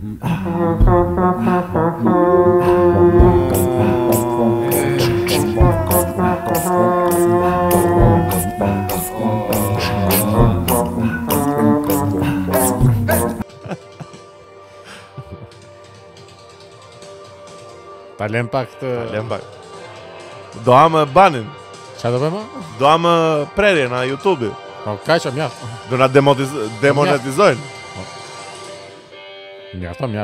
Palem pak të... Palem pak. Do amë banin. Qa do bëjmë? Do amë prerje në YouTube. ka që mja. Do na demonetizojnë. Mi afto, mi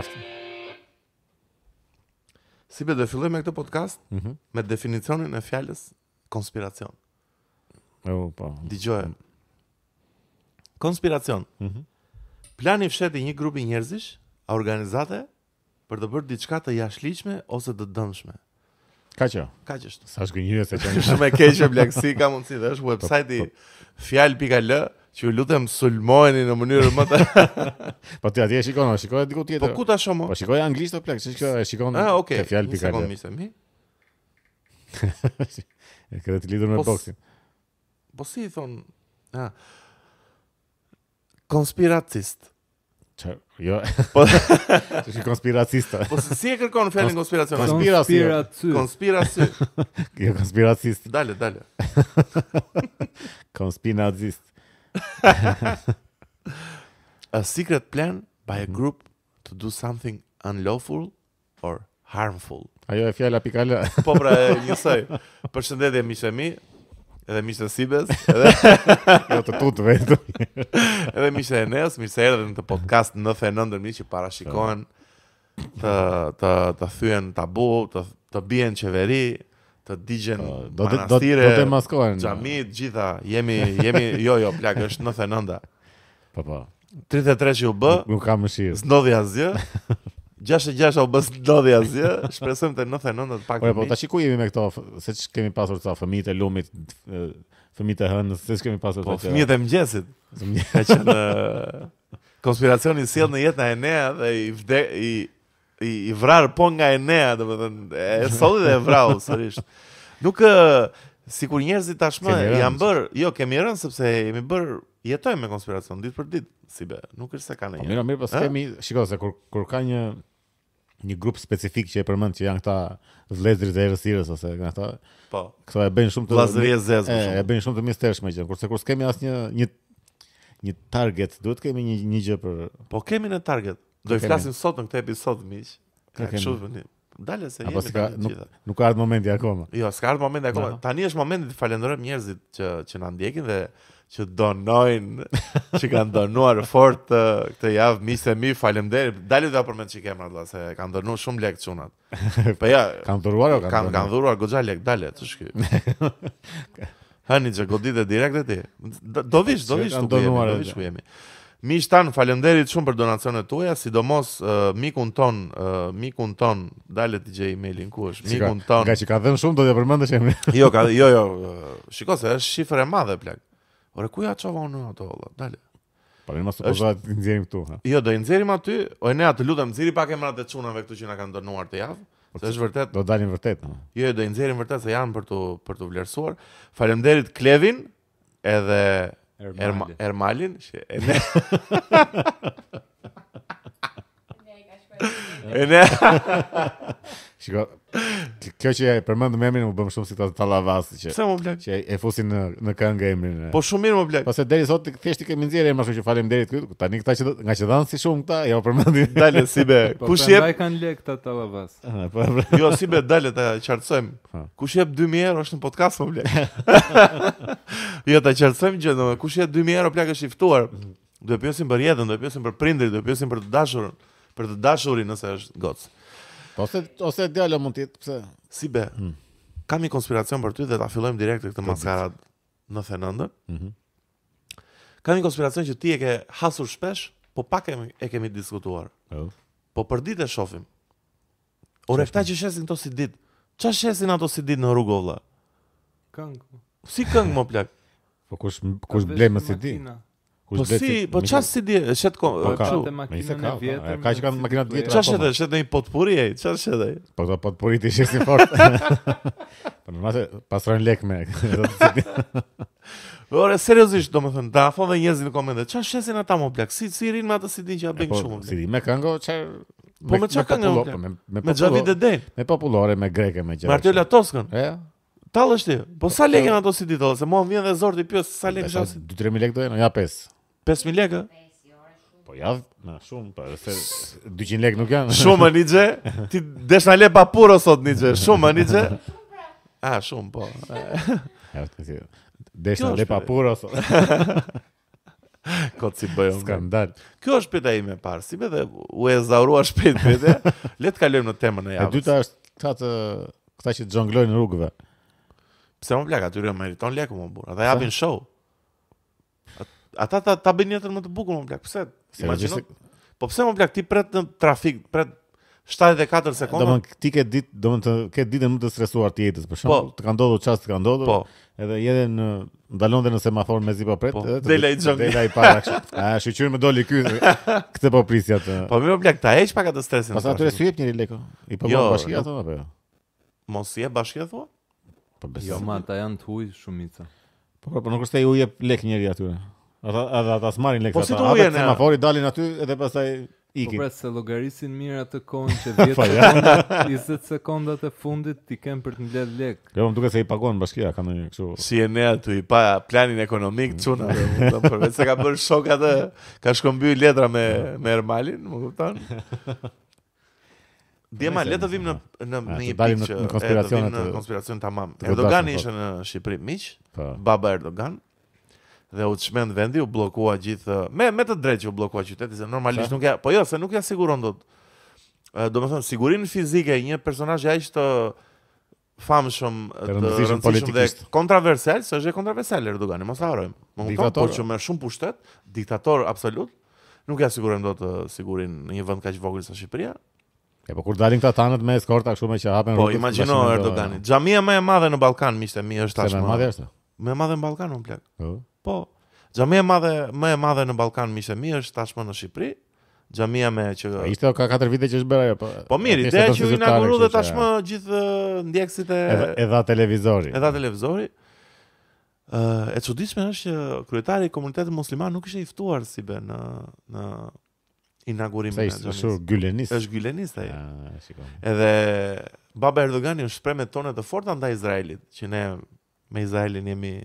Si be dhe filloj me këtë podcast, mm -hmm. me definicionin e fjallës konspiracion. E u, po. Digjoj. Mm. Konspiracion. Mm -hmm. Plan i një grupi njerëzish, a organizate, për të bërë diçka të jashliqme ose të dëmshme. Ka që? Ka që shtu. Sa shkë njëre se që një. Shumë e keqë e blekësi ka mundësi dhe është website-i po, po. fjall.l që ju lutem sulmojeni në mënyrë më të... po ti atje e shikon, e shikon e diku tjetër. Po ku ta shumë? Po shikon e anglisht të plek, që shikon e shikon ah, e okay. fjall.l Një mi se mi. e këtë të lidur me po boxin. Po si i thonë... Ah. Konspiratist. Që, jo. Po. Ti je konspiracist. Po si e kërkon fjalën konspiracion? Konspiracion. Konspiracion. Je jo, konspiracist. Dale, dale. Konspiracist. A secret plan by a mhm. group to do something unlawful or harmful. Ajo e fjala pikale. Po pra, e njësoj. Përshëndetje miqëmi, edhe miqtë të Sibes, edhe jo të tutë vetë. edhe miqtë e Neos, edhe në të podcast në fenën që parashikohen të, të, të thyen tabu, të, të bien qeveri, të digjen uh, do të do të maskohen gjitha jemi jemi jo jo plak është 99 po po 33 u b nuk kam mëshirë Ndodhi asgjë Gjashtë e gjashtë ndodhi bësë të dodi asje, shpresëm të nëthë e pak të Po, po ta ku jemi me këto, se që kemi pasur të fëmijët e lumit, fëmijët e hënës, se kemi pasur të të të e të të të të të konspiracioni sjellë në jetën e Enea dhe i vde, i, i, i vrar po nga Enea, do të thënë, e solli dhe e vrau sërish. Nuk sikur njerëzit tashmë janë bër, jo kemi rënë sepse jemi bër, jetojmë me konspiracion ditë për ditë, si be. Nuk është se ka kanë. Po, mirë, mirë, po kemi, eh? shikoj se kur kur ka një një grup specifik që e përmend që janë këta vlezërit dhe erësirës ose nga këta. Po. Këto e bëjnë shumë të vlezëria zezë. E, e bëjnë shumë të mistershme gjë. Kurse kur kemi asnjë një një target, duhet kemi një një gjë për Po kemi në target. Do të flasim sot në këtë episod miq. Ka kështu vendi. Dale se jemi ka, nuk, nuk ka ardhur momenti akoma. Jo, s'ka ardhur momenti akoma. Tani është momenti të falenderojmë njerëzit që që na ndjekin dhe që donojnë, që kanë donuar fort këtë javë, mi se mi, faleminderit deri, dalit dhe përmend që i kemë se kanë donu shumë lekë qunat. Po ja, kanë dhuruar o kanë Kanë dhuruar goxha lekë, dalit, të shky. Hani që godit e direkt e ti. Do vish, do vish, do vish, ku jemi. Mi shtanë, falemderit shumë për donacionet tuja, sidomos uh, mikun ton, uh, mikun ton, dalet i gjej emailin, linku është, mikun ton. Nga që ka dhenë shumë, do t'ja përmëndë që jo, ka, jo, jo, Shikoj se është shifër e madhe plak. Ore ku ja çova unë ato valla, dale. Po ne mos të nxjerrim këtu, ha. Jo, do i nxjerrim aty. O ne atë lutem nxjerri pak emrat e çunave këtu që na kanë dënuar të javë. Po se është vërtet. Do dalin vërtet. Jo, do i nxjerrim vërtet se janë për të për të vlerësuar. Faleminderit Klevin edhe Ermalin, Ermalin që e ne. E ne. Shiko, kjo që e përmend me emrin u bëm shumë si ta tallavas që. Pse më blet? Që e fusin në në këngë emrin. Po shumë mirë më blet. Pastaj deri sot thjesht i kemi nxjerrë emrin, kështu që faleminderit këtu. Tani këta që nga që dhan si shumë këta, ja jo, u përmendin. Dale si be. Kush jep? Ai kanë lekë këta tallavas. Po. Jo si be, dale ta qartësojmë. Kush jep 2000 euro është në podcast më blet. jo ta qartsojm gjë, domethënë kush jep 2000 euro plakë është i ftuar. Do të pyesim për jetën, do të pyesim për prindërit, do të pyesim për të dashurin, për të dashurin nëse është gocë. Po se ose djalë mund të jetë, pse? Si be? Hmm. Kam një konspiracion për ty dhe ta fillojmë direkt këtë maskarad 99. Mm -hmm. Kam një konspiracion që ti e ke hasur shpesh, po pak e kemi e kemi diskutuar. Oh. Po për ditë e shohim. Ora këta që shesin ato si ditë. Çfarë shesin ato si ditë në rrugovlla? Këngë. Si këngë më plak? Po kush kush blej më si ditë? po si, po çfarë si di, shet kom, po ka, kshu, me ishe ka, vjetër, ka, ka, ka, ka, makina të vjetër. Çfarë shetë, po. shetë një potpuri e, çfarë shetë? Po ta potpuri ti shesi fort. po në mase, pasrojnë lek me. Ore, seriosisht, do më thënë, da fa dhe njëzit në komende, çfarë shetë ata më blek, si, si rinë me ata si di që a bëngë po, shumë. Si di, me këngo, çfarë... Po me çfarë këngë? Me me me me Me popullore, me greke, me gjëra. Martela Toskën. Ë? Tallësh ti. Po sa po, lekën ato si ditë, se mua vjen dhe zorti pyet sa lekë 2-3000 lekë do jenë, ja 5. 5000 lekë. Po ja, më shumë, po se 200 lekë nuk janë. Shumë anixhe, ti desha le pa puro sot Nixhe, shumë anixhe. A, shumë po. Desha le pa puro sot. Kot si bëjë unë. Skandal. Kjo është pita ime parë, si me dhe u e zaurua shpejt për le të kalujem në temën e javës. E dyta është këta të, këta që të gjonglojnë rrugëve. Pse më plak, atyre më meriton leku më burë, dhe show ata ta ta bën jetën më të bukur më blak. Pse? Imagjino. Po pse më blak ti pret në trafik, pret 74 sekonda. Domthon ti ke ditë, domthon të ke ditën më të stresuar të jetës, për shembull, po, të ka ndodhur çast të ka ndodhur. Po. Edhe jede në ndalon dhe në semafor mezi pa pret, po, edhe të delaj xhon. Delaj para kështu. A shiqyr më doli ky këtë po prisi atë. Po më blak ta heq pak atë stresin. Pastaj atë sy jep një leko. I po jo, bashkia jo. thonë apo jo? Mos i jep bashkia thua? Po besoj. Jo, ma ata janë të huaj shumica. Po, po po nuk është ai u jep lek njëri aty. Ata edhe ata smarin lekë. Po si do jenë? Semafori dalin aty edhe pastaj po ikin. Po pra se llogarisin mirë atë kohën që 10 sekonda, 20 sekondat e fundit ti kem për të mbledh lekë. Jo, më duket se i paguan bashkia, kanë ndonjë kështu. Si e ne aty i pa planin ekonomik mm. çuna, do të thotë se ka bërë shok atë, ka shkëmbyr letra me me Ermalin, më kupton? Dhe ma le të vim në në një pikë që në konspiracion tamam. Erdogan ishte në Shqipëri miq. Po. Baba Erdogan. Ëh dhe u çmend vendi, u bllokua gjithë me me të drejtë që u bllokua qyteti, se normalisht nuk ja, po jo, se nuk ja siguron dot. Do të thonë sigurinë fizike e një personazhi aq të famshëm të rëndësishëm politikisht. Kontroversial, se është kontroversial Erdogan, mos e harojmë. Më kupton, por po që më shumë pushtet, diktator absolut, nuk ja sigurojmë dot sigurinë në një vend kaq vogël sa Shqipëria. E po kur dalin këta tanët me eskorta kështu me që hapen rrugën. Po imagjino Erdogani. Xhamia më e madhe në Ballkan, miqtë mi, është tashmë. Më e madhe është. Më e madhe në Ballkan, unë plak. Po. Uh Po, xhamia më e më e madhe në Ballkan më ishte mi është tashmë në Shqipëri. Xhamia me që pa, ishte ka 4 vite që është bërë ajo. Po, po mirë, ide që u inauguru dhe tashmë ja. gjithë ndjekësit e e dha televizori. E dha televizori. Ë, e çuditshme është që kryetari i komunitetit musliman nuk ishte i ftuar si be në në inaugurimin e xhamisë. Ai është gylenist. Është gylenist ai. Ja, ah, shikoj. Edhe Baba Erdogani është shpreh me tone të forta ndaj Izraelit, që ne me Izraelin jemi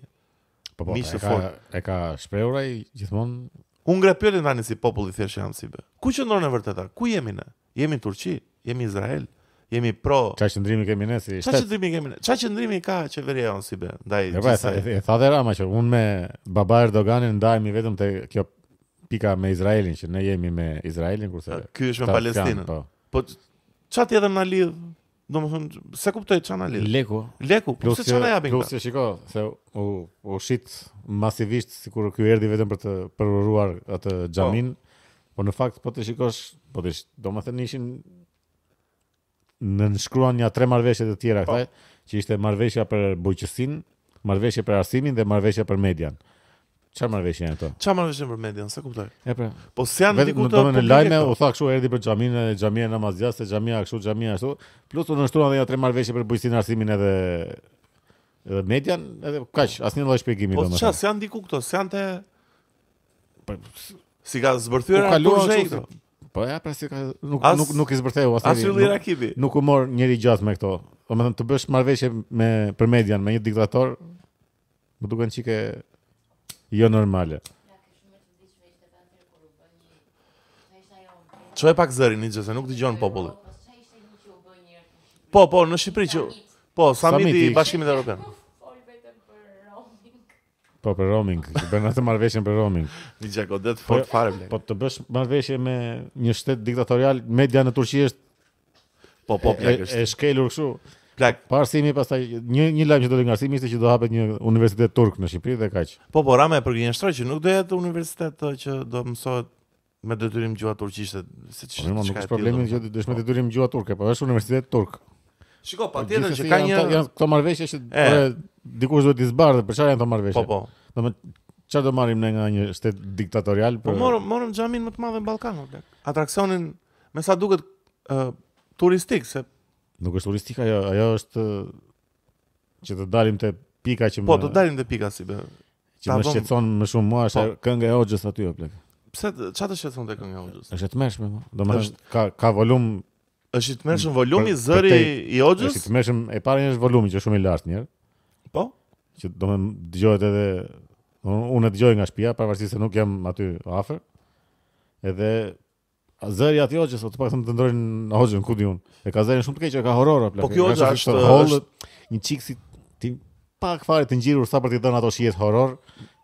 Po po, e ka, e ka shprehur ai gjithmonë. Un gra pyetën tani si popull i thjeshtë jam si be. Ku qëndron e vërteta? Ku jemi ne? Jemi në Turqi, jemi në Izrael, jemi pro. Çfarë qëndrimi kemi ne si shtet? Çfarë qëndrimi kemi ne? Çfarë qëndrimi ka qeveria jon si be? Ndaj. Po, e, pra, e tha Rama që un me baba Erdoganin ndajmi vetëm te kjo pika me Izraelin që ne jemi me Izraelin kurse. Ky është me Palestinën. Po. Po çfarë tjetër na lidh? Do më thënë, se kuptoj që anë lidhë? Leku. Leku, po se që anë jabin? Plus që shiko, se u, u shit masivisht, si kur kjo erdi vetëm për të përruar atë gjamin, po. oh. po në fakt, po të shikosh, po të shikosh, do më thënë ishin në nëshkruan një tre marveshjet e tjera, oh. që ishte marveshja për bujqësin, marveshja për arsimin dhe marveshja për median. Çfarë marrësh janë ato? Çfarë marrësh në Vermedian, sa kuptoj? E pra. Po si janë diku ato? Në lajme po. u tha kështu erdhi për xhamin, në xhamia namazjas, në xhamia kështu, xhamia ashtu. Plus u nështruan edhe ja tre marrëveshje për bujësinë arsimin edhe edhe median, edhe kaq, asnjë lloj shpjegimi domosdoshmë. Po çfarë janë diku këto? Si janë te Po si ka zbërthyer ato këto? Po ja pra si ka nuk nuk nuk i zbërtheu ashtu. Ashtu lira kibi. Nuk u mor njëri gjatë me këto. Domethënë të bësh marrëveshje me për median, me një diktator. Më duken çike jo normale. Ço e pak zërin, nice, se nuk dëgjon populli. Po, po, në Shqipëri që po, samiti i Bashkimit Evropian. Po për roaming, që bën atë marrveshjen për roaming. Një xhako det fort po, fare Po të bësh marrveshje me një shtet diktatorial, media në Turqi është po po plakësh. Është shkelur kështu plak. Po arsimi pastaj një një lajm që do të ngasim ishte që do hapet një universitet turk në Shqipëri dhe kaq. Po po Rama e përgjinjëstroi që nuk do jetë universitet që do mësohet me detyrim gjuha turqishte, se çka. Po jo, nuk ka problem që të dëshmë detyrim gjuha turke, po është universitet turk. Shiko, pa po, tjetër që ka një janë këto marrveshje që dikush duhet të zbardhë, për çfarë janë këto marrveshje? Po po. Do të çfarë do marrim ne nga një shtet diktatorial po, për Po morëm morëm xhamin më të madh në Ballkan, bla. Atraksionin me sa duket turistik se Nuk është turistika, ajo, ajo është që të dalim te pika që po, më Po, të dalim te pika si be. Që më shqetëson më shumë mua është po, kënga e Hoxhës aty o bler. Pse çfarë të shqetëson te kënga e Hoxhës? Është të mëshme, po. Do më thotë ka ka volum. Është të mëshëm volumi zëri i Hoxhës? Është të mëshëm e parë është volumi që shumë i lartë njerë. Po? Që do më dëgjohet edhe unë dëgjoj nga shtëpia pavarësisht se nuk jam aty afër. Edhe Zëri aty hoje sot po pak të ndrojn hoxhën ku diun. E ka zërin shumë të keq, ka horror apo. Po kjo është është është një çik si ti pak fare të ngjirur sa për të dhënë ato shihet horror,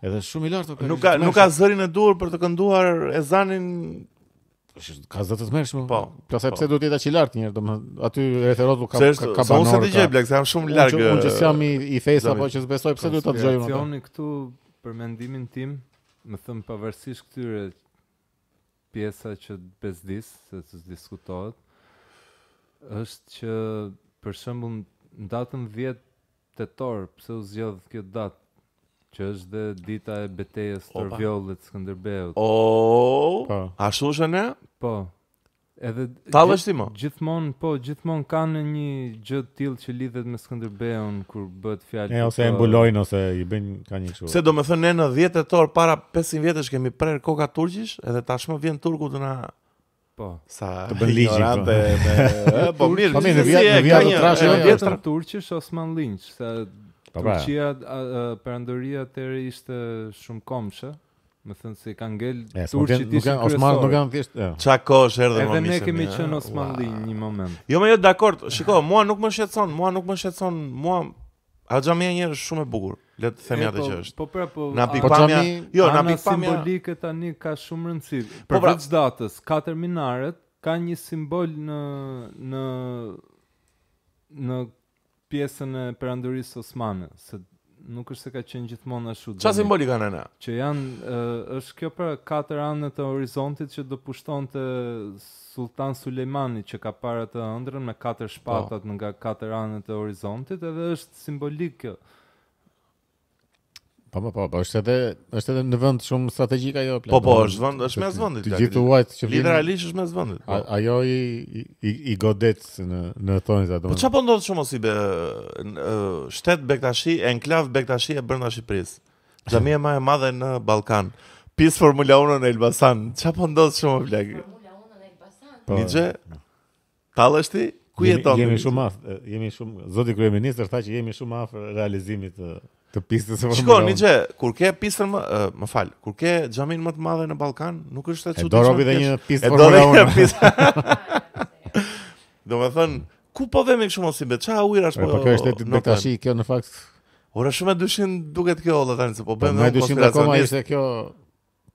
edhe shumë i lartë. Nuk ka nuk ka zërin e dur për të kënduar ezanin. Ka zë të mëshëm. Po, po sepse duhet të jeta çi lart një herë, domethënë aty rreterot ka ka banor. Sa ose dëgjoj blaq, jam shumë larg. Unë që jam i fesë apo që besoj pse duhet ta dëgjojmë. Ka zonë këtu për mendimin tim, më thën pavarësisht këtyre pjesa që bezdis, se të diskutohet, është që për shembull në datën 10 tetor, pse u zgjodh kjo datë, që është dhe dita e betejës së Vjollit Skënderbeut. Oo! Po. Oh, Ashtu është ne? Po. Edhe tallështi më. Gjithmonë po, gjithmonë kanë një gjë të tillë që lidhet me Skënderbeun kur bëhet fjalë. Ne ose e mbulojnë ose i bëjnë ka një çështë. Se domethënë ne në 10 tetor para 500 vjetësh kemi prerë koka turqish, edhe tashmë vjen turku të na po, sa të bën ligjin. Po, me... po mirë, po mirë, vjen vjen të trashë në vjetra turqish osmanlinç, sa Turqia perandoria tërë ishte shumë komshë më thënë se kanë ngel turqi ti Osman nuk kanë thjesht ça kosh erdhën në Edhe ne kemi qenë Osmanli një moment. Jo më jo dakord. shiko, mua nuk më shqetson, mua nuk më shqetson, mua Haxhamia një është shumë e bukur, le të themi atë po, që është. Po po po. Na pikpamja, po, jo, na pikpamja simbolike tani ka shumë rëndësi. Po, Për pra- vetë datës, katër minaret kanë një simbol në në në pjesën e perandorisë osmane, se nuk është se ka qenë gjithmonë në shudë. Qa simboli ka në në? Që janë, uh, është kjo pra katër anë të horizontit që do pushton të Sultan Sulejmani që ka parë të ëndrrën me katër po. shpatat oh. nga katër anë të horizontit edhe është simbolik kjo. Po po po, po është edhe është edhe në vend shumë strategjik ajo plan. Po po, është vend, është mes vendit. Të gjithë uajt që vjen. Literalisht është mes vendit. Po. Ajo i i, i godet në në thonë ata Po çfarë po ndodh shumë si be shtet Bektashi, enklav Bektashi e brenda Shqipërisë. Xhami më e madhe në Ballkan. Pis Formula 1 në Elbasan. Çfarë po ndodh shumë plak. Formula 1 në Elbasan. Po. Nice. Tallështi ku jeton? Jemi shumë afër, jemi shumë zoti kryeministër tha që jemi shumë afër realizimit të të pistë se vëmë. Shikoni që kur ke pistën më, më fal, kur ke xhamin më të madh në Ballkan, nuk është e çuditshme. Do robi dhe një pistë për Do një pistë. do të thon, ku po vemi kështu mos i bë? Çfarë ujrash po? Po kjo është tek ashi, kjo në fakt. Ora shumë 200 duket kjo olla tani se po, po bëjmë. Ne dyshim akoma ishte kjo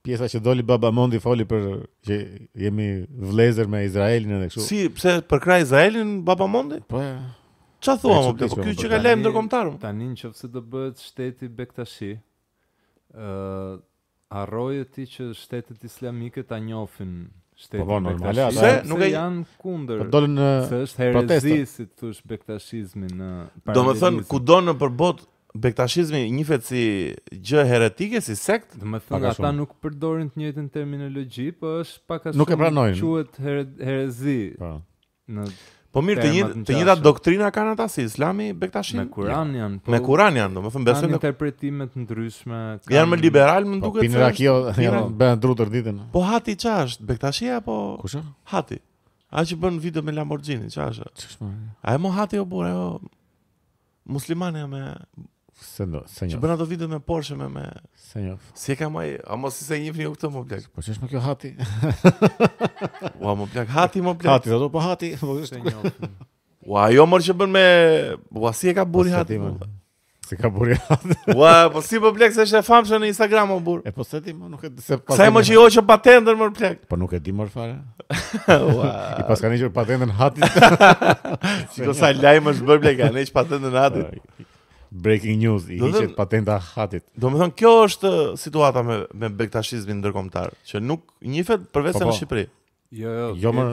pjesa që doli baba Mondi foli për që jemi vlezër me Izraelin edhe kështu. Si, pse për krah Izraelin baba Mondi? Po ja. Qa thua më përdo? Kjo që ka lejmë nërkomtaru? Ta një që përse të bëhet shteti Bektashi, uh, arrojë ti që shtetet islamike ta njofin shteti po, po Bektashi. Po, se nuk e janë kunder, po, në... se është herezisit të është Bektashizmi në paralelizit. Do më thënë, ku do në përbot Bektashizmi njifet si gjë heretike, si sekt? Do më thënë, ata nuk përdorin të njëtën terminologi, po është pak asumë që qëhet herezi. pa. Po. Në Po mirë, të njëjtë të njëjta doktrina kanë ata si Islami, Bektashin. Me Kur'an janë. Po, me Kur'an janë, domethënë besojnë në interpretime të ndryshme. Kanë... Janë më liberal, më po, duket. Po pinë rakio, janë bën drutër ditën. Po hati ç'është? Bektashi apo Kush? Hati. A që bën video me Lamborghini, ç'është? Ç'është? A e mo hati o burë, o me Se do, se do. Ti bëna do me Porsche me me. Se do. Si e kam ai, a mos si se një vrim këtu më blet. Po çesh me kjo hati. Ua më blet hati më blet. Hati do po hati. Po se do. Ua jo më çe me, ua si e ka buri po, hati. Si ka buri hati. Ua po si po blet se është e famshme në Instagram o bur. E po se ti më nuk e di se pa. Sa më çjo që patentën më blet. Po nuk e di më fare. Ua. I paskanë jo patentën hati. Si do sa lajmësh bën blet, kanë hiç patentën hati breaking news i hiqet patenta hatit. Do me thonë kjo është situata me me bektashizmin ndërkombëtar, që nuk njihet përveç po, në po. Shqipëri. Jo, jo, jo më,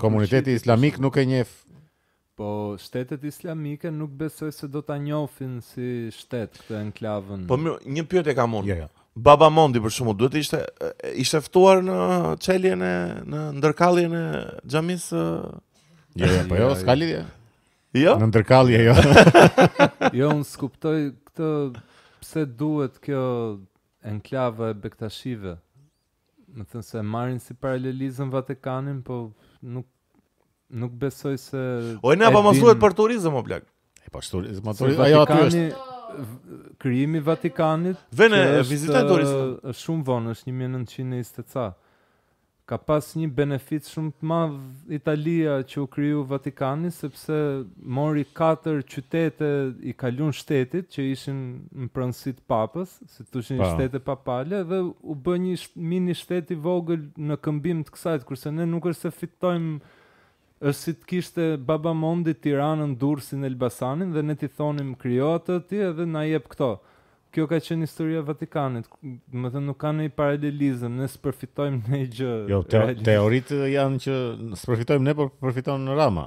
Komuniteti islamik nuk e njeh. Po shtetet islamike nuk besoj se do ta njofin si shtet këtë enklavën. Po mjë, një pyetje kam unë. Jo, jo. Baba Mondi për shkakun duhet ishte ishte ftuar në çeljen e në ndërkalljen e xhamisë Jo, jo, po jo, s'ka lidhje. Jo? Në ndërkallje, jo. jo, unë s'kuptoj këtë pse duhet kjo enklave e bektashive. Më thënë se marrin si paralelizëm Vatikanin, po nuk, nuk besoj se... O e ne apo mos për turizëm, o blak? E pa po, shtu, më po, turizëm, ajo aty është. Kryimi Vatikanit... Vene, vizitaj turizëm. Shumë vonë, është 1920 e ca ka pas një benefit shumë të madh Italia që u kriju Vatikani sepse mori katër qytete i kalun shtetit që ishin në prënsit papës, si tu ishin pa. shtete papale dhe u bë një mini shtet i vogël në këmbim të kësaj, kurse ne nuk është se fitojmë është si të kishte baba mondi Tiranën, Durrësin, Elbasanin dhe ne ti thonim krijo atë ti edhe na jep këto. Kjo ka qenë historia e Vatikanit, do të thënë nuk ka ndonjë paralelizëm, ne sfërfitojmë ne gjë. Jo, te teoritë janë që sfërfitojmë ne, por përfiton në Rama.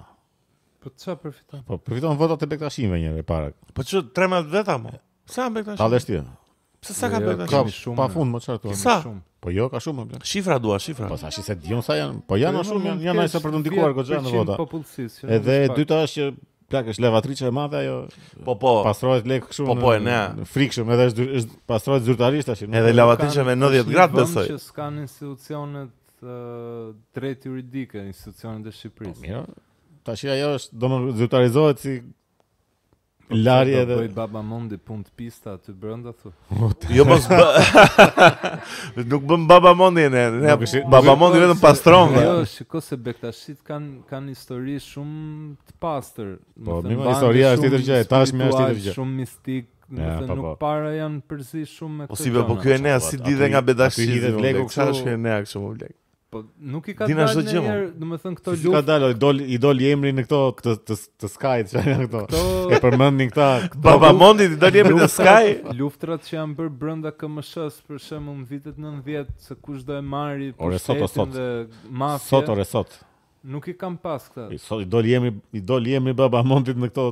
Po çfarë përfiton? Po përfiton votat e Bektashimëve njëherë para. Po ç'u 13 veta më? Sa me Bektashim? Ta ti. Pse sa ka bërë kjo shumë? Pafund më çfarë thua? Shumë. Po jo, ka shumë më. Shifra dua, shifra. Po thashë se dion sa janë, po janë po më shumë, janë më sa për të ndikuar goxhën në vota. Edhe e dyta është që tak është lavatriçe e madhe ajo. Po po. Pastrohet lek kështu. Po po, ne. Frikshëm edhe është është pastrohet zyrtarisht tash. Edhe lavatriçe me 90 gradë besoj. Që s'kan institucionet drejt juridike institucionet e Shqipërisë. Po mirë. Tash ajo është domo zyrtarizohet si Po, po, Lari edhe do të bëj baba mondi pun të pista aty brenda aty. Jo mos bë... Nuk bëm baba mondi ne, ne baba mondi vetëm pastron. Jo, shikoj se Bektashit kanë kanë histori shumë të pastër. Po, mirë, historia është tjetër gjë, tash më është tjetër gjë. Shumë mistik, do të thënë po, nuk para janë përzi shumë me këtë. Po si vë po këy ne si di dhe nga Bektashit. Ti i dhe Leku kështu. Ne ashtu vlek po nuk i ka dalë asnjë herë, po. domethën këto luftë. Ka dalë, i dol i doli emri në këto këto të, të Sky që janë këto. Këto e përmendin këta. Baba Mondi i doli emrin në Sky. Luftrat që janë bërë brenda KMSH-s për shembull në vitet 90 se kush do e marri, për shtetin sot, dhe mafia. Sot sot. Sot Nuk i kam pas këta. I sot i doli emri i doli emri Baba Mondit në këto.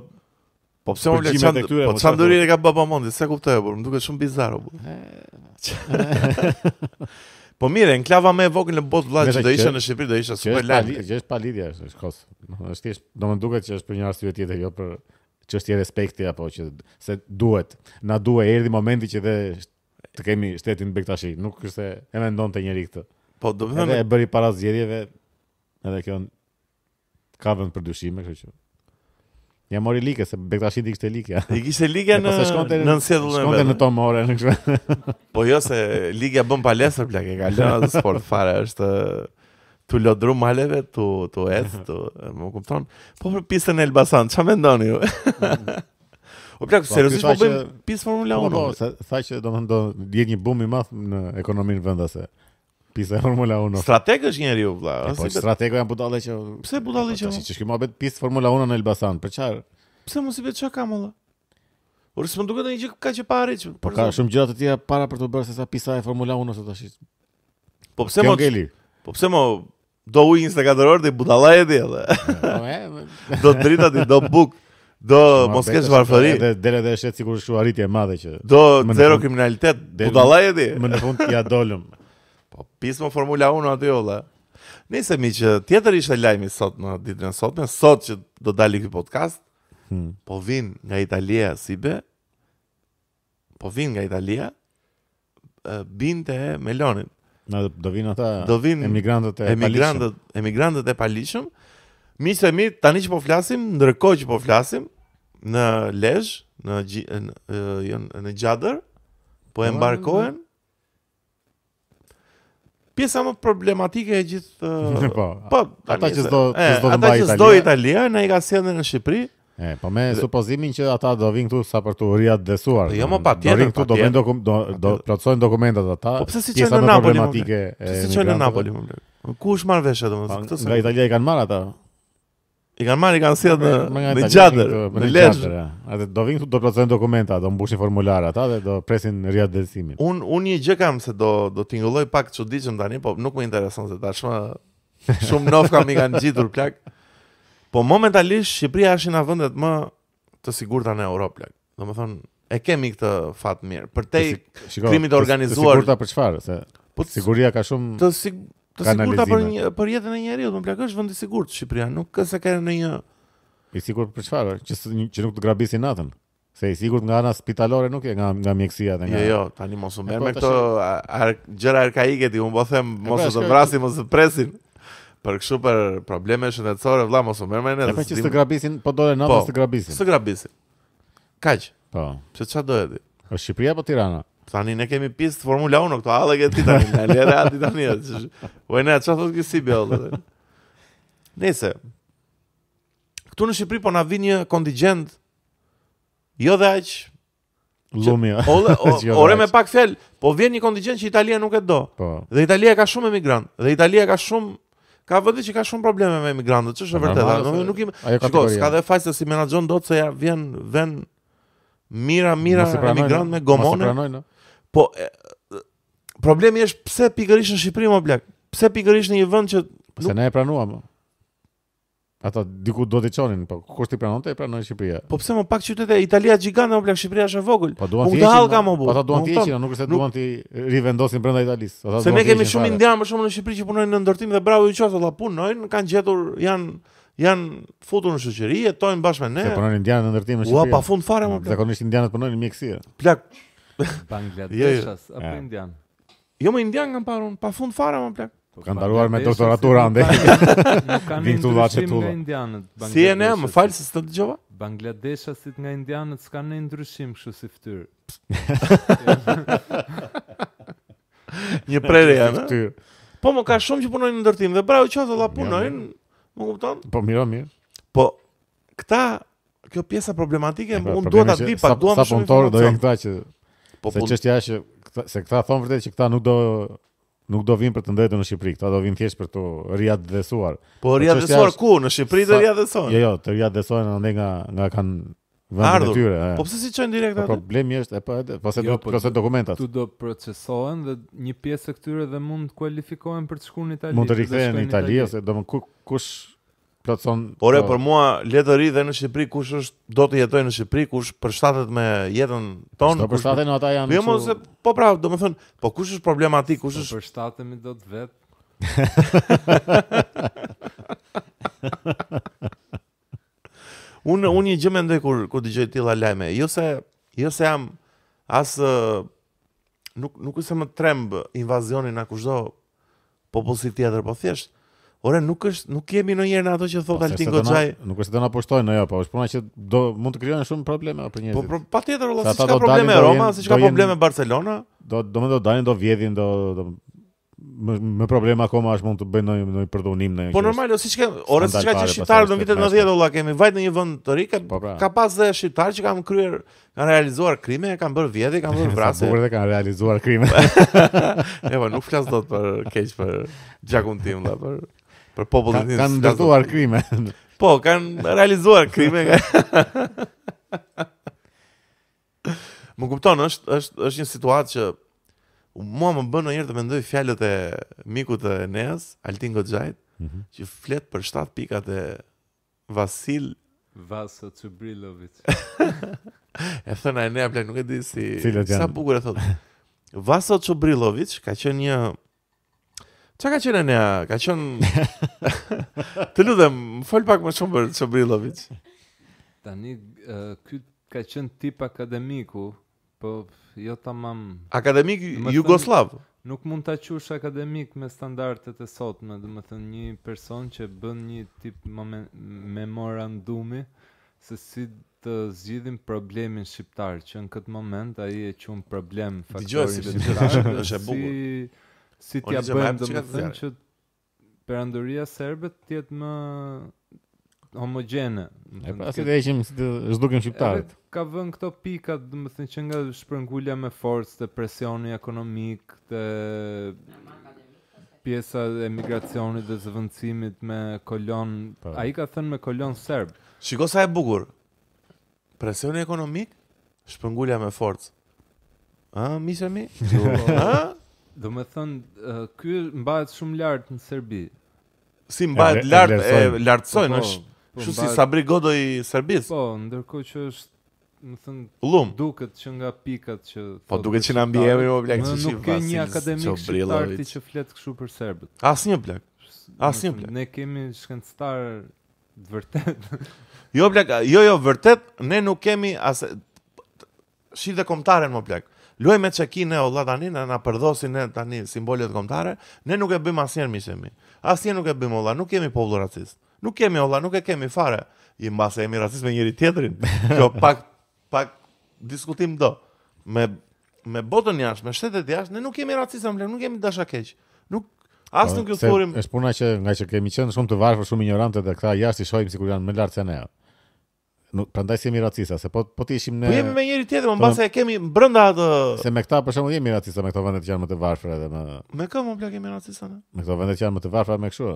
Po pse u Po çfarë dorë ka Baba Mondit? Sa kuptoj apo më duket shumë bizarro. Po mire, në klava me e vogël në botë vlatë që do isha në Shqipëri, do isha super lalë. Që është pa lidhje është kosë. Është thjesht do më duke që është për një arstu e tjetër, jo për që është respekti, apo që se duhet, na duhet, erdi momenti që dhe të kemi shtetin në bektashi, nuk është e me ndonë të njëri këtë. Po, do të thënë Edhe e bëri para zjerjeve, edhe kjo në kabën për dyshime, kështu që... Ja mori like se Bektashi i kishte like. I kishte like po në shkonte në sjellën e vet. Shkonte në tomore në kështu. po jo se like bën palestër plak e ka atë sport fare është tu lodru maleve tu tu et tu më kupton. Po për pistën e Elbasan, çfarë mendoni ju? O plak, po, seriozisht po bëjmë pistë Formula 1. Po, po sa tha që do të ndodhë një bum i madh në ekonominë vendase. Pisa e Formula 1. Strateg është njeriu vëlla. Po si strategu janë budalle që Pse budalle po, që? Si që shkë mohabet pista Formula 1 në Elbasan. Për çfarë? Pse mos i vetë çka kam vëlla? Ora s'mund duket ndonjë gjë ka që parë. Po ka shumë gjëra të tjera para për të bërë sesa pista e Formula 1 ose tash. Po pse mos? Po pse mos do u 24 orë dhe budalla e di po, Do drita ti do buk. Do mos kesh varfëri. Dhe dele dhe sigurisht që arritje e madhe që. Do zero kriminalitet. Budalla e di. Më në fund ja dolëm. Po pismo Formula 1 aty olla. Nëse mi që tjetër ishte lajmi sot në ditën e sotme, sot që do dali ky podcast, hmm. po vin nga Italia si be. Po vin nga Italia binte Melonin. Na do vin ata do vin emigrantët e emigrantët emigrantët e palishëm. Mi mi tani që po flasim, ndërkohë që po flasim në Lezhë, në në në, në, jo, në Gjadër, po, po embarkohen. Hmm Pjesa më problematike e gjithë uh, po, po, ata që do të mba Italia. Ata që do Italia, na ne i ka sjellën në Shqipëri. E, po me dhe... supozimin që ata do vinë këtu sa për të uria desuar. Jo më patjetër. tjetër, Do, do, do, do, do dokumentat ata. Po pëse si që në Napoli më po. më më më më më më marrë më më më më më më më më I kanë marrë, i kanë sjetë në gjatër, në po, po, leshë. Ate do vinë, do plasën dokumenta, do mbushin formularat, ata dhe do presin në rjatë dhe Unë un një gjë kam se do, do t'ingulloj pak që diqëm tani, po nuk më intereson se ta shumë, shumë nof kam i kanë gjitur plak. Po momentalisht, Shqipria është në vëndet më të sigur të në Europë plak. Do më thonë, e kemi këtë fatë mirë. Për te i krimit organizuar... Të sigur të për qëfarë, se... Po, siguria ka shumë... Të sigur... Të sigurta për një për jetën e njeriu, më plaqë është vend i sigurt në Shqipëri, nuk ka se kanë ndonjë i sigurt për çfarë, që të, që nuk të grabisin natën. Se i sigurt nga ana spitalore nuk e nga nga mjekësia dhe nga. Jo, jo, tani mos u merr po, me këto gjëra arkaike ti, un po them mos po, u vrasin, mos u presin. Për kështu për probleme shëndetësore vëlla mos u merr me ne. Ne pastaj të grabisin po dole natën po, të grabisin. Po, të grabisin. Kaq. Po. Pse çfarë dohet? Në Shqipëri apo Tirana? Tani ne kemi pist Formula 1 këtu, hallë këti tani, tani era aty tani. Po ne çfarë thotë të kisi bëj Nëse këtu në Shqipëri po na vjen një kontingjent jo dhe aq lumia. Ole, jo ore me pak fjalë, po vjen një kontingjent që Italia nuk e do. Po. Dhe Italia ka shumë emigrant, dhe Italia ka shumë Ka vëndi që ka shumë probleme me emigrantët, që është e vërtet, a nuk, i ime... s'ka dhe fajtë si menagjon do të se ja vjen, vjen, mira, mira emigrant me gomone. pranojnë, no? Po e, problemi është pse pikërisht në Shqipëri më blek? Pse pikërisht në një vend që nuk... se ne e pranuam. Ata diku do të çonin, po kush ti pranonte e pranoi Shqipëria. Po pse më pak qytete Italia gjigante më blek Shqipëria është e vogël. Po duan të hallka më Ata duan të heqin, nuk është se duan të rivendosin brenda Italisë. Ata se ne kemi shumë indianë më shumë në Shqipëri që punojnë në ndërtim dhe bravo ju qoftë, ata punojnë, kanë gjetur, janë Jan futur në shoqëri, jetojnë bashkë me ne. Se punojnë indianët në ndërtim në Shqipëri. Ua, pafund fare më. Zakonisht indianët punojnë në mjeksi. Plak, Bangladeshas jo, jo. apo indian? Jo më indian kam parë unë, pa fund fare më plak. Po kanë me doktoraturë ande. Vin tu vaçe tu. Si e ne, më fal se s'të dëgjova? Bangladeshasit nga indianët s'kan ndonjë ndryshim kështu si fytyrë. Një prerë janë. Po më ka shumë që punojnë në ndërtim dhe bravo që ato la punojnë. Më kupton? Po mirë, mirë. Po këta kjo pjesa problematike pra, unë duhet ta di pak, duam shumë. Sa puntor do jenë këta që Po se çështja është se këta thon vërtet që këta nuk do nuk do vinë për të ndërtuar në Shqipëri, këta do vinë thjesht për të riadhësuar. Po, po riadhësuar ku? Në Shqipëri do riadhësojnë. Jo, jo, të riadhësojnë ndonjë nga nga kanë vendet e tyre. Po pse si çojnë direkt po atë? Problemi është e pa po pse jo, do të dokumentat. Tu do procesohen dhe një pjesë e këtyre dhe mund të kualifikohen për të shkuar në Itali. Mund të rikthehen në Itali ose do kush plotson. Ore po. për mua le të rri dhe në Shqipëri kush është do të jetojë në Shqipëri, kush përshtatet me jetën tonë. Po përshtaten ata janë. Po mos se po pra, do të thonë, po kush është problematik, kush është? Përshtatemi dot vet. unë unë një gjë mendoj kur kur dëgjoj tilla lajme, jo se jo se jam as nuk nuk është se më tremb invazioni na kushdo popullsi tjetër, po thjesht Ora nuk është nuk kemi ndonjëherë ato që thot po, Altin Goxhaj. Nuk është se do na postojnë ajo, po është puna që do mund të krijojnë shumë probleme për njerëzit. Po, po patjetër vëllai, s'ka probleme me Roma, s'ka si probleme Barcelona. Do do më do dalin do vjedhin do do me, me probleme akoma as mund të bëjnë ndonjë ndonjë përdhunim ndonjë. Po normal, ose s'ka ora s'ka që shitar në vitet 90 vëllai kemi vajt në një vend të ri, ka po, pra. pas dhe shitar që kanë kryer, kanë realizuar krime, kanë bërë vjedhje, kanë bërë vrasje. Po vërtet kanë realizuar krime. Evo, nuk flas dot për keq për gjakun tim, vëllai, për për popullin kanë ndërtuar krime. Po, kanë realizuar krime. Më kupton, është është është një situatë që mua më bën ndonjëherë të mendoj fjalët e mikut të Enes, Altin Goxhajt, mm -hmm. që flet për 7 pikat e Vasil Vasa Cubrilovic. e thonë e nea, nuk e di si sa bukur e thotë. Vasa Cubrilovic ka qenë një Qa ka qene nja? Ka qenë... të ludhem, më folë pak më shumë për që Tani, uh, kytë ka qenë tip akademiku, po jo ta mam... Akademik Jugoslav? nuk mund ta qush akademik me standartet e sot, me dhe më një person që bën një tip memorandumi, se si të zgjidhim problemin shqiptar, që në këtë moment a i e qunë problem faktorin shqiptar. Dijoj, si, si, si, si, si, si t'ja bëjmë dhe më thënë që perandoria serbe t'jetë më homogjene. E pra, si të eqim, si të zdukim shqiptarët. Ka vën këto pikat, dhe më thënë që nga shpërngullja me forës, të presionit ekonomik, të pjesa e migracionit dhe zëvëndësimit me kolon, po. a i ka thënë me kolon serb. Shiko sa e bukur, presioni ekonomik, shpërngullja me forës. A, misemi? A? Dhe me thënë, ky mbajt shumë lartë në Serbi Si mbajt e, lartë, e po, lartësojnë po, është po, Shu si sa i Serbis Po, ndërko që është Më thënë, Lum. duket që nga pikat që Po, duket që nga mbjeve, jo blek që që Nuk ke një akademik shqiptarti që fletë këshu për Serbët Asë një blek asë një blek Ne kemi shkencëtarë vërtet Jo, blek, jo, jo, vërtet Ne nuk kemi as... Shqiv dhe komtaren më blek Luaj me çeki ne o tani, ne na përdhosin ne tani simbolet kombëtare, ne nuk e bëjmë asnjë mishemi. Asnjë nuk e bëjmë o nuk kemi popull racist. Nuk kemi o nuk e kemi fare. I mbase jemi racist me njëri tjetrin. Jo pak pak diskutim do. Me me botën jashtë, me shtetet jashtë, ne nuk kemi racist, ne nuk kemi dasha keq. Nuk as po, nuk ju thurim. Është puna që nga që kemi qenë shumë të varfër, shumë ignorante dhe këta jashtë i shohim sikur janë më lart se ne nuk prandaj si miracisa, se po po ti ishim ne. Po jemi me njëri tjetër, më po mbase e kemi brenda atë. Se me këta për shembull jemi miracisa me këto vende që janë më të varfëra edhe më. Me kë më plagë jemi racista ne? Me këto vende që janë më të varfëra me kështu.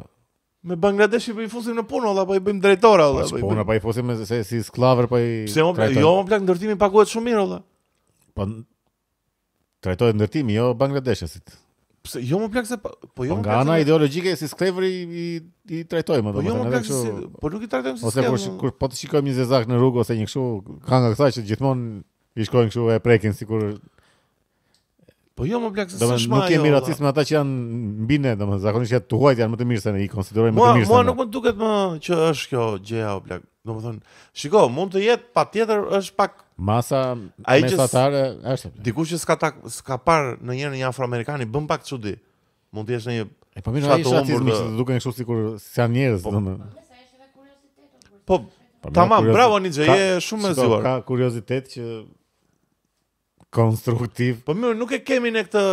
Me Bangladesh i po i fusim në punë, apo i bëjmë drejtora apo po i bëjmë. Po i fusim me se si skllavër po i. Pse më plagë? Jo, më plagë ndërtimin paguhet shumë mirë, valla. Po trajtohet ndërtimi jo bangladeshësit. Pse jo më plakse po, po jo po nga ana ideologjike si slavery i i trajtoj më do të thënë. Po jo më plakse po nuk i trajtoj si Ose kur po të shikojmë një zezak në rrugë ose një kështu ka nga kësaj që gjithmonë i shkojnë kështu e prekin sikur Po jo më plakse s'është më. Do të nuk kemi jo, racisme ata që janë mbi ne, domethënë zakonisht të huajt janë më të mirë se ne, i konsiderojmë më të mirë se ne. Mo, nuk më duket më që është kjo gjëja o plak domethën shiko mund të jetë patjetër është pak masa mesatare është dikush që s'ka ta, s'ka parë në një një afroamerikan i bën pak çudi mund të jesh në një e po mirë ai është aty më duken kështu sikur si janë njerëz po, sa është edhe kurioziteti po, po Tamam, bravo Nice, je shumë e zgjuar. Ka kuriozitet që konstruktiv. Po mirë, nuk e kemi në këtë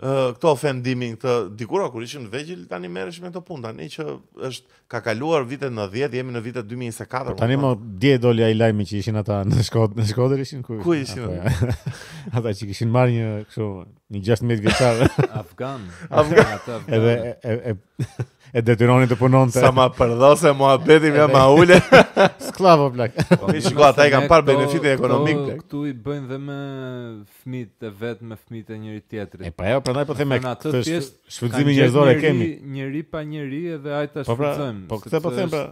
këto ofendimin këtë dikur kur ishim të vegjël tani merresh me këtë punë tani që është ka kaluar vitet në 10 jemi në vitet 2024 po tani më dje doli ai lajmi që ishin ata në Shkodër në Shkodër ishin ku ku ishin ata, që ishin marrë një kështu një 16 vjeçar afgan afgan ata e e detyronin të punonte. Sa ma përdose, mua beti më ma ule. Sklavo blak. Po shiko ata i kanë parë benefite ekonomike. Këtu, i bëjnë dhe me fëmijët e vet me fëmijët e njëri tjetrit. E pa po jo, prandaj po them këtë pjesë shfrytëzimi njerëzor e kemi. Njëri pa njëri edhe ai ta Po, pra, po këtë po them pra.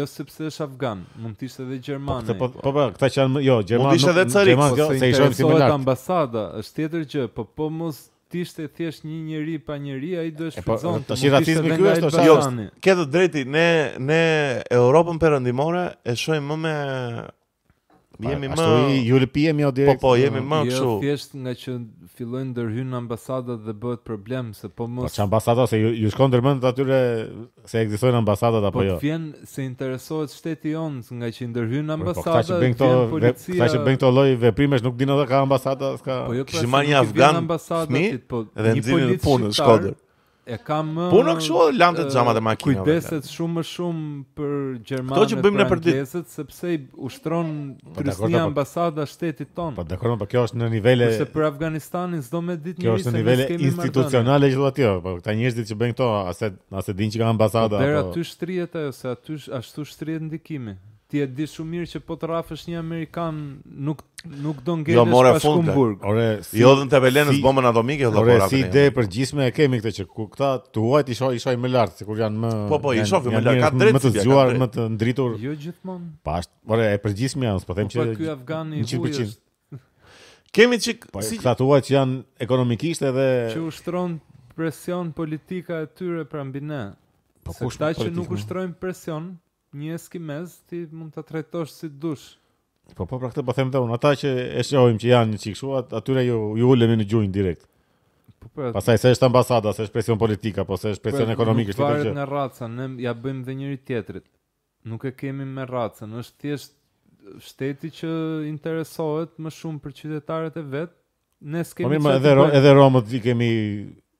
Jo sepse është afgan, mund të ishte edhe gjerman. Po, po po po, pra, këta që janë jo, gjerman. Mund të ishte edhe carik, jo, se i shohim si është tjetër gjë, po po mos tishte thjesht një njeri pa njëri ai do po, të shpërdon. Po, tash rasismi ky është ose. Jo. Që të drejtë ne ne Evropën perëndimore e shohim më me Pa, jo, po, po, jemi më jo direkt. Po po, jemi më kështu. Jo thjesht nga që fillojnë ndërhyjn në ambasadat dhe bëhet problem se po mos. Po ambasadat, se ju, ju shkon ndërmend të atyre se ekzistojnë ambasadat apo po, jo. Po vjen se interesohet shteti jon nga që ndërhyjn në po, ambasadat. Po sa që bën këto, sa që bën këto lloj veprimesh nuk dinë ata ka ambasada, ka. Po jo, kishim pra, një afgan. Po, dhe nxjerrin punën në Shkodër e kam më Po nuk shoh lëndët xhamat e makinave. Kujdeset shumë më shumë për Gjermanët. Kto që bëjmë ne për ditë, sepse ushtron po, po, trysni po, ambasada shtetit ton. Po dakord, po kjo është në nivele Ose për Afganistanin s'do me ditë njëri se kemi Kjo në nivele institucionale që thotë jo, po këta njerëzit që bëjnë këto, a se dinë që ka ambasada apo Për aty shtrihet ajo, se aty ashtu shtrihet ndikimi ti e di shumë mirë që po të rafësh një amerikan nuk nuk do ngjesh jo, pas Jo, Ore, si, jo dhën te si, bomën atomike ore, po si ide për gjithme e kemi këtë që ku këta tuajt i shoj shoj më lart sikur janë më Po po, i shoh më lart, ka drejtë. Më të zgjuar, më të ndritur. Jo gjithmonë. Pa, ore, e për gjithme janë, po them që ky afgan i Kemi çik, po, si këta tuajt janë ekonomikisht edhe që ushtron presion politika e tyre pra mbi ne. Po kush ta që nuk ushtrojnë presion, një eskimez ti mund ta trajtosh si dush. Po po pra këtë po them dhe unë, ata që e shohim që janë një çik kështu, atyre ju ju ulën në gjunjë direkt. Po po. Pastaj se është ambasada, se është presion politika, po se është presion po, ekonomik, kështu që. Po në rracën, ne ja bëjmë dhe njëri tjetrit. Nuk e kemi me rracën, është thjesht shteti që interesohet më shumë për qytetarët e vet. Ne skemi. Po mirë, edhe edhe Romët i kemi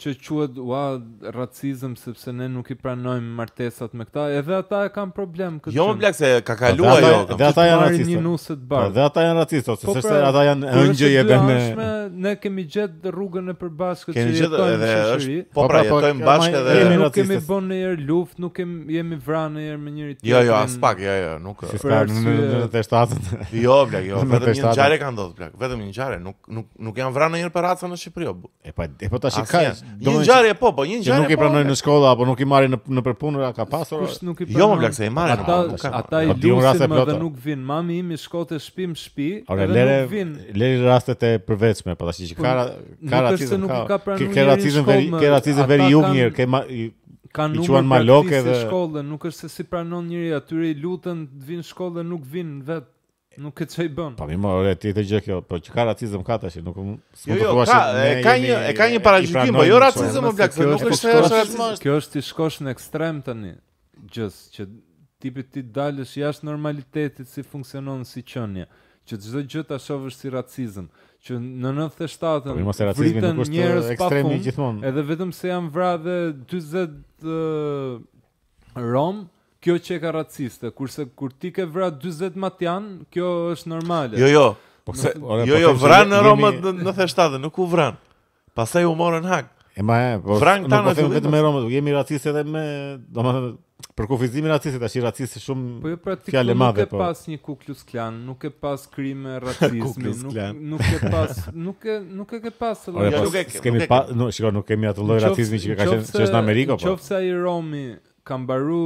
që quhet ua racizëm sepse ne nuk i pranojmë martesat me këta. Edhe ata e kanë problem këtë. Jo, bla se ka po, kaluar jo. Po, dhe ata janë racistë. Dhe ata janë racistë, sepse po pra, ata janë ëngjë e bën me. Ne kemi gjet rrugën e përbashkët që jetojmë në shoqëri. Po pra, po, pra jetojmë bashkë edhe jemi racistë. kemi bën një herë luftë, nuk kemi jemi vranë një herë me njëri tjetrin. Jo, jo, as pak, jo, jo, nuk. Për të shtatën. Jo, bla, jo, vetëm një ngjarë kanë dhënë, bla. Vetëm një ngjarë, nuk nuk nuk janë vranë një herë për racën në Shqipëri. Jo, e po, e po tash i Një ngjarje po, po, një ngjarje. Nuk i po, pranojnë në shkollë apo nuk i marrin në në përpunëra ka pasur. Kush nuk i pranojnë? Jo, bla, se i marrin. Ata ata i lutin më dhe nuk vin. Mami im i shkoi shtëpi në shtëpi, edhe nuk vin. Lëri rastet e përvetshme, po tashi që po, ka ka ka Ke veri, ke racizëm veri ju mirë, ke ka numër maloke dhe shkollën, nuk është se si pranon njëri atyre i lutën të vinë në shkollë dhe nuk vinë vetë Nuk e çoj bën. Po mirë, ore, ti të gjë kjo, po çka racizëm ka tash, nuk s'mund të thuash. Jo, jo, ka, e ka një, e ka një paradigmë, po jo racizëm apo blaq, nuk është ashtu më. Kjo është ti shkosh në ekstrem tani. Gjës që tipi ti dalësh jashtë normalitetit si funksionon si qenie, që çdo gjë ta shohësh si racizëm që në 97-ën po, vritën njerëz pa gjithmonë. edhe vetëm se janë vrarë 40 rom, kjo që e ka raciste, kurse kur ti ke vrarë 40 matian, kjo është normale. Jo, jo. Po se, jo, po jo, vranë në Romë në 97, nuk u vranë. Pastaj u morën hak. E ma e, po Frank tani po vetë me u po jemi racistë edhe me, domethënë për kufizimi racistë, tash i racistë shumë po jo, pra fjalë madhe po. Nuk e pas një Ku Klux Klan, nuk e pas krime racizmi, nuk nuk e pas, nuk e nuk e ke pas. Ore, pas jo, nuk e ke. Kemi pas, nuk, shiko, nuk kemi atë lloj racizmi që ka qenë në Amerikë po. Qofse ai Romi ka mbaru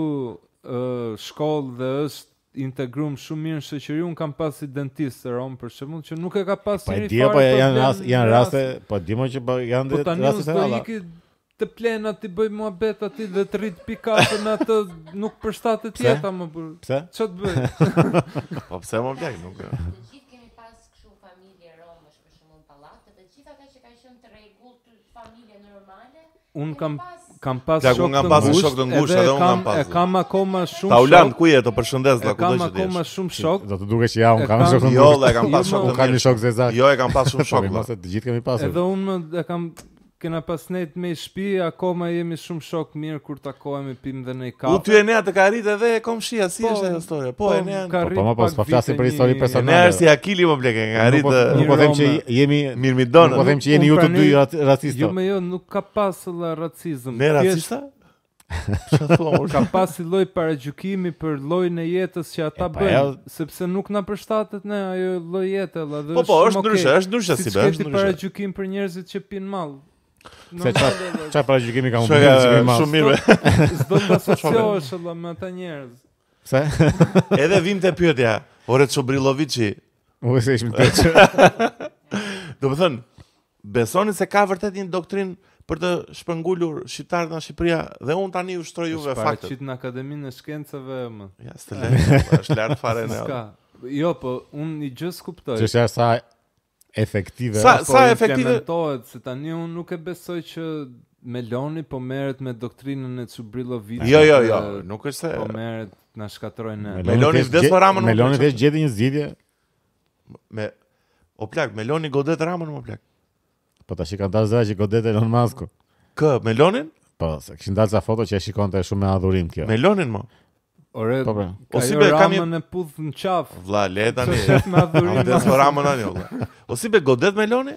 shkollë dhe është integrum shumë mirë në shoqëri, un kam pas si dentist rom për shembull që nuk e ka pas si Po dia po janë janë raste, po dimo që po janë raste të Po tani do po iki të plan aty bëj muhabet aty dhe të rrit pikapën atë nuk përshtatet ti të më bë. Pse? Ço të bëj? Po pse më vjen nuk. Të gjithë kemi pas kështu familje romësh për shembull pallate, të gjitha ato që kanë qenë të rregullt, familje normale. Un kam pas kam pas shok të ngushtë. Ja, kam pas shok të ngushtë, edhe kam pas. E kam akoma shumë shok. Taulan ku je? Të përshëndes la ku do të jesh. Kam akoma shumë shok. Do të duket që ja un kam shok të ngushtë. Jo, e kam pas jo, shok të ngushtë. Kam shok zezak. Jo, e kam pas shumë shok. Po, mos të gjithë kemi pasur. Edhe un e kam kena pas nejt me i shpi, akoma jemi shumë shok mirë kur takohemi pim dhe në i kafe. U ty e nea të ka rritë edhe e kom shia, si po, është e historia? Po, po e nea... Ka rritë po, po, pak vite një... Po, për histori personale. Nea është si Akili më bleke, ka rritë... Nuk, nuk po, po them që jemi... Mirë mi donë. Nuk po them që jeni ju të dy racisto. Jo me jo, nuk ka pasë la racizm. Ne racista? ka pas si para paragjykimi për llojin e jetës që ata bëjnë, sepse nuk na përshtatet ne ajo lloj jete, lladhë. Po po, është ndryshe, është ndryshe si bëhet. Si ti paragjykim për njerëzit që pinë mall. Se çfar çfar para gjykimi ka humbur gjykimi më. Shumë mirë. Zbëm të asociohesh edhe me ata njerëz. Pse? Edhe vim te pyetja. Ore Çobrilloviçi. U se ishim te. Do të thon, besoni se ka vërtet një doktrinë për të shpëngulur shqiptarët nga Shqipëria dhe un tani u shtroj juve faktet. Është në Akademinë e Shkencave më. Ja, s'të lë. Po, është lart fare ne. Jo, po un i gjithë kuptoj. Që është sa efektive sa, sa efektive implementohet se tani unë nuk e besoj që Meloni po merret me doktrinën e Çubrillo Vit. Jo, jo, jo, nuk është se po merret na shkatrojnë ne. Meloni vdes me Ramën. Meloni vdes gjeti një zgjidhje me O plak, Meloni godet Ramën më plak. Po tash i kanë dalë që godet Elon Musk. Kë, Melonin? Po, se kishin dalë sa foto që e shikonte shumë me adhurim kjo. Melonin më. Mo. Ore, po. si be kam me në puth në qafë. Vlla, le tani. Ose be ramë në anjë. Ose be godet me loni?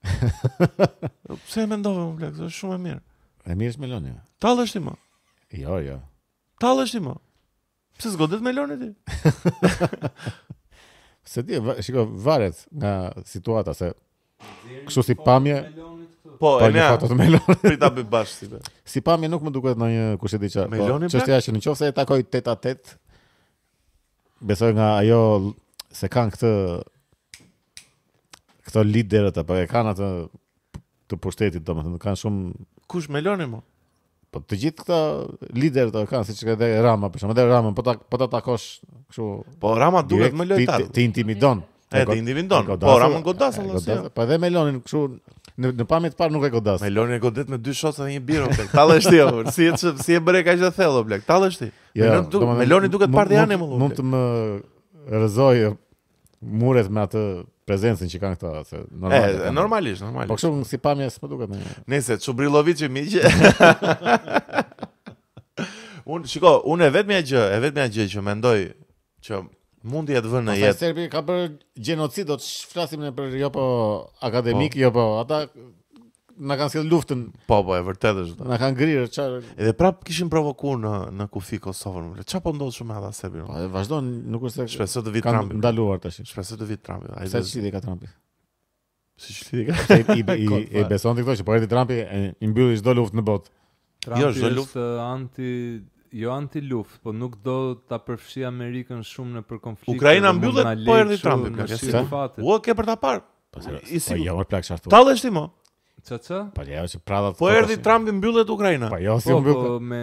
Pse më ndove më blek, është shumë e mirë. E mirë është meloni. loni. është ti më. Jo, jo. Tallësh ti më. Pse zgodet me loni ti? Se ti, shiko, varet nga situata se. Kështu si pamje po, e një fatë të melon. ta bi bashkë, si Si pami nuk më duket në një kushe di qa. po, Qështja që në qofë se e takoj teta-tet, besoj nga ajo se kanë këtë këto liderët apo e kanë atë të pushtetit domethënë kanë shumë kush meloni mo po të gjithë këta liderët e kanë siç ka edhe Rama për shumë, edhe Rama po ta po ta takosh kështu po Rama duhet më lojtar ti intimidon e ti intimidon po Rama godas jo? po dhe melonin kështu në, në pamje të parë nuk e godas. Me Lorin e godet me dy shosë dhe një birë, blek. Talla është ti, ur. Si e si e bëre kaq të thellë, blek. Talla është ti. Ja, me Lorin duket duket të parë janë më lut. Mund të më rrezojë muret me atë prezencën që kanë këta se normal. E, normalisht, normalisht, normal. Po kështu si pamje s'po duket më. Nëse Çubrilovici më jë. Un shikoj, unë vetëm vetmja gjë, e vetëm gjë që mendoj që mundi e të vënë në jetë. Serbi ka bërë gjenocid, do të flasim ne për jo po akademik, po. jo po, ata na kanë sjell luftën. Po po, e vërtetë është. Na kanë ngrirë çfarë. Edhe prap kishin provokuar në në kufi Kosovën. Çfarë po ndodh shumë edhe Serbi. Po, vazhdon, nuk është se shpesë të vit kanë Kan ndaluar tash. Shpesë të vit Trumpi. Ai është i ka Trumpi. Si çili ka? I i, i po. beson ti këto që po erdhi Trumpi e i mbylli çdo luftë në botë. Trumpi jo, është luftë uh, anti jo anti luft po nuk do ta përfshi Amerikën shumë në për konflikt. Ukraina mbyllet po erdhi Trump. U ke për ta parë. Po si po, ja jo, vë plaksh ashtu. Tallë ti mo. Ç'ç? Po ja jo, është prada. Po erdhi Trump i mbyllet Ukraina. Po jo si po, mbyllet. Po me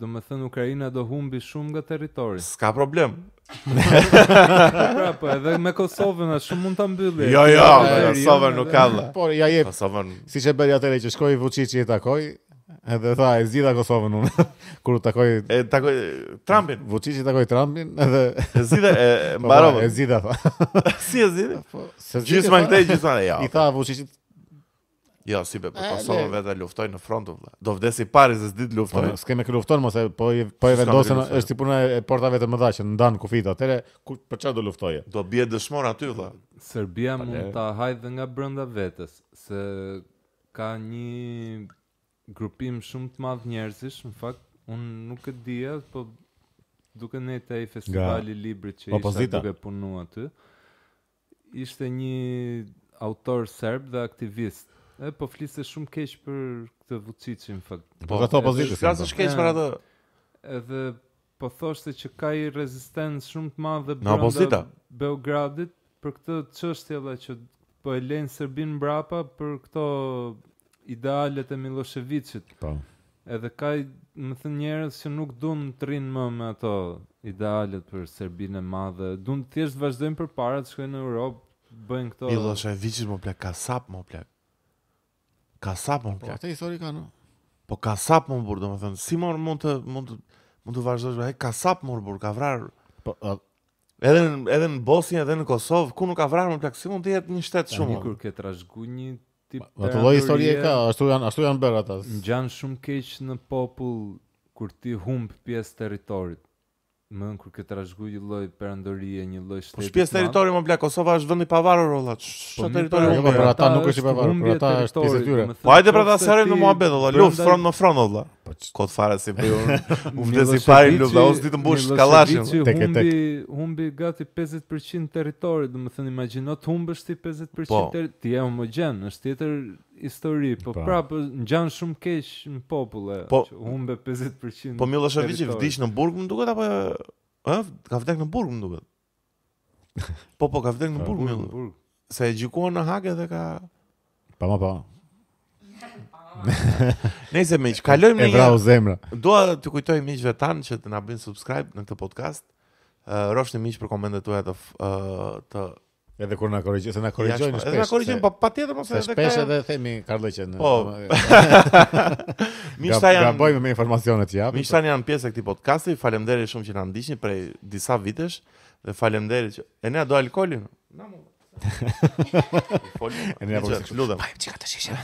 do të thënë Ukraina do humbi shumë nga territori. S'ka problem. Pra, po edhe me Kosovën shumë mund ta mbylli. Jo jo, Kosova nuk ka. Po ja jep. Kosova. Siç e bëri atë që shkoi Vučić i takoi, Edhe tha, e zgjidha Kosovën unë. Kur u takoi e takoi Trumpin. Vučići takoi Trumpin edhe e zgjidha e po, po, mbaron. E zgjidha tha. si e zgjidha? Po, se gjithmonë këtë gjithmonë ja. I tha Vučići Jo, si be, po eh, Kosova le... vetë luftoj në front u vla. Do vdesi pari se s'dit luftoj. Po, s'kemë kë lufton mos e po i, po e vendosen është tipuna e portave më dha, që ndan kufit atëre, ku për çfarë do luftoje? Do bie dëshmor aty vla. Serbia Pare. mund ta hajë nga brenda vetes se ka një grupim shumë të madh njerëzish, në fakt unë nuk e di, po duke ne te ai festivali i librit që ishte duke punu aty. Ishte një autor serb dhe aktivist. E, po fliste shumë keq për këtë vucicin, në fakt. Po ka opozitës. për atë. Edhe po thoshte që ka i rezistencë shumë të madhe dhe opozita. Beogradit për këtë çështje që po e lenë Serbin mbrapa për këto idealet e Miloševićit. Po. Edhe ka, më thënë njerëz që nuk duan të rrinë më me ato idealet për Serbinë e Madhe. Duan të thjesht vazhdojnë përpara të shkojnë në Europë, bëjnë këto. Miloševićit më plak, kasap më plak. Kasap më po, plak. Po, ti kanë. Po kasap më burr, domethënë si mor mund të mund të mund të vazhdosh me kasap më burr, ka vrarë. Po, a... edhe edhe në Bosnjë, edhe në Kosovë, ku nuk ka vrarë më plak, si mund të jetë një shtet shumë. Nikur ke trashëguar Tip, ato lloj historie ka, ashtu janë, ashtu janë bërë ata. Ngjan shumë keq në popull kur ti humb pjesë territorit më në kur këtë rashgu një loj perandorie, një loj shtetit. Po shpjes teritori më bla, Kosova është vëndi pavarur, ola, që teritori më bla? Po ata nuk është i pavarur, për po ata është pjesë tyre. Po ajde për ata sërën në mua bedo, ola, luft, fronë në front, ola. Po fara kotë fare si për unë, u vdesi pari në luft, ose ditë mbush kalashin. Milosevici humbi gati 50% territori, dhe më ti 50% po. teritori, ti e është tjetër histori, po pa. prapë ngjan shumë keq në popull e po, humbe 50%. Po Milošević vdiq në burg, më duket apo ë ka vdek në burg, më duket. Po po ka vdek në burg. më duket. Sa e gjikuan në Hagë dhe ka Pa ma pa. Nëse miq, kalojmë në një. Bravo zemra. Dua të kujtoj miqve tan që të na bëjnë subscribe në këtë podcast. Uh, Rofshë miq për komentet tuaja të uh, të Edhe kur na korrigjon, se na korrigjojnë shpesh. Na korrigjon pa patjetër mos po e dhe. Shpesh edhe themi Karlloj Po. po Mi shtaj janë. Ja me informacione të japim. Mi shtaj po. janë pjesë e këtij podcasti. Faleminderit shumë që na ndiqni prej disa vitesh dhe faleminderit që e na do alkolin. Na mund. E nea për shkëtë lutëm Pajmë që ka të shishe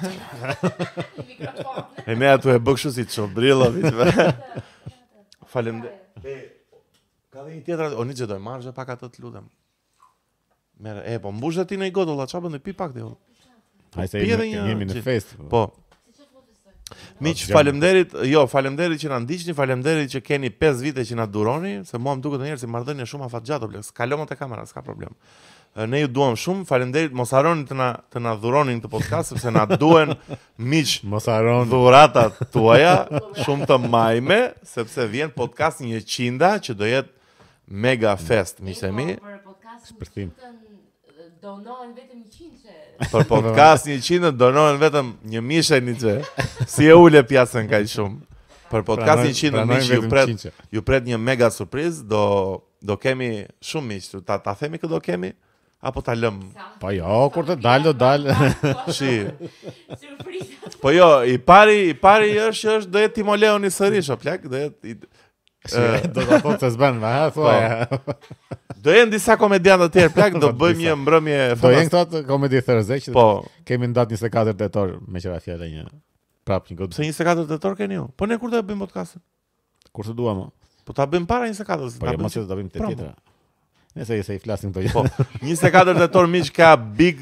E nea të e bëkshu si të shumë brilla vitve Ka dhe një tjetër O një gjithë marrë që pa ka të lutem. Merë, e, po, mbush dhe ti në i godolla, qa bëndë, pi pak ti? jo. se jemi, në fest. Po. po. Miq, faleminderit. Jo, faleminderit që na ndiqni, faleminderit që keni 5 vite që na duroni, se mua më duket ndonjëherë si marrdhënia shumë afatgjat o bleks. Kalojmë te kamera, s'ka problem. Ne ju duam shumë. Faleminderit, mos harroni të na të na dhuroni këtë podcast sepse na duhen miq. Mos harron dhuratat tuaja shumë të majme sepse vjen podcast 100 që do jetë mega fest, miqtë mi donohen vetëm 100 çe. Për po, po. podcast 100 donohen vetëm 1000 çe. Si e ule pjesën kaq shumë. Për podcast pra 100 miq pra ju pret ju pret një mega surprizë, do do kemi shumë miq, ta ta themi kë do kemi apo ta lëm. Po jo, kur të dal do dal. Shi. Surprizë. Po jo, i pari i pari është që është do jetë Timoleoni sërish o plak, do jetë Eh, do të thotë se s'bën më hafo. Po. Do janë disa komedianë të tjerë plak, do bëjmë një mbrëmje fantastike. Do janë këto komedi thërëzë që po. kemi ndat 24 tetor me qira e një. Prap një gjë. Se 24 tetor keni ju. Po ne kur do të bëjmë podcastin? Kur të duam. Po ta bëjmë para 24-së, po jo, ta bëjmë. Po bëjmë tjetra. Pra, Nëse sa i sa i flasim po. 24 tetor miq ka big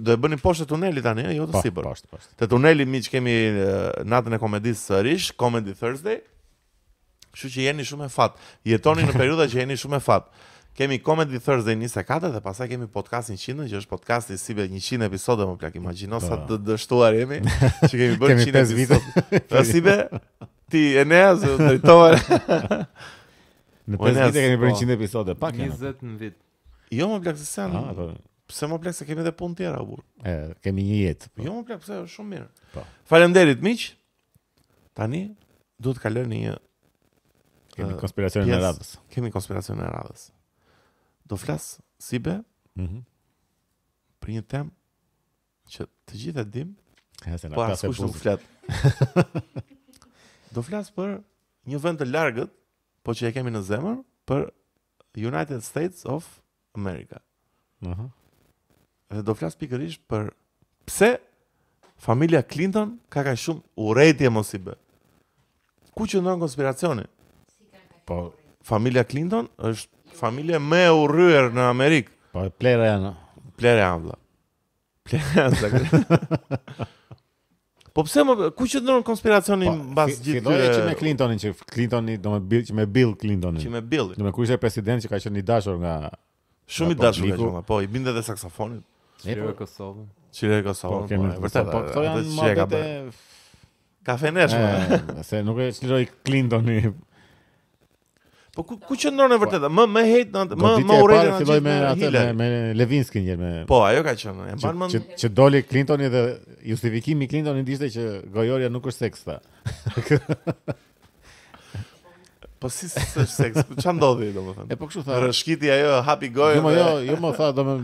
do e bënin poshtë tunelit tani, jo të sipër. Po, poshtë, poshtë. Te tuneli miq kemi natën e komedisë sërish, Comedy Thursday. Kështu që jeni shumë e fat. Jetoni në periudha që jeni shumë e fat. Kemi Comedy Thursday 24 dhe pastaj kemi podcastin 100 që është podcasti si be 100 episode më plak. Imagjino sa po. të dështuar jemi që kemi bërë 100 episode. Kemi 5 vite. Po si be ti e neaz drejtova. në 5 po, vite kemi bërë 100 po. episode, pak 20 në vit. Jo më plak se sen. Ah, po. Pse më plak se kemi edhe punë tjera u. bur. E, kemi një jetë. Po. Jo më plak se është shumë mirë. Po. Faleminderit miq. Tani duhet të kaloj në një Kemi konspiracionin e radhës. Kemi konspiracionin e radhës. Do flas si be? Mhm. Mm për një temë që të gjithë e dim, po asë kush nuk fletë. Do flasë për një vend të largët, po që e kemi në zemër, për United States of America. Uh -huh. do flasë pikërish për pse familja Clinton ka kaq shumë uretje mos bë. Ku që ndonë konspiracionit? Po, familja Clinton është familje me e urryer në Amerikë. Po, plera janë. Plera janë, vla. Plera janë, zakë. po pse më, ku që të nërën konspiracionin po, gjithë këtyre që me Clintonin, që Clintoni do me Bill, që me Bill Clintonin. Që me Bill. Do me ku ishe president që ka qenë i dashur nga... Shumë i dashur nga qenë, po, i binde dhe saksofonit. Qire e Kosovën. Qire e Kosovën, po, po vërtet po, e po, po, po, po, po, po, nuk e po, po, Po ku ku qëndron në po. vërtetë? Më më het në më më urrej në atë. Filloi me atë me me Levinsky një herë me. Po, ajo ka qenë. E mban mend që, doli Clintoni dhe justifikimi i Clintonit ishte që gojoria nuk është seks tha. po si është seks? Ç'a ndodhi domethënë? E po kështu tha. Rëshkiti ajo hapi gojën. Jo, jo, jo më tha domë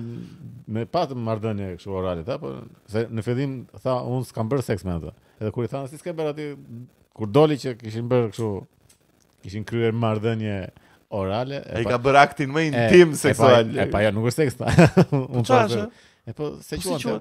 me patë marrëdhënie kështu orale tha, po se në fillim tha unë s'kam bërë seks me atë. Edhe kur i tha se s'ke bërë aty kur doli që kishin bërë kështu Kishin kryer marrëdhënie orale. Ai ka bër aktin më intim seksual. E pa, jo, nuk është seksual. Po Unë po. E po se quan. Po,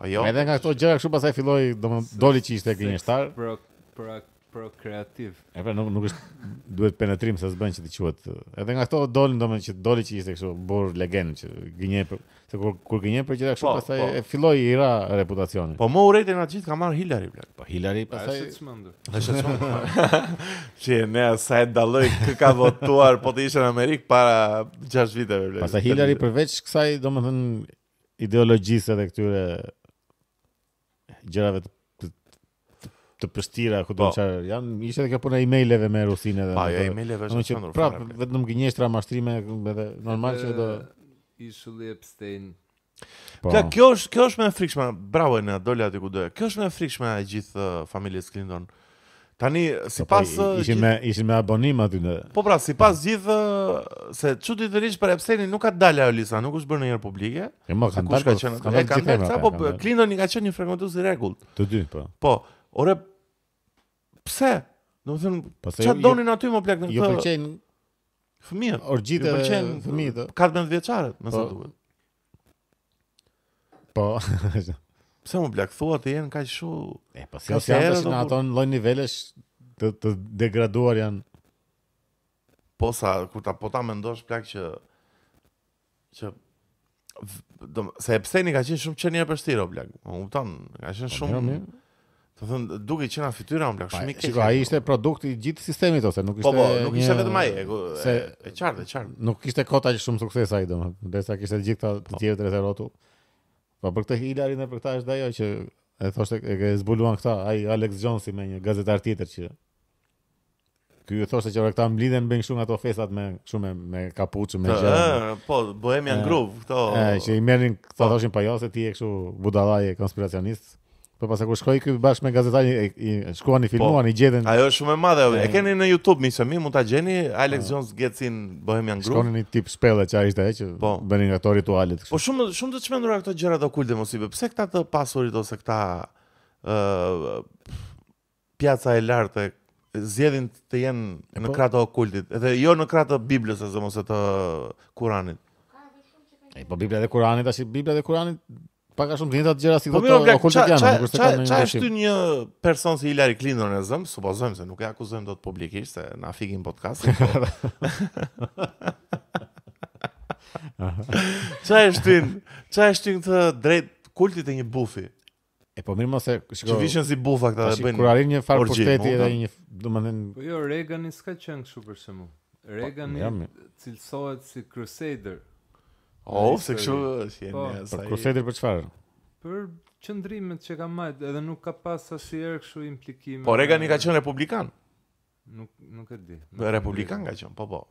po jo. Edhe nga këto gjëra kështu pastaj filloi domun doli që ishte gënjeshtar. Pro pro pro kreativ. E pra nuk nuk është duhet penetrim sa s'bën që ti quhet. Edhe nga këto doli domun që doli që ishte kështu burr legend që gënje për Se kur kur gënje për gjithë kështu po, pastaj po. e filloi Ira reputacionin. Po më urrejtë na gjithë ka marr Hillary bla. Po Hillary pastaj është çmendur. Është çmendur. Po. Si ne sa e dalloi kë ka votuar po të ishte në Amerik para 6 viteve bla. Pastaj Hillary përveç kësaj domethën ideologjisë edhe këtyre gjërave të të pështira ku do po. të çfarë janë ishte edhe e emailëve me Rusinë edhe. Po, emailëve janë shumë. Prapë vetëm gënjeshtra mashtrime edhe normal që do ishulli Epstein. Po. kjo është kjo është më frikshme. Bravo Ena, doli aty ku doja. Kjo është më frikshme e gjithë uh, familjes Clinton. Tani sipas po, po, uh, ishin me ishin me abonim aty në. Po pra, sipas gjithë uh, se çuditërisht për Epsteinin nuk ka dalë ajo lisa, nuk është bërë ndonjëherë publike. E mo, kanë dalë. Ka qenë ka dalë ata, po, po Clinton i ka qenë një frekuentues i rregullt. Të dy, po. Po, orë, pse? Do të po, aty më plak në këtë? Jo Fëmijët. Orgjitë pëlqen fëmijët. Ka 18 vjeçare, më sa duhet. Po. po. Sa më blaq thua të jenë kaq shu. E po si janë të ato në lloj nivelesh të të degraduar janë. Po sa kur ta po ta mendosh plak që që do se pse nuk ka qenë shumë çeni për shtirë o blaq. Po kupton, ka qenë po, shumë. Do thon duke qenë fytyra fytyrë ambla, shumë keq. ai ishte produkt i gjithë sistemit ose nuk po, ishte. Po, po, nuk ishte vetëm ai, e e qartë, e qartë. Nuk ishte kota që shumë sukses ai domethënë, derisa kishte gjithë këta po. të tjerë rreth rrotu. Po për këtë Hilarin e për këtë është ajo që e thoshte e zbuluan këta, ai Alex Jonesi me një gazetar tjetër që Ky ju thoshte që ora këta mblidhen bën shumë ato festat me shumë me kapuçë me gjë. Po, Bohemian Grove, këto. Ë, që i merrin, thoshin pa jo se ti je kështu budallaje konspiracionist. Po pas kur shkoj këtu bashkë me gazetarin, shkuan i po, filmuan, po, i gjetën. Ajo është shumë e madhe. E keni në YouTube mi se mi mund ta gjeni Alex a, Jones Getsin, Bohemian Group. Shkonin i tip spellet që ishte ai që po, bënin nga Po shumë shumë të çmendura këto gjëra të okulte mos i bë. Pse këta të pasurit ose këta ë uh, pjaca e lartë zgjedhin të jenë e në po? krah okultit, edhe jo në krah të Biblës ose mos të Kuranit. Ai po Bibla dhe Kurani, tash Bibla dhe Kurani Pak a shumë të njëta të gjera si këtë të okullë të janë. Qa është një person si Hillary Clinton e zëmë, supozojmë se nuk e akuzojmë do të publikisht, se na figim podcast. Po. qa është një qa është të drejt kultit e një bufi? E po mirë mos e shikoj. Që vishën si bufa këta dhe bëjnë. Kur arrin një farë pushteti po, edhe po. një, domethënë. Po jo, Reagan i s'ka qenë kështu për shkakun. Reagan cilësohet si crusader, O, oh, se kështu është jeni asaj. Po, për kusetin për çfarë? Për qendrimet që kam marrë, edhe nuk ka pas asnjëherë kështu implikime. Po Regan i ka qenë republikan. Nuk nuk e di. Po republikan ka qenë, po po.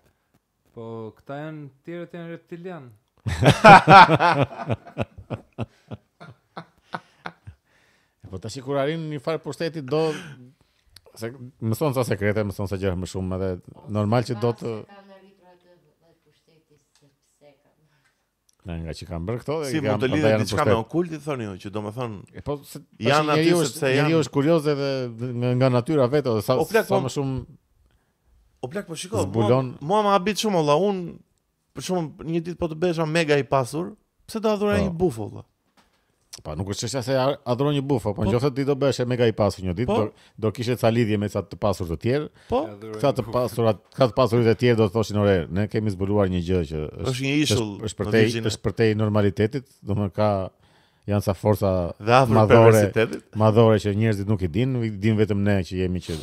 Po këta janë të tjerët janë reptilian. Po të sigurarin një farë pushteti do se më thon sa sekrete, më thon sa gjëra më shumë, edhe normal që do të Në nga që kanë bërë këto dhe si, kanë të lidhë diçka me okultin thoni ju, që domethënë e po se, janë aty sepse janë. Njeriu është kurioz edhe nga, nga natyra vetë ose sa, plak, sa po- më shumë O plak po shikoj, zbulon... mua më habit shumë Allah, un për shumë një ditë po të besha mega i pasur, pse do adhuroj po. një bufë valla? Pa po, nuk është çështja se adhuron një bufë, po, po. nëse ti do bëshë mega i pasur një ditë, po. do, do kishe ca lidhje me sa të pasur të tjerë. Po, sa të pasurat, ca të pasurit të tjerë do të thoshin orë, ne kemi zbuluar një gjë që është është një ishull, është për te, është për te normalitetit, domethënë ka janë sa forca madhore, madhore që njerëzit nuk i dinë, din vetëm ne që jemi që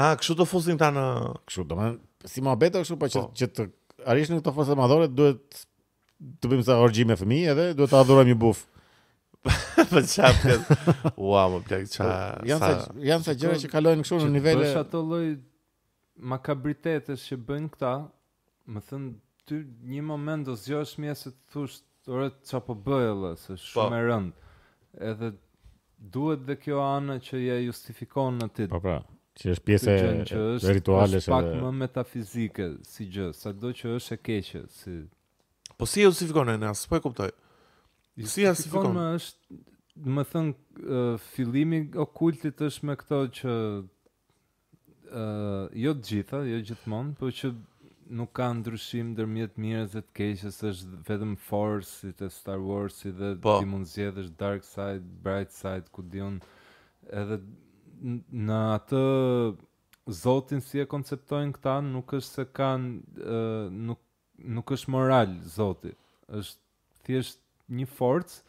A, kështu do fusin ta në... Kështu, do men, si më abeta kështu, pa që, që të arishnë në këto forësat madhore, duhet të bëjmë sa orgji me fëmi edhe duhet ta adhurojmë një bufë. për çapet. Ua, më pëlqen çaja. Jan sa jan sa gjëra që kalojnë këtu në nivel. Është ato lloj makabritetesh që bëjnë këta. Më thën ty një moment do zgjohesh më se të thosh ora çfarë po bëj ella, është po. shumë e rënd. Edhe duhet dhe kjo anë që ja justifikon atë. Po pra, që është pjesë e rituale se pak më metafizike si gjë, sado që është e keqe, si Po si e justifikon asë s'po e kuptoj. Si jasifikon? Më është, më thënë, uh, filimi okultit është me këto që uh, jo të gjitha, jo gjithmonë, po që nuk ka ndryshim ndërmjet mirës dhe të keqes, është vetëm Force të Star Wars i dhe po. ti mund zgjedhësh Dark Side, Bright Side, ku diun edhe në atë Zotin si e konceptojnë këta, nuk është se kanë nuk nuk është moral Zoti. Është thjesht një forcë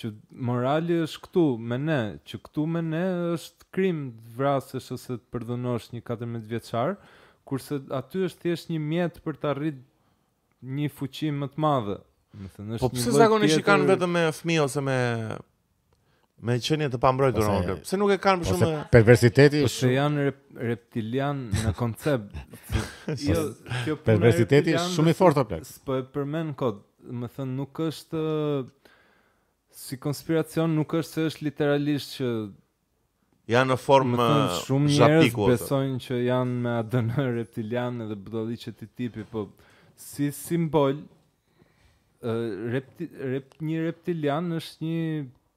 që morali është këtu me ne, që këtu me ne është krim të vrasësh ose të përdhonosh një 14 vjeçar, kurse aty është thjesht një mjet për të arritë një fuqi më të madhe. Do të thënë është po një Po pse zakonisht i kanë vetëm me fëmijë ose me me qenie të pambrojtura ose pse nuk e kanë për shume perversiteti po se janë rep, reptilian në koncept. Jo, kjo perversiteti është shumë i fortë apo? Po e përmend kod, më thënë, nuk është si konspiracion, nuk është se është literalisht që janë në formë më thënë, shumë njerës besojnë që janë me adënë reptilian edhe bëdodhi që ti tipi, po si simbol, repti, rep, një reptilian është një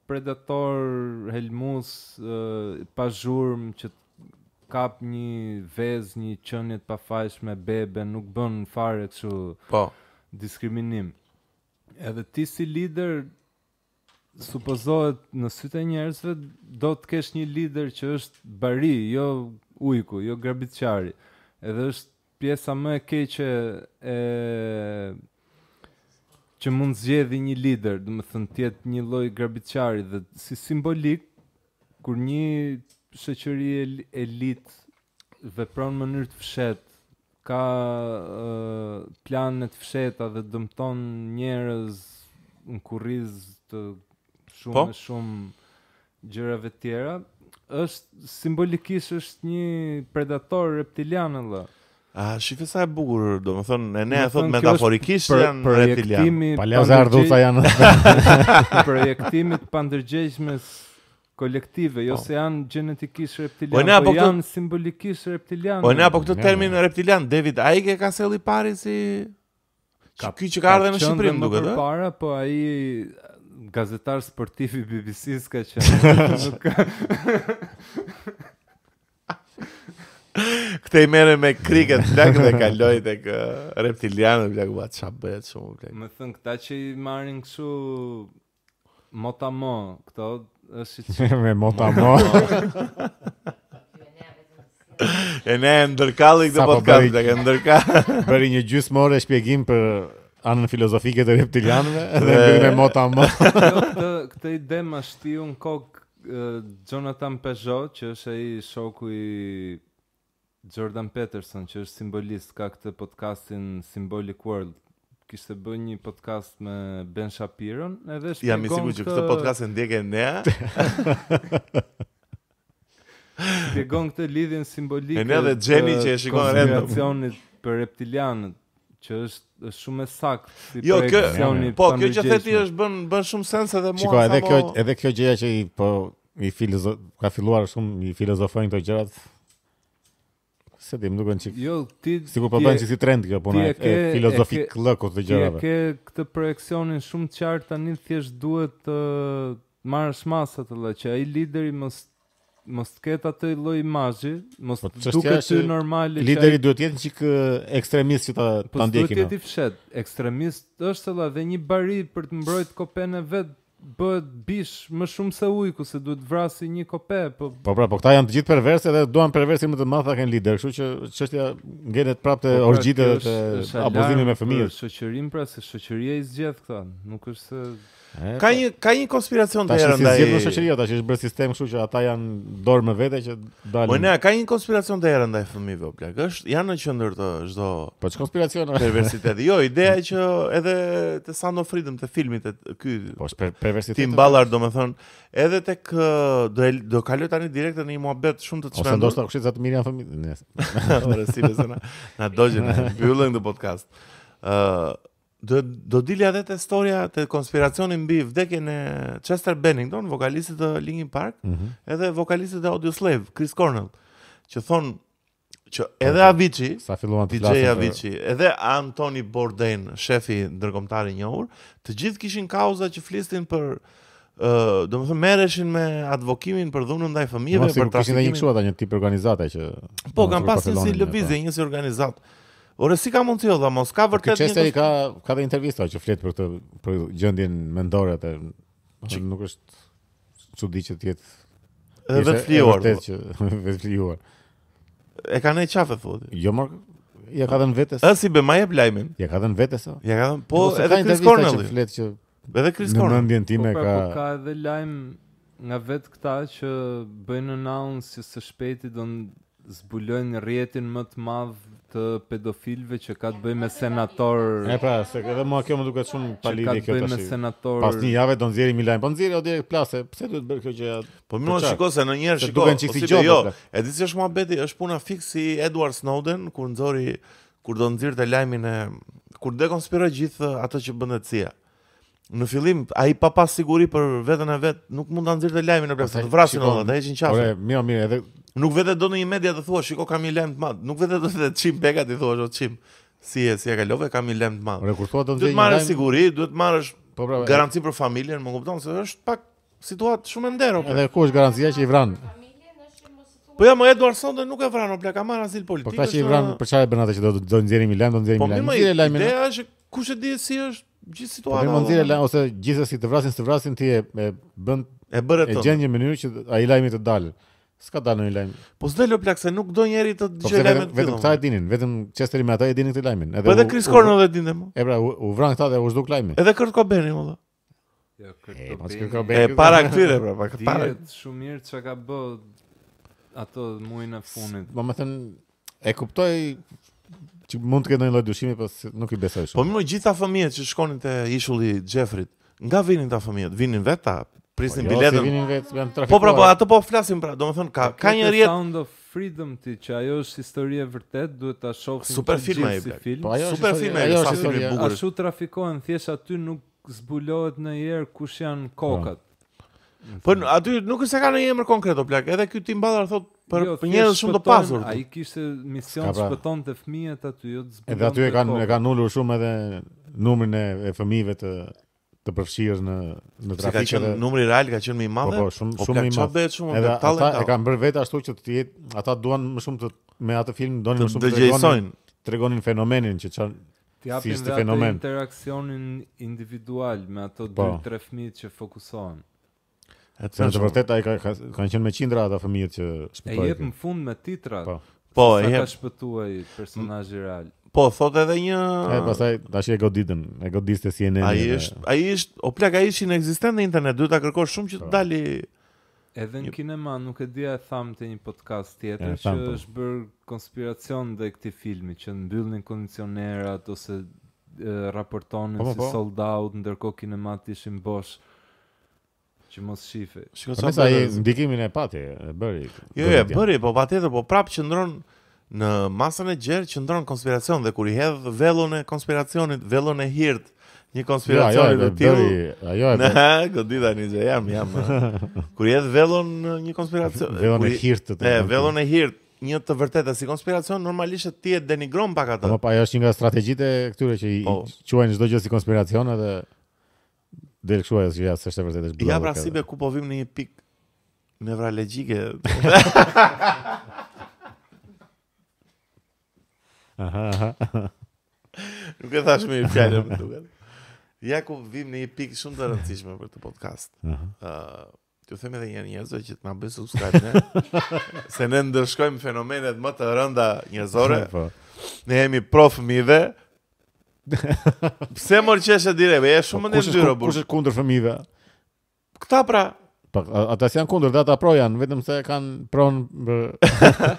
predator helmus pa zhurëm që kap një vezë, një qënjët pa fajsh me bebe, nuk bënë fare që po. diskriminim edhe ti si lider supozohet në sytë e njerëzve do të kesh një lider që është bari, jo ujku, jo grabitçari. Edhe është pjesa më e keqe e që mund zgjedhë një lider, do të thonë ti një lloj grabitçari dhe si simbolik kur një shoqëri elit vepron në mënyrë të fshehtë ka uh, planet fsheta dhe dëmton njerëz në kurriz të shumë po? shumë gjërave të tjera është simbolikisht është një predator reptilian edhe A shifë sa e bukur, do më thënë, e ne e thotë metaforikisht për, janë reptilian. Projektimi pandërgjegjme... Paljaz e ardhuta janë. projektimi kolektive, jo po. se janë genetikisht reptilian, po, na, po janë simbolikisht reptilian. Po ne apo këtë termin reptilian, David Icke ka seli pari si... Ka, Kjo që ka ardhe në Shqipërim, duke dhe? Para, po ai eh, gazetar sportiv i BBC-s ka qenë. nuk... Këte i mere me kriket plak dhe kaloj të kë eh, reptilianë dhe plak bëhet qa bëhet shumë Më thënë, këta që i marin këshu mota mo, këto si që... me mota mo. e ne po e ndërkalli këtë podcast, dhe ke ndërkalli. një gjysë more e shpjegim për anën filozofike të reptilianëve, dhe bërë me mota mo. jo, këtë ide ma shtiu në kokë Jonathan Peugeot, që është ai shoku i Jordan Peterson, që është simbolist ka këtë podcastin Symbolic World kishte bën një podcast me Ben Shapiron, edhe shpjegon. Jam i sigurt që këtë podcast e ndjeke ne. shpjegon këtë lidhje simbolike. Ne edhe Xheni që e shikon rendin për reptilianët që është shumë e saktë si jo, kjo, po kjo që the ti është bën bën shumë sens edhe mua. Shikoj, edhe kjo edhe kjo gjëja që i po i filozof ka filluar shumë i filozofojnë këto gjërat, Se dim nuk kanë çik. Jo, ti sigurisht po bën çik trend kjo puna po e filozofik lëkut dhe gjërave. Ti ke këtë projeksionin shumë të qartë tani thjesht duhet të marrësh masa të lë që ai lideri mos mos të ketë atë lloj imazhi, mos po, të duket si normal. Lideri duhet të jetë çik ekstremist që ta ndjekin. Po duhet të jetë fshet, ekstremist është edhe një bari për të mbrojtë kopën e vet bëhet bish më shumë se ujku se duhet vrasi një kope, po Po pra, po këta janë të gjithë perverse dhe duan perversin më të madh kanë lider, kështu që çështja ngjenet prapë te po pra, dhe te abuzimi me fëmijë Shoqërim pra se shoqëria i zgjedh këta, nuk është se ka po. një ka një konspiracion të errët ndaj. Tash si zgjidhet shoqëria tash është bërë sistem, kështu që ata janë dorë me vete që dalin. Po ne ka një konspiracion të errët ndaj fëmijëve o plak. Ësht janë në qendër të çdo Po ç'konspiracion? konspiracion? Perversitet. Jo, ideja e që edhe te Sound of Freedom te filmit te ky Po perversitet. Tim Ballard domethën edhe tek do do kaloj tani direkt në një muhabet shumë të çmendur. Ose ndoshta kushtet të mirë janë fëmijët. Ora si besona. Na dogjen mbyllën podcast. ë do do dilja edhe te storia te konspiracioni mbi vdekjen e Chester Bennington, vokalistit te Linkin Park, mm -hmm. edhe vokalistit të Audioslave, Chris Cornell, që thon që po, edhe po. Avicii, sa filluan DJ Avicii, edhe Anthony Bourdain, shefi ndërkombëtar i njohur, të gjithë kishin kauza që flistin për ë, uh, domethënë merreshin me advokimin për dhunën ndaj fëmijëve për trashëgimin. Kishin një kështu një tip organizate që Po, kanë pas si lëvizje po. një si organizat. Ora si ka mundsi olla mos ka po, vërtet një Chester ka ka dhe intervista që flet për këtë për gjendjen mendore atë po, që... nuk është çudi që të jetë edhe vetë fliuar po. vetë që vetë fliuar e kanë në çafë thotë jo më ja ka dhënë vetes a si be më jep lajmin ja ka dhënë vetes o ja ka dhënë po Nuse edhe Chris Cornell flet që edhe Chris Cornell në mendjen time pra, ka ka edhe lajm nga vet këta që bëjnë announce se së shpejti do zbulojnë rrjetin më të madh të pedofilve që ka të bëjë me senator. E pra, se edhe mua kjo më duket shumë pa kjo tash. Ka të bëjë me senator. Pas një jave do nxjerrim mi lajm. Po nxjerrë o direkt plasë. Pse duhet bërë kjo që? Po më thua po shikoj se në shikoj. shiko bën po gjë. Jo, pra. e di se është muhabeti, është puna fiksi Edward Snowden kur nxori kur do nxjerrte lajmin e kur dekonspiroj gjithë ato që bën atësia. Në fillim ai pa pas siguri për veten e vet, nuk mund ta nxjerrte lajmin në plan, të vrasin ata, ata ishin qafë. Ore, mirë, mirë, edhe nuk vete do në një media të thuash, shiko kam një lajm të madh. Nuk vete do të çim beka ti thuash, o jo, çim. Si e, si e kalove, kam një lajm të madh. Ore, kur thua do të marrësh siguri, duhet marrësh po pra, garanci për familjen, më kupton se është pak situat shumë e ndero. Edhe ku është garancia që i vran? Po ja, më Eduard Sonde nuk e vran, o bla, kam asil politikë. Po tash i vran për çfarë bën ata që do të nxjerrin një lajm, do të nxjerrin një po, lajm. Po më ideja është kush e di si është gjithë po, situata. Po la ose gjithsesi të vrasin, të vrasin ti e bën e bëre atë. E gjen një mënyrë që ai lajmi të dalë. S'ka dalë në lajm. Po s'do lo nuk do njëri të dëgjojë po, lajmin. Vetëm këta e dinin, vetëm Chesteri me ata e dinin këtë lajmin. Edhe Po edhe Chris Cornell edhe dinte mo. E pra, u vran këta dhe u zhduk lajmi. Edhe Kurt Cobaini mo. Jo, Kurt kërë e para këtyre pra, pa këtë Dihet shumë mirë që ka bë ato muajnë e funit. Po më thënë, e kuptoj që mund të ketë ndonjë lloj dyshimi, po nuk i besoj shumë. Po më gjithë ta fëmijët që shkonin te ishulli Jeffrit, nga vinin ta fëmijët? Vinin vetë ta prisnin po, jo, biletën. Jo, vinin vetë, janë trafikuar. Po pra, po ato po flasim pra, domethënë ka ka një rjet Sound of Freedom ti që ajo është histori e vërtet, duhet ta shohim super film ai. Po, ajo super film ai, është histori e bukur. Ashtu trafikohen thjesht aty nuk zbulohet ndonjëherë kush janë kokat. Po aty nuk është se ka në emër konkret o plak, edhe ky tim mbadhar thotë për jo, për njerëz shumë të pasur. Ai kishte mision pra. të shpëtonte fëmijët aty, jo të zbukonte. Edhe aty e kanë e kanë ulur shumë edhe numrin e e fëmijëve të të përfshirë në në trafik. Ka qenë numri real ka qenë më i madh. Po, po, shumë po, shumë më i madh. Edhe shumë edhe ata e kanë bërë vetë ashtu që të jetë, ata duan më shumë të me atë film donin më shumë të dëgjojnë. tregonin fenomenin që çan ti hapin atë interaksionin individual me ato 2-3 po. fëmijë që fokusohen. Atë në të vërtetë ai ka, ka kanë qenë me qindra ata fëmijët që shpëtoi. E jep në fund me titrat. Po. Po, e jep. Ka shpëtuar personazhi real. Po, thot edhe një E pastaj tash e goditën, e godiste si në. Ai është, ai është, o plak ai është ekzistent në internet, duhet ta kërkosh shumë që të po. dali. Edhe në kinema nuk e dia e tham te një podcast tjetër që po. është bër konspiracion ndaj këtij filmi që mbyllnin kondicionerat ose raportonin po, si sold out ndërkohë kinemat ishin bosh që mos shife. Shikoj sa ai ndikimin e pati, e bëri. Jo, jo e bëri, po patjetër, po prapë qëndron në masën e gjerë që ndron konspiracion dhe kur i hedh vellon e konspiracionit, vellon e hirt, një konspiracion Ajo jo, e bëri, ajo e. Na, godita ni se jam, jam. kur i hedh vellon një konspiracion, vellon e hirt të. E, vellon e hirt një të vërtetë si konspiracion, normalisht ti e denigron pak atë. Po, ajo është një nga strategjitë këtyre që i po. quajnë çdo gjë si konspiracion edhe Dhe kështu ajo zgjidhja s'është vërtet është bllokuar. Ja pra si me ku po vim në një pik nevralogjike. Aha. Nuk e thash më fjalën për të Ja ku vim në një pik shumë të rëndësishme për të podcast. Ëh, ju them edhe një herë njerëzve që të na bëjnë subscribe, ne. Se ne ndërshkojmë fenomenet më të rënda njerëzore. Po. Ne jemi prof mive, Pse më rqeshe dire, be, e shumë po, në ndyro burë. Kushe kundër fëmijëve? Këta pra. Po, ata si janë kundër, dhe ata pro janë, vetëm se kanë pronë për...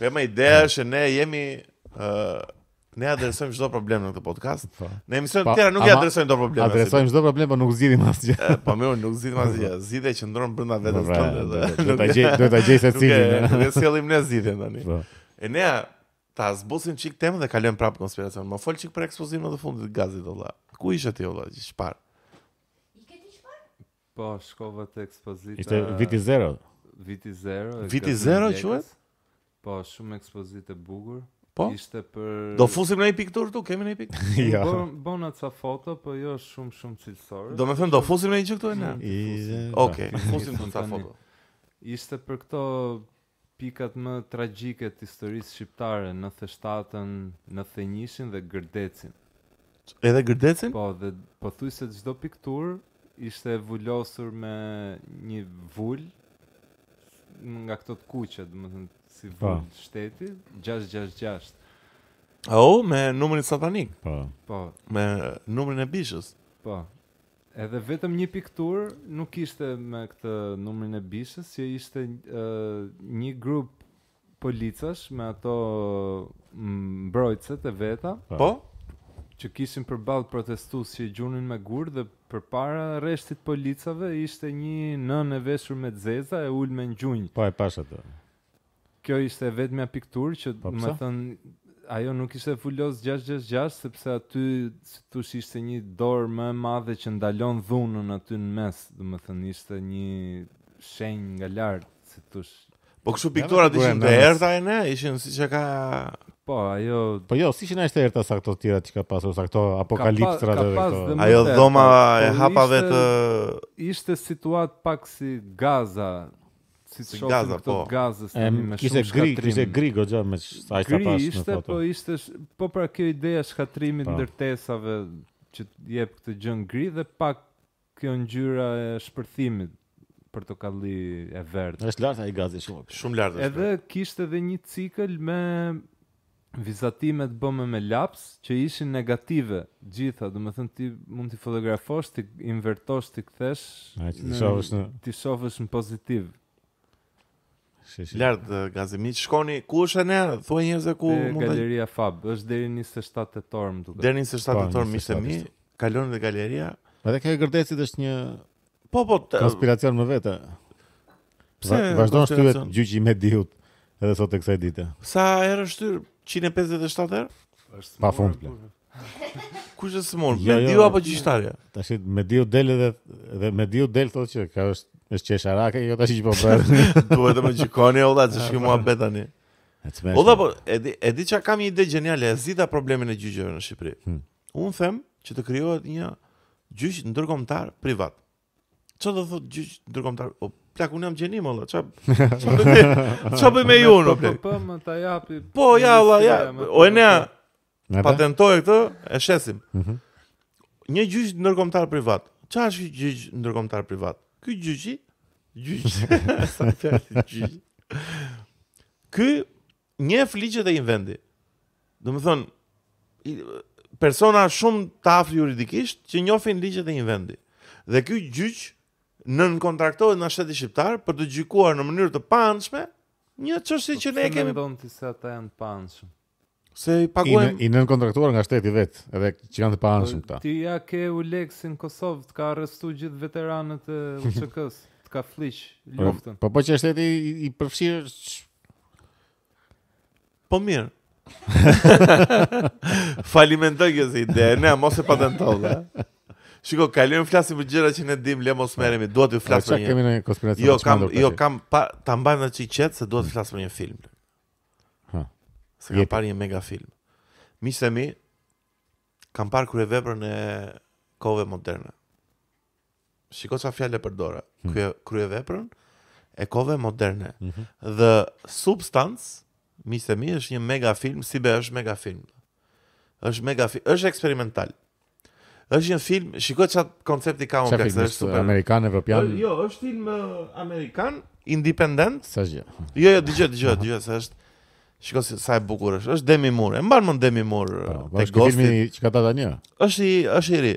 Pe më ideja është ne jemi... Uh, ne adresojmë çdo problem në këtë podcast. Po. Pa. Ne të tjera nuk i adresojmë çdo problem. Adresojmë çdo problem, por nuk zgjidhim asgjë. po më nuk zgjidhim asgjë. Zgjidhja që ndron brenda vetes tonë. Do ta gjej, do ta gjej secilin. Ne sjellim ne zgjidhjen tani. Po. E nea, Ta zbusim çik temën dhe kalojm prapë konspiracion. Mo fol çik për ekspozimin e fundit të gazit do vlla. Ku ishte ti vlla ti çfarë? Po, shkova te ekspozita. Ishte viti 0. Viti 0. Viti 0 quhet? Po, shumë ekspozitë bukur. Po? Ishte për Do fusim në një piktur këtu, kemi në një piktur. ja. Bon, bon atë foto, po jo shumë shumë cilësore. Do të them do fusim në një gjë këtu ne. Okej, fusim në një foto. Ishte për këto pikat më tragjike të historisë shqiptare në të shtatën, në të njëshin dhe gërdecin. Edhe gërdecin? Po, dhe po thuj se gjdo piktur ishte vullosur me një vull nga këto të kuqe, dhe më thënë, si po. vull pa. shteti, 666. Oh, me numërin satanik. Po. Po. Me numërin e bishës. Po. Edhe vetëm një piktur nuk ishte me këtë numrin e bishës, që ishte uh, një grup policash me ato mbrojtëset e veta. Po? po? Që kishin përbalë protestus që i gjunin me gurë dhe për para reshtit policave ishte një nën e veshur me dzeza e ullë me në gjunjë. Po e pasha Kjo ishte vetëmja piktur që po, më thënë ajo nuk ishte fulos 666 sepse aty si tu ishte një dorë më e madhe që ndalon dhunën aty në mes, do të thënë ishte një shenjë nga lart, si tu Po kështu pikturat ishin të errta e ne, ishin si që ka... Po, ajo... Po jo, si që në ishte erta sa këto tira që ka pasur, sa këto apokalipsra dhe dhe këto... Ajo dhoma e po, hapave të... Ishte situat pak si Gaza, si të shohim këtë po. gazës tani me shumë kishte gri kishte gri goxha me sa sa pas në foto po ishte po pra kjo ide e shkatrimit po. ndërtesave që jep këtë gjë gri dhe pak kjo ngjyra e shpërthimit për të kalli e verdhë është lart ai gazi shumë shumë lart është edhe po. kishte edhe një cikël me vizatimet bëme me laps që ishin negative gjitha dhe me thënë ti mund t'i fotografosht t'i invertosht t'i këthesh t'i shofësht në pozitiv Lart uh, shkoni ku është ne? Thuaj njerëz ku mund të Galeria Fab, është deri 27 tetor më duket. Deri 27 po, tetor më mi, kalon në galeria. Edhe kjo gërdecit është një Po po, konspiracion më vete. Pse vazhdon shtyhet gjyqi me diut edhe sot e kësaj dite. Sa herë shtyr 157 herë? Është pafund. Kush është smur? Jo, me jo. apo gjyqtarja? Tash me diu del edhe edhe me diu del thotë që ka është është shqe sharake, jo të që po përë. Duhet të më gjikoni, koni, o da, që shkë mua betani. O da, po, edi, edi që kam një ide geniale, e zita problemin e gjyqeve në Shqipëri. Hmm. Unë them që të kryohet një gjyqë në privat. Që po, të thot gjyqë në O, plak, unë jam geni, më, o që me, për me ju, në plak. Po, më po, ja, po, ja. O, po, po, po, po, po, po, po, po, po, Një po, po, privat. po, është po, po, privat? Ky gjyqi, gjyqi, sa fjalë gjyqi. Ky një fliqe te një vendi. Do të persona shumë të afër juridikisht që njohin ligjet e një vendi. Dhe ky gjyq nën kontraktohet nga shteti shqiptar për të gjykuar në mënyrë të pandshme një çështje që ne e po, kemi. mendon ti se ata janë pandshëm. Se i paguajmë... I nën kontraktuar nga shteti vetë, edhe që kanë të pa anshëm Ti ja ke u leksin Kosovë, të ka arrestu gjithë veteranët e uck s të ka flish po, luftën. Po po që shteti i, i përfshirë... Po mirë. Falimentoj kjo si ide, ne mos e patentoj. Shiko, kalojm flasim për gjëra që ne dim, le mos merremi. Duhet të po, flas për një. Kemi konspiracion. Jo, kam, jo kam pa ta mbajmë atë çiqet se duhet të flas për një film. Se kam parë një mega film. Miqtë mi, kam parë kur e veprën e kove moderne. Shiko qa fjallë e përdore. Hmm. e veprën e kove moderne. Mm -hmm. The Substance, miqtë mi, është një mega film, si be është mega film. është mega film, është eksperimental. është një film, shiko qa koncepti ka unë Qa film është super... Amerikan, Evropian? Jo, jo është film uh, Amerikan, independent. Së gjë. Jo, jo, dy gjë, dy gjë, dy gjë, se është... Shiko se sa e bukur është. Është Demi Moore. Mbar mend Demi Moore pa, po, eh, po, te Filmi që ka ta tani. Është i është i ri.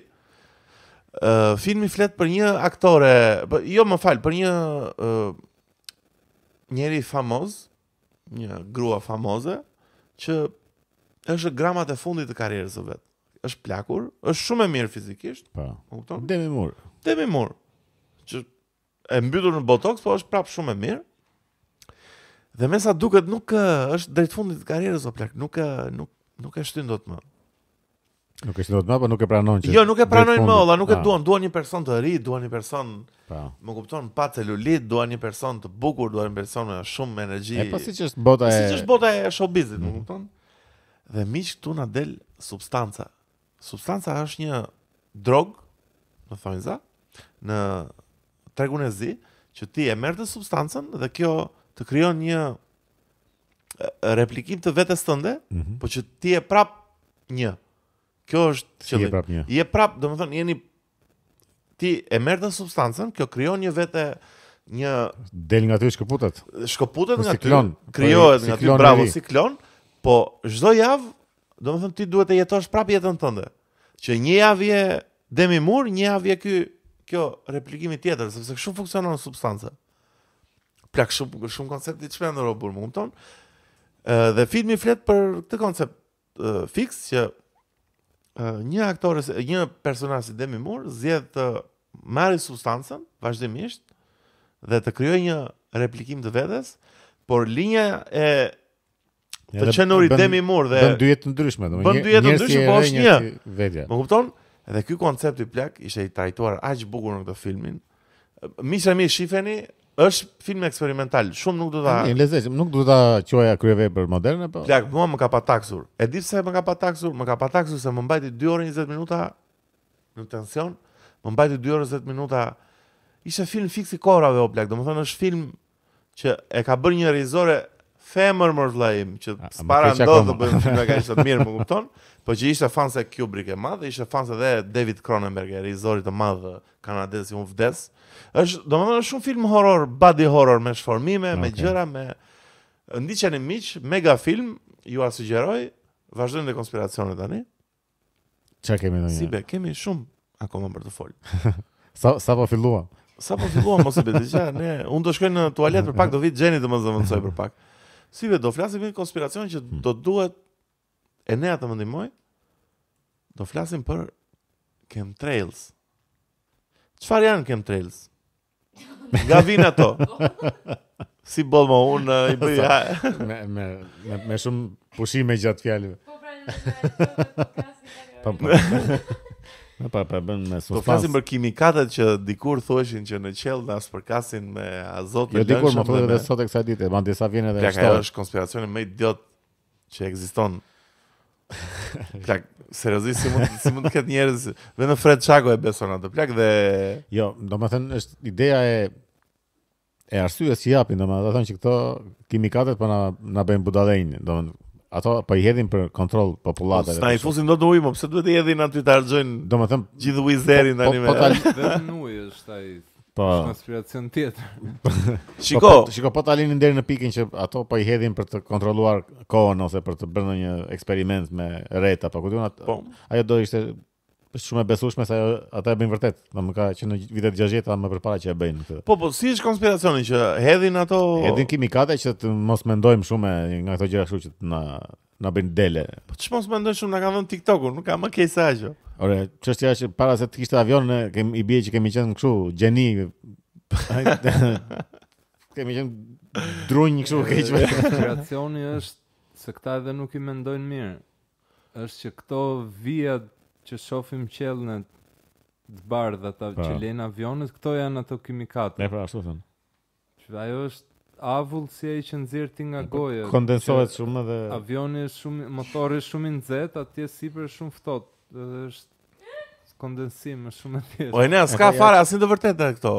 Uh, filmi flet për një aktore, po jo më fal, për një uh, njeri famoz, një grua famoze që është gramat e fundit të karrierës së vet. Është plakur, është shumë e mirë fizikisht. Po. E kupton? Demi Moore. Demi Moore. Që e mbytur në botoks, po është prap shumë e mirë. Dhe me sa duket nuk është drejt fundit karierës karrierës o plak, nuk nuk nuk e shtyn dot më. Nuk e shtyn më, apo nuk e pranojnë. Jo, nuk e pranojnë më, olla, nuk e ah. duan, duan një person të ri, duan një person. Po. Më kupton, pa celulit, duan një person të bukur, duan një person me shumë energji. E po siç është bota po e që është bota e showbizit, më mhm. kupton? Dhe miq këtu na del substanca. Substanca është një drog, në thonë za, në tregun e zi, që ti e merr të substancën dhe kjo të krijon një replikim të vetes tënde, mm -hmm. që ti je prap një. Kjo është që je prap një. Je prap, domethënë jeni ti e merrta substancën, kjo krijon një vetë një del nga ty shkëputet. Shkëputet po nga ciklon, ty. Po krijohet nga ty bravo si siklon, po çdo javë domethënë ti duhet të jetosh prap jetën tënde. Që një javë je demimur, një javë je kjo replikimi tjetër, sepse kështu funksionon substanca plak shumë shumë koncepti që me në robur mund tonë, dhe filmi flet për të koncept fix, që një aktore, një personaj si Demi Moore, zjedhë të marri substancën, vazhdimisht, dhe të kryoj një replikim të vetes, por linja e të ja, Demi Moore dhe... dy jetë ndryshme, domethënë më njështë e rejnjë po të një, Më kupton? Edhe ky koncept i plak, ishe i trajtuar aqë bukur në këtë filmin, Misha mi shifeni, është film eksperimental, shumë nuk do ta. Në lezet, nuk do ta quaja kryevepër moderne, po. Plak, mua më ka pa taksur. E di pse më ka pa taksur, më ka pa taksur se më mbajti 2 orë 20 minuta në tension, më mbajti 2 orë 20 minuta. Ishte film fiksi kohrave o plak, domethënë është film që e ka bërë një regjizore femër më vlajim, që s'para ndo dhe bëjmë film nga ka ishtë të mirë, më kupton, por që ishte fanse e Kubrick e madhe, ishte fanse dhe David Cronenberg, i rizorit të madhe eh, kanadesi unë vdes, Ës, do më dhe shumë film horror, body horror, me shformime, okay. me gjëra, me ndiqen e miq, mega film, ju asugjeroj, vazhdojnë dhe konspiracionet tani. Çka kemi në një? Sibe, kemi shumë akoma për të fol. sa, sa po filluam? Sa po filluam, mos e bëj qa, ne, do shkoj në tualet për pak, do vitë gjeni të më zëmënsoj për pak. Si vetë do flasim për konspiracion që hmm. do duhet e nea të më ndihmoj? Do flasim për kem trails. Çfarë janë kem trails? Nga vinë ato. si boll më un i bëj ja. me me me më shumë pushim me gjatë fjalëve. Po pra, po. po. Po pa pa bën me sulfat. Do flasim për kimikatet që dikur thoheshin që në qell na spërkasin me azot jo, dikur, të Jo dikur, më thotë sot e ditë, ban disa vjen edhe. Ja, është konspiracioni më idiot që ekziston. Plak, seriozisht si mund si mund të ketë njerëz vetëm Fred Chago e beson atë plak dhe jo, domethënë është ideja e e arsyes që japin, domethënë të thonë që këto kimikatet po na na bëjnë budallëin, domethënë ato po i hedhin për kontroll popullatave. Po, Sa i fusin dot ujë, po pse duhet të hedhin aty të harxojnë? Domethënë gjithë ujë po, tani po, me. Po ta lënë ujë është ai. Po. Është tjetër. Shiko, shiko po ta lënin deri në pikën që ato po i hedhin për të kontrolluar kohën ose për të bërë ndonjë eksperiment me rreta, po kujton atë. Ajo do ishte Është shumë e besueshme se ata e bëjnë vërtet. Ma më ka që në vitet 60 ata më përpara që e bëjnë këtë. Po po, si është konspiracioni që hedhin ato Hedhin kimikate që të mos mendojmë shumë nga ato gjëra këtu që të na na bëjnë dele. Po ç'i mos mendoj shumë na kanë dhënë TikTokun, nuk ka më keq sa ajo. Ore, çështja është para se të kishte avion ne kemi i bie që kemi qenë këtu gjeni. kemi qenë drunj kështu keq. Konspiracioni është se këta edhe nuk i mendojnë mirë është që këto vijat që shofim qëllë në të bardhë ata që lejnë avionet, këto janë ato kimikatë. E pra, ashtu thënë? Që da jo është avullë si e i që nëzirë ti nga gojë. Kondensohet shumë dhe... Avionet shumë, motori shumë në zetë, atje si për shumë fëtot. Dhe është kondensim më shumë O Po ne s'ka fare asin të vërtetë këto.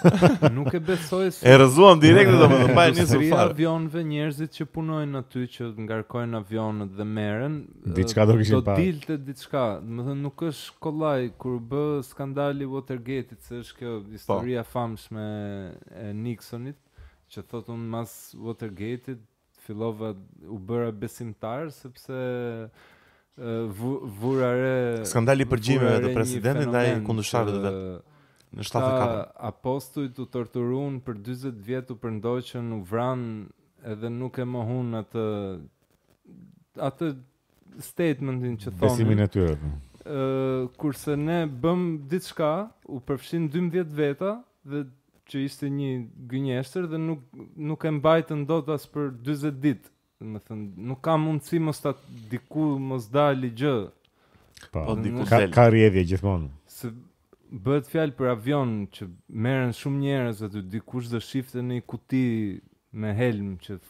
Nuk e besoj se. E rrëzuam direkt domethënë pa nisur fare. Ri avionëve njerëzit që punojnë aty që ngarkojnë avionët dhe merren. Diçka do kishin pa. Do të diçka, domethënë nuk është kollaj kur bë skandali Watergate-it se është kjo po. historia po. famshme e Nixonit që thotun mas Watergate-it fillova u bëra besimtar sepse vurare skandali për gjime të presidentit ndaj kundërshtarëve të vet në 74 apostuj të torturuan për 40 vjet u përndoqën u vran edhe nuk e mohun atë atë statementin që thonë besimin e tyre po. ë kurse ne bëm diçka u përfshin 12 veta dhe që ishte një gënjeshtër dhe nuk nuk e mbajtën dot as për 40 ditë më thënë, nuk ka mundësi mos ta diku mos dalë gjë. po, po diku ka, del. ka rjedhje gjithmonë. Se bëhet fjalë për avion që merren shumë njerëz aty, dikush do shifte në një kuti me helm që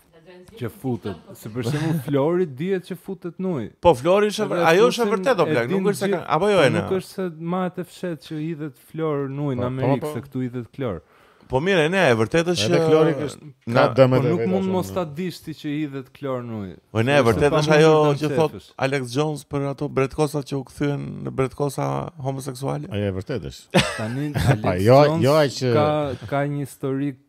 që futet. Se për shembull Flori dihet që futet në ujë. Po Flori është ajo është vërtet o blaq, nuk është se apo jo po ena. Nuk është se ma të fshet që hidhet Flor po, në ujë në Amerikë, se këtu hidhet Flor. Po mire, ne, e vërtet është... Edhe klori Ka dëmë dhe Nuk mund mos ta dishti që i dhe të klor në ujë. Po ne, e vërtet është ajo që thot Alex Jones për ato bretkosa që u këthyën në bretkosa homoseksuali. Aja, e vërtetë është. Tani, Alex jo, Jones jo, që... ka, ka një historik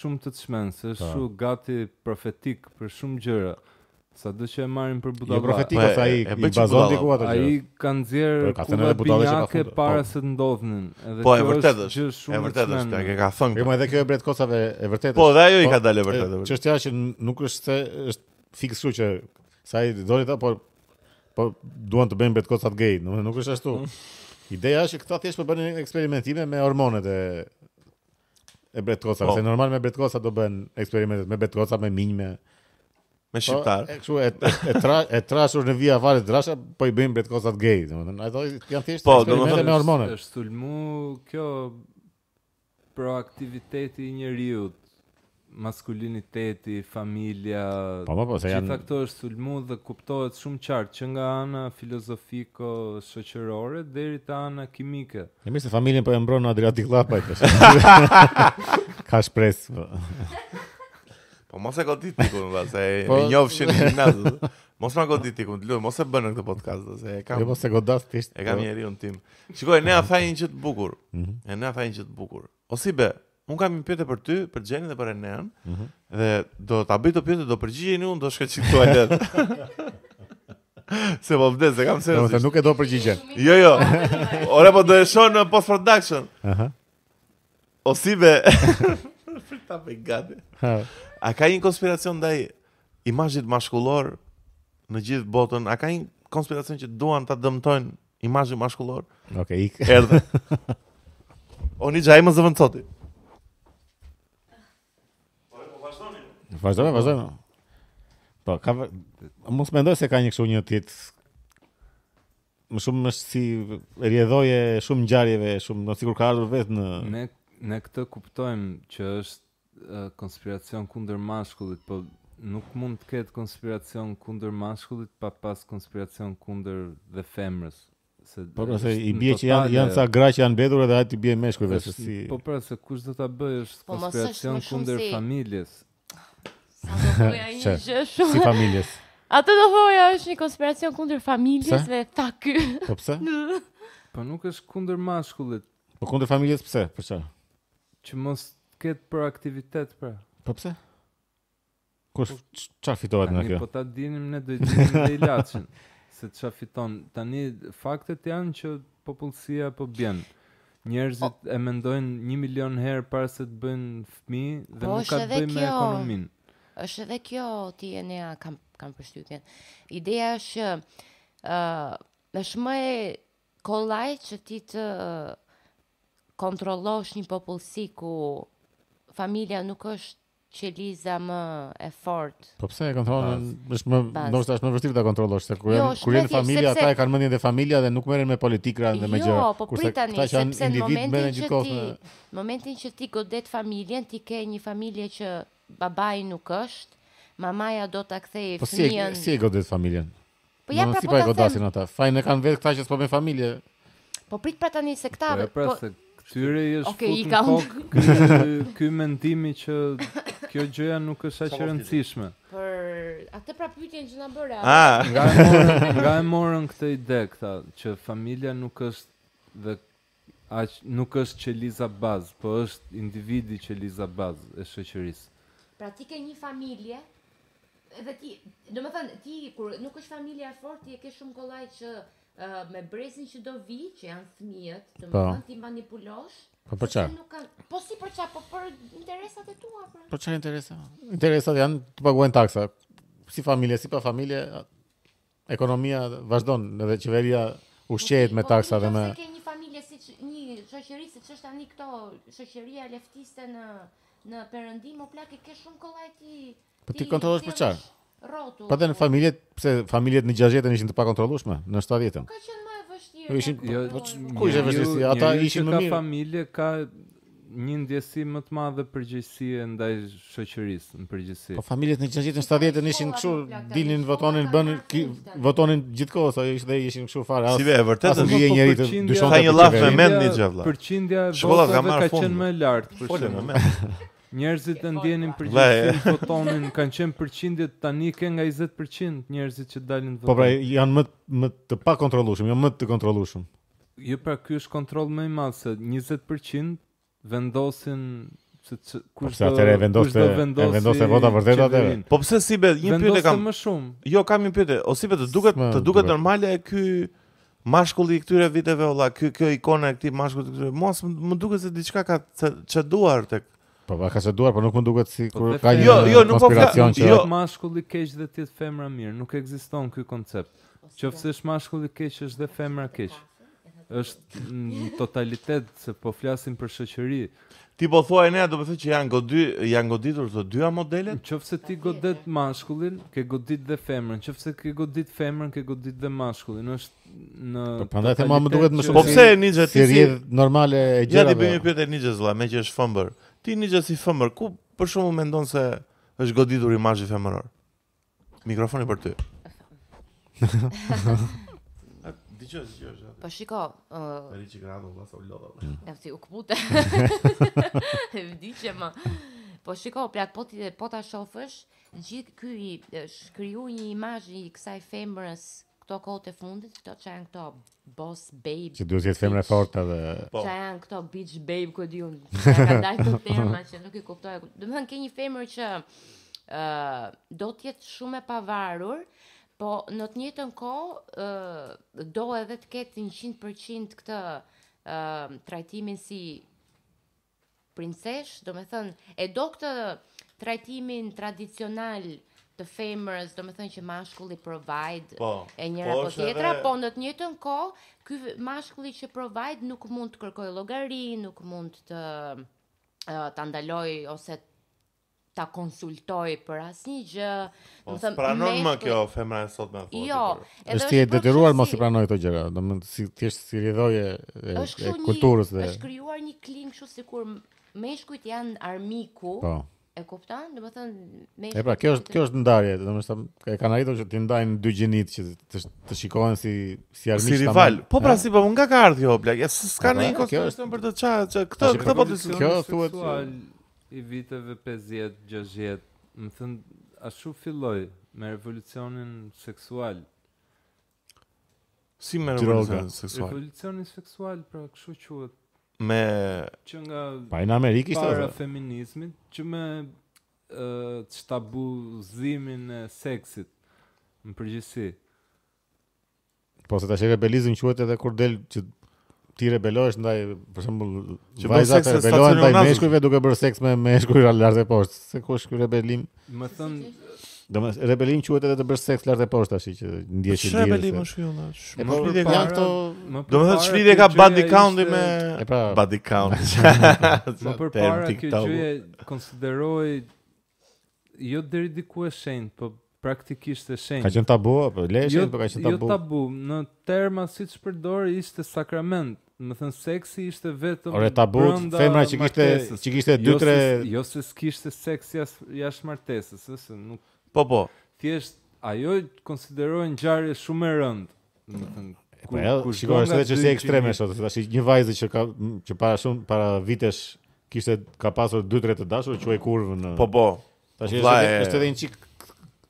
shumë të të shmenë, se po. shu gati profetik për shumë gjëra. Sa do që e marrin për budalla. Jo po, ai i bazon diku atë. Ai ka nxjerr kuva para po. se të ndodhnin. Edhe po e vërtetë është. Është e vërtetë është. ka thënë. Po edhe kjo e bret kosave e vërtetë. Po dhe ajo i po, ka dalë vërtetë. Çështja që nuk është se është fiksu që sa ai doli ta, por po duan të bëjnë bret kosa të gay, nuk është ashtu. Ideja është që këta thjesht për bënin eksperimentime me hormonet e e bret kosa, se normal me bret do bën eksperimentet me bret me minjë me me po, shqiptar. Po, kështu e e tra e trashur në via fare drasha, po i bëjmë bret kosa të gay, domethënë. Ato janë thjesht po, eksperimente me hormone. Është sulmu kjo proaktiviteti i njeriu maskuliniteti, familja, po, po, po, janë... këto është sulmu dhe kuptohet shumë qartë që nga ana filozofiko shoqërore deri te ana kimike. Ne mirë se familjen po e mbron Adriatik klapajtë. Po Ka shpresë. Po. Po mos e godit ti kur se po... i njohshin në gimnaz. Mos ma godit ti kum mos e bën në këtë podcast, se e kam. Jo mos e godas ti. E kam po. njeriu tim. Shikoj, ne a tha një gjë të bukur. Ëh. Mhm. E ne a tha një gjë të bukur. O si be? Un kam një pyetje për ty, për Xhenin dhe për Enën. Ëh. Mhm. Dhe do ta bëj të pyetë, do përgjigjeni un, do shkoj çik tualet. Se po vdes, e kam se. Do të nuk e do përgjigjen. Jo, jo. Ora po do e shon në post production. Ëh. O si be? Fritave gade a ka një konspiracion ndaj imazhit maskullor në gjithë botën? A ka një konspiracion që duan ta dëmtojnë imazhin maskullor? Okej. Okay. Erdhë. Oni jaj më zëvën sot. Po vazhdoni. Vazhdoni, vazhdoni. Po ka mos mendoj se ka një kështu një tit më shumë më si rjedhoje shumë ngjarjeve, shumë do ka ardhur vetë në Ne ne këtë kuptojmë që është konspiracion kundër mashkullit, po nuk mund të ketë konspiracion kundër mashkullit pa pas konspiracion kundër dhe femrës. Se po pra se i bje që janë, janë ca gra që janë bedur edhe hajtë i bje me se si... Po pra se kush dhe ta bëjë është po konspiracion kunder si... familjes. Sa do thoja i një gjëshu. Si familjes. A të do thoja është një konspiracion kunder familjes se? dhe ta ky. Po pse? po nuk është kunder mashkullit. Po kunder familjes pëse? Po që mos ket për aktivitet pra. Po pse? Ku po- çfarë fitohet në kjo? Ne po ta dinim ne do të dinim në ilaçin se qa fiton. Tani faktet janë që popullsia po bjenë. Njerëzit e mendojnë 1 milion herë para se të bëjnë fëmijë dhe po, nuk ka të bëjnë me ekonominë. Është edhe kjo, ti e nea kam kam përshtytjen. Ideja është uh, është më e kollaj që ti të kontrollosh një popullsi ku familja nuk është qeliza më e fort. Po pse e kanë është më ndoshta është më vështirë ta kontrollosh se kur jo, janë familja, ata e kanë mendjen e familja dhe nuk merren me politikra dhe me jo, gjëra. Jo, po pritani, sepse në momentin që ti momentin që ti godet familjen, ti ke një familje që babai nuk është, mamaja do ta kthej fëmijën. Po si si e godet familjen? Po ja pra po ta godasin ata. Fajin e kanë vetë këta që s'po me familje. Po prit pra tani se këta po Tyre i është okay, futur në kokë Ky mendimi që Kjo gjëja nuk është aqë rëndësishme Për atë pra pytjen që në bërë ah. nga, e morën, nga e morën këtë ide këta Që familia nuk është Dhe aq, Nuk është që liza bazë Po është individi që liza bazë E shëqërisë. Pra ti ke një familje Dhe ti, do më thënë, ti, kur nuk është familja e fort, ti e ke shumë kolaj që me brezin që do vi, që janë fëmijët, të po. mund të i manipulosh. Po po çfarë? Po si për çfarë? Po për interesat e tua Po Për çfarë interesa? Interesat janë të paguajnë taksa. Si familje, si pa familje, ekonomia vazhdon edhe qeveria ushqehet me po, taksa dhe me. Po ke një familje si një shoqëri si ç'është tani këto shoqëria leftiste në në perëndim, o e ke shumë kollaj ti. Po ti kontrollosh për çfarë? rrotull. Po dhe në familjet, pse familjet në 60 janë ishin të pakontrollueshme në 70-të. Ka qenë më e vështirë. Po ku është vështirësi? Ata ishin më mirë. Ka familje ka një ndjesi më të madhe përgjegjësi ndaj shoqërisë në përgjegjësi. Po familjet në 60-të 70-të ishin kështu, dilnin, votonin, bën votonin gjithkohë, sa ishin dhe ishin kështu fare. Si vë vërtetë do po, po, të njëri të dyshon. Ka një llaf me mend një javë. Përqindja e votave ka qenë më e lartë. Po le Njerëzit e ndjenin përgjithësi fotonin, kanë qenë përqindje tani ke nga 20% njerëzit që dalin votë. Po pra janë më më të pa kontrollueshëm, janë më të kontrollueshëm. Jo pra ky është kontroll më i madh se 20% vendosin se po, kush do të vendosë e vendosë vota vërtet atë. Po pse si një pyetje kam. Vendosë më shumë. Jo kam një pyetje, ose të duket të duket normale e ky Mashkulli i këtyre viteve, valla, ky kjo ikona e këtij mashkulli, mos më duket se diçka ka çaduar tek Po ka se duar, po nuk më duket si po, kur ka një jo, jo, nuk po Që... Jo, mashkulli keq dhe ti femra mirë, nuk ekziston ky koncept. Qofse është mashkulli keq është dhe femra keq. Është totalitet se po flasim për shoqëri. Ti po thuaj ne, do të thotë që janë gody, janë goditur të dyja modelet? Qofse ti godet mashkullin, ke godit dhe femrën. Qofse ke godit femrën, ke godit dhe mashkullin. Është në Po prandaj më duket më shumë. Po pse Nixhe ti si normale e gjëra? Ja ti bëj një pyetje Nixhe zlla, me që është fëmbër ti një gjithë si fëmër, ku për shumë me ndonë se është goditur i mazhi femëror? Mikrofoni për ty. Dicë është, dicë është. Po shiko... Uh... E rici gradu, vla sa u lodo. E fëti, u këpute. E Po shiko, plak, po, ti, po ta shofësh, në gjithë këj është kryu një imazh i kësaj femërës, këto kote fundit, këto që janë këto boss babe. Që duhet të them refortave. Dhe... Po. Që janë këto bitch babe ku diun. Ka ndaj të them që nuk e kuptoj. Do të thonë ke një femër që ë uh, do të jetë shumë e pavarur, po në të njëjtën kohë ë uh, do edhe të ketë 100% këtë ë uh, trajtimin si princesh, domethënë e do këtë trajtimin tradicional uh, të femërës, do me thënë që mashkulli provide po, e njëra po, po tjetra, po në të njëtën ko, ky mashkulli që provide nuk mund të kërkoj logari, nuk mund të uh, të ndaloj ose ta konsultoj për asnjë gjë. Po, do të pranon më kjo femra jo, e sot më thotë. Jo, edhe është e detyruar mos i pranoj këto gjëra. Do të si thjesht si rëdhoje e, e kulturës dhe është krijuar një klim kështu sikur meshkujt janë armiku. Po. E kuptan, Do të thon me E pra, kjo është kjo është ndarje, do të thon e kanë arritur që ti ndajnë dy gjinit që të, të shikohen si si armiq si rival. Po pra si po nga ka ardhi Obla, ja s'ka po pra, për të ça, ç këtë këtë po të Kjo thuhet i viteve 50, 60. Më thënë, a shu filloi me revolucionin seksual? Si me revolucionin seksual? Revolucionin seksual, pra kështu quhet me që nga pa në Amerikë ishte para feminizmit që me uh, tabuzimin e seksit në përgjithësi. Po se tash rebelizëm quhet edhe kur del që ti rebelohesh ndaj për shembull që vajzat rebelohen ndaj meshkujve duke bërë seks me meshkujt lart e poshtë. Se kush ky rebelim? Më thën Domethënë rebelim quhet edhe të bësh seks lart e poshtë tash që ndjehet lirë. Po, rebelim më kjo. Po këto. Domethënë çlidhje ka body count me pra- body count. më përpara kjo gjë konsideroj jo deri diku e shenjtë, po praktikisht e shenjtë. Ka qenë tabu apo leje jo, po ka qenë jo tabu. Jo tabu, në terma siç përdor ishte sakrament. Më thënë, seksi ishte vetëm Ore, tabut, femra që kishte, që kishte 2-3... Jo, se, jo se s'kishte seksi jashtë martesës, ësë, nuk Po, po. Thjesht, ajo konsiderohen gjarë shumë e rëndë. Po, ja, është edhe që si ekstreme sot, që... tash një vajzë që ka që para shumë para vitesh kishte ka pasur 2-3 të dashur, quaj kurvën. Po, po. Tash është edhe një çik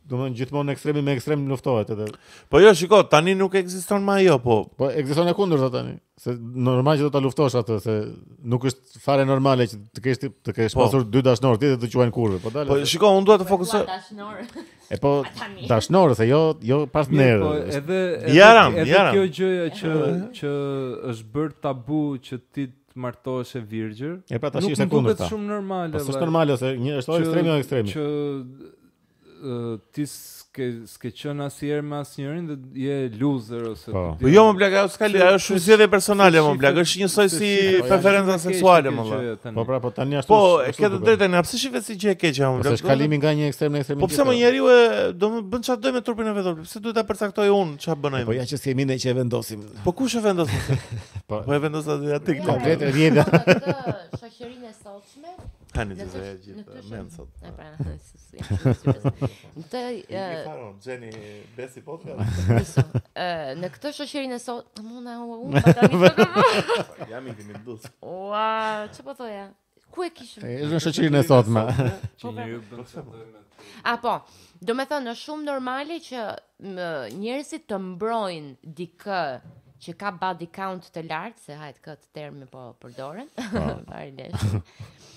do të gjithmonë ekstremi me ekstrem luftohet edhe. Po jo, shiko, tani nuk ekziston më ajo, po. Po ekziston e kundërta tani. Se normal që do ta luftosh atë, se nuk është fare normale që të kesh të kesh po. pasur dy dashnorë, ti të, të quajnë kurrë. Po dalë. Po dhe... shiko, unë dua të fokusoj. Dashnorë. E po dashnorë, se jo jo partner. Po edhe edhe, jaram, edhe jaram. kjo gjëja që që është bërë tabu që ti martohesh e virgjër. E pra tash është e kundërta. Nuk është shumë normale. Po është normale se një është ekstremi ose ekstremi. Që ti s'ke s'ke qenë asnjëherë me asnjërin dhe je loser ose po. Po jo më blaq, ajo s'ka lidhje, ajo është zgjedhje personale më blaq, është njësoj si preferenca seksuale më blaq. Po pra, po tani ashtu. Po, e ke të drejtën, a pse shifet si gjë e keqe më blaq? Është kalimi nga një ekstrem në ekstrem. Po pse më njeriu e do të bën çfarë do me trupin e vet, pse duhet ta përcaktoj unë çfarë bën ai? Po ja që kemi ne që e vendosim. Po kush e vendos? Po e vendos atë atik. Konkretë vjen. Shoqërinë e sotshme Tani do të vëjë gjithë mendsat. Pra, po pra, është si. Të Jenny Besi Podcast. në këtë shoqërinë e sot, po mund na u ka më shumë. Jam i dimëndus. Ua, çfarë po thoya? Ku e kishim? Është në shoqërinë e sot më. Po ne u bëmë këtë. po, do të thonë është shumë normale që njerëzit të mbrojnë dikë që ka body count të lartë, se hajt këtë termi po përdoren. Ai po. lesh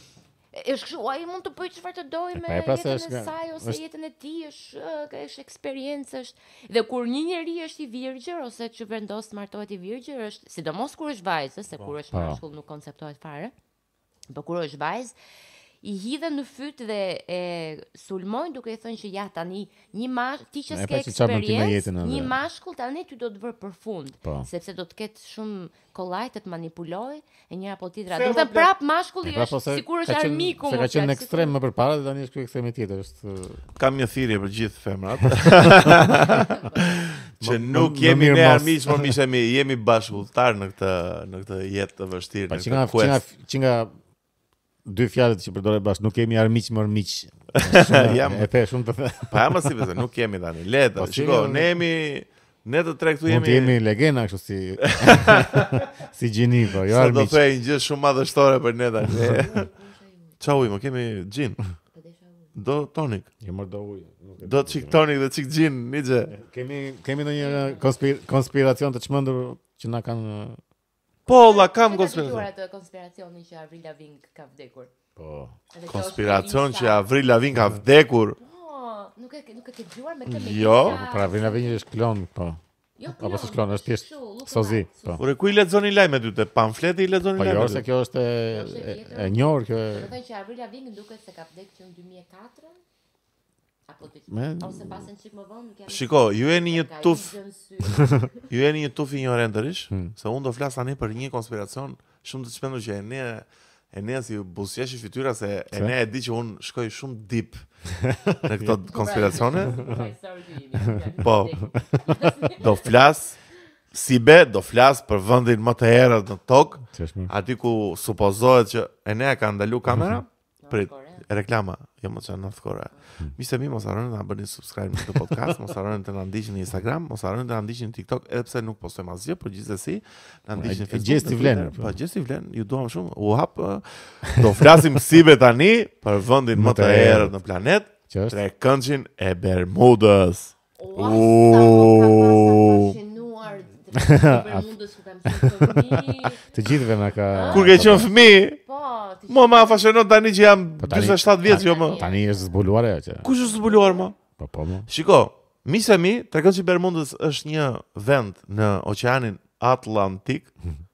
është kështu, ai mund të bëj çfarë të doj me pra jetën e saj ose jetën e tij, është ka është eksperiencë. Dhe kur një njeri është i virgjër ose që vendos të martohet i virgjër, është sidomos kur është vajzë, se po, kur është po. mashkull nuk konceptohet fare. Po kur është vajzë, i hidhen në fyt dhe e sulmojnë duke i thënë që ja tani një mash ti që s'ke eksperiencë, një mashkull tani ti do të vër përfund, po. sepse do të ketë shumë kollaj të të manipuloj e një apo tjetra. Do të thënë prap mashkulli pra, po është pra, është armiku. Se ka qenë ekstrem më përpara dhe tani është ky ekstrem tjetër, është kam një thirrje për gjithë femrat. që nuk jemi ne armiq, por mi jemi bashkulltar në këtë në këtë jetë të vështirë. Pa, që nga dy fjalët që përdoret bash, nuk kemi armiq më armiq. Jam e pe shumë të thë. Pa ama si vetë, nuk kemi tani. Le të po, shikoj, ne jemi ne të tre këtu jemi. Ne jemi legenda kështu si si Geneva, po, jo armiq. Sa do të thëj një gjë shumë madhështore për ne tani. Çau, më kemi xhin. Do tonik. Jo më do ujë. Do të shikoj tonik dhe çik xhin, nice. Kemi kemi ndonjë konspiracion të çmendur që na kanë Po, la kam konspiracion. Ka ato konspiracioni që Avril Lavigne ka vdekur. Po. Konspiracion që Avril Lavigne ka vdekur. Po, nuk e nuk e ke dëgjuar me këtë. Jo, pra Avril Lavigne është klon, po. Jo, po. Apo është klon, është thjesht sozi. Po. Por ku i lexoni lajmet dy të pamfletit i lexoni lajmet. Po, jo, se kjo është e e njohur kjo. Do të thonë që Avril Lavigne duket se ka vdekur në 2004. Ose pasën qip më vonë nuk Shiko, ju e një tuf... Ju e një tuf i një renderish, se unë do flasë anë i për një konspiracion, shumë të çmendur që e një... E një si busjesh i fityra, se e një e di që unë shkoj shumë dip në këto konspiracione. Po, do flasë... Si be, do flasë për vëndin më të errët në tokë, ati ku supozohet që e një e ka ndalu kamera, mhm. prit reklama, jo më çan natë kore. Hmm. Mishte mi mos harroni ta bëni subscribe në këtë podcast, mos harroni të na ndiqni në Instagram, mos harroni të na ndiqni në TikTok, edhe pse nuk postojmë asgjë, por gjithsesi na ndiqni në Facebook. Gjesti vlen. Po, po. gjithsesi vlen. Ju dua shumë. U hap do flasim si be tani për vendin më të errët në planet, që është e këndshin e Bermudës. U Të gjithëve nga ka... Kur ke po, qenë fëmi? Po, po ti. Mo ma fashionon tani që jam 47 po vjeç jo më. Tani është zbuluar ajo që. Kush është zbuluar më? Po po më. Shiko, Misemi, tregon si Bermudës është një vend në oqeanin Atlantik.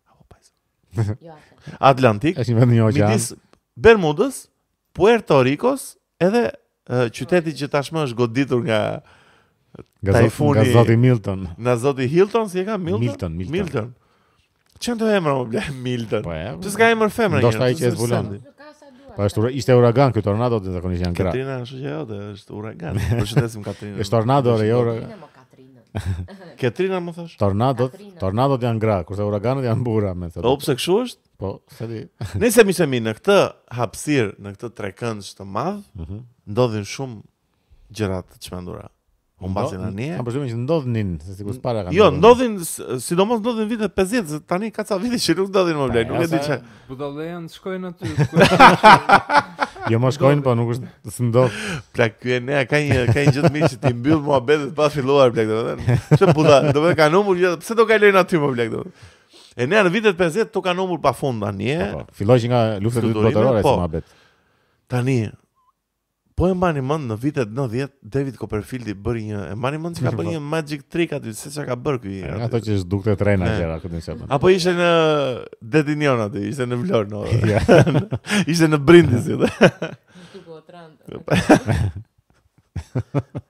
Apo pa. Jo. Atlantik. Është një vend në oqean. Midis Bermudës, Puerto Ricos, edhe qyteti që tashmë është goditur nga nga zoti Milton. Nga zoti Hilton, si e ka Milton? Milton, Milton. Milton. Çan do emra më blen Milton. Po ja. Pse s'ka emër femër ai? Do sta i qes bulon. Po ashtu ishte uragan ky tornado te zakonisht janë krah. Katrina është ajo te është uragan. Po shëndesim Katrina. Është tornado ajo. Katrina më Katrina. më thosh? Tornado, tornado janë krah, kurse uraganët janë burra me të. Po pse kështu është? Po, sa di. Nëse më semë në këtë hapësir, në këtë trekëndsh të madh, mhm. ndodhin shumë gjëra të çmendura. Po mbasin tani. Po përshtymin që ndodhin, se sikur para kanë. Jo, ndodhin, sidomos ndodhin vitet 50, tani ka ca vite që nuk ndodhin më blej, nuk e di çfarë. Po do janë shkojnë aty. Jo më shkojnë, po nuk është se ndodh. Pra ky e ne ka një ka një gjë të mirë që ti mbyll muhabetet pa filluar blej, domethënë. Çe puta, domethënë kanë humbur gjë, pse do kalojnë aty më blej, domethënë. E ne në vitet 50 to kanë humbur pafund tani. Po, po, filloi që nga lufta e dytë botërore si po. muhabet. Tani, Po e mbani mend në vitet 90 David Copperfield i bëri një e mbani mend se ka bërë një magic trick aty se çka ka bërë ky. Ato që duket të trena atje aty në sepse. Apo ishte në Detinion aty, ishte në Vlorë. No. ishte në Brindisi. Tu po trantë.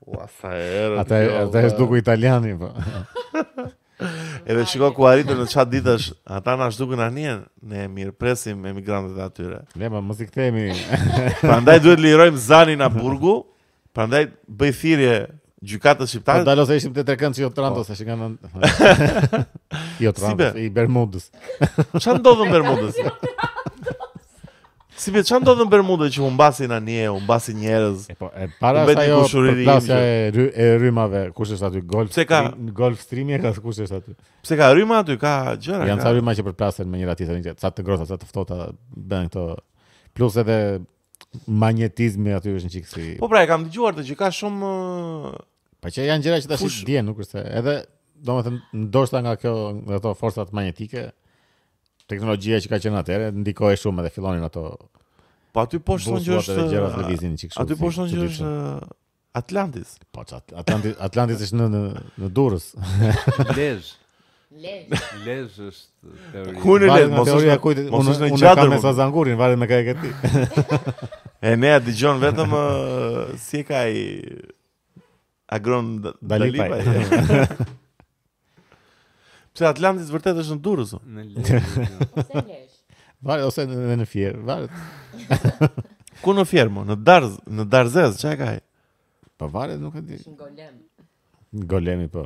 Ua sa erë. Ata jo, ata është duku italiani po. Edhe shiko ku arritën në çat ditësh, ata na zhdukën anije, ne mirë presim emigrantët atyre. Ne pa mos i kthemi. Prandaj duhet lirojm zanin na burgu, prandaj bëj thirrje gjykatës shqiptare. Po dalo ishim te trekënd si Otranto, jo se shikon. Jo Trantos, i Bermudës. Çan ndodhën Bermudës? Jo Si për të ndodhen Bermuda që humbasin anije, humbasin njerëz. E po, e para sa jo plasja e, ry, e rrymave, kush është aty Golf? Pse ka Golf Stream e ka kush është aty? Pse ka rryma aty ka gjëra. Janë ka... sa rryma që përplasen me njëra tjetrën, sa të grosa, sa të ftohta bën këto. Plus edhe magnetizmi aty është një qikë si. Po pra e kam dëgjuar të që ka shumë Pa po që janë gjëra që tash Fush... djenë, nuk është se edhe domethënë ndoshta nga kjo nga ato teknologjia që ka qenë atëherë ndikoi shumë edhe fillonin ato. Po aty po shon që është aty po shon që është Atlantis. Po çat Atlantis Atlantis është në në në Durrës. Lezh. Lezh. Lezh është teoria. Ku në Lezh? Unë unë unë kam me sa zangurin, varet me ka e këtij. E ne a dëgjon vetëm si e ka ai Agron Dalipaj. Pse Atlantis vërtet është në Durrës? Në Lezhë. Ose në Varet ose në në Fier, varet. Ku në Fier mo? Në Darz, në Darzez, çka e ka ai? Po varet nuk e di. Në Golem. Në Golemi po.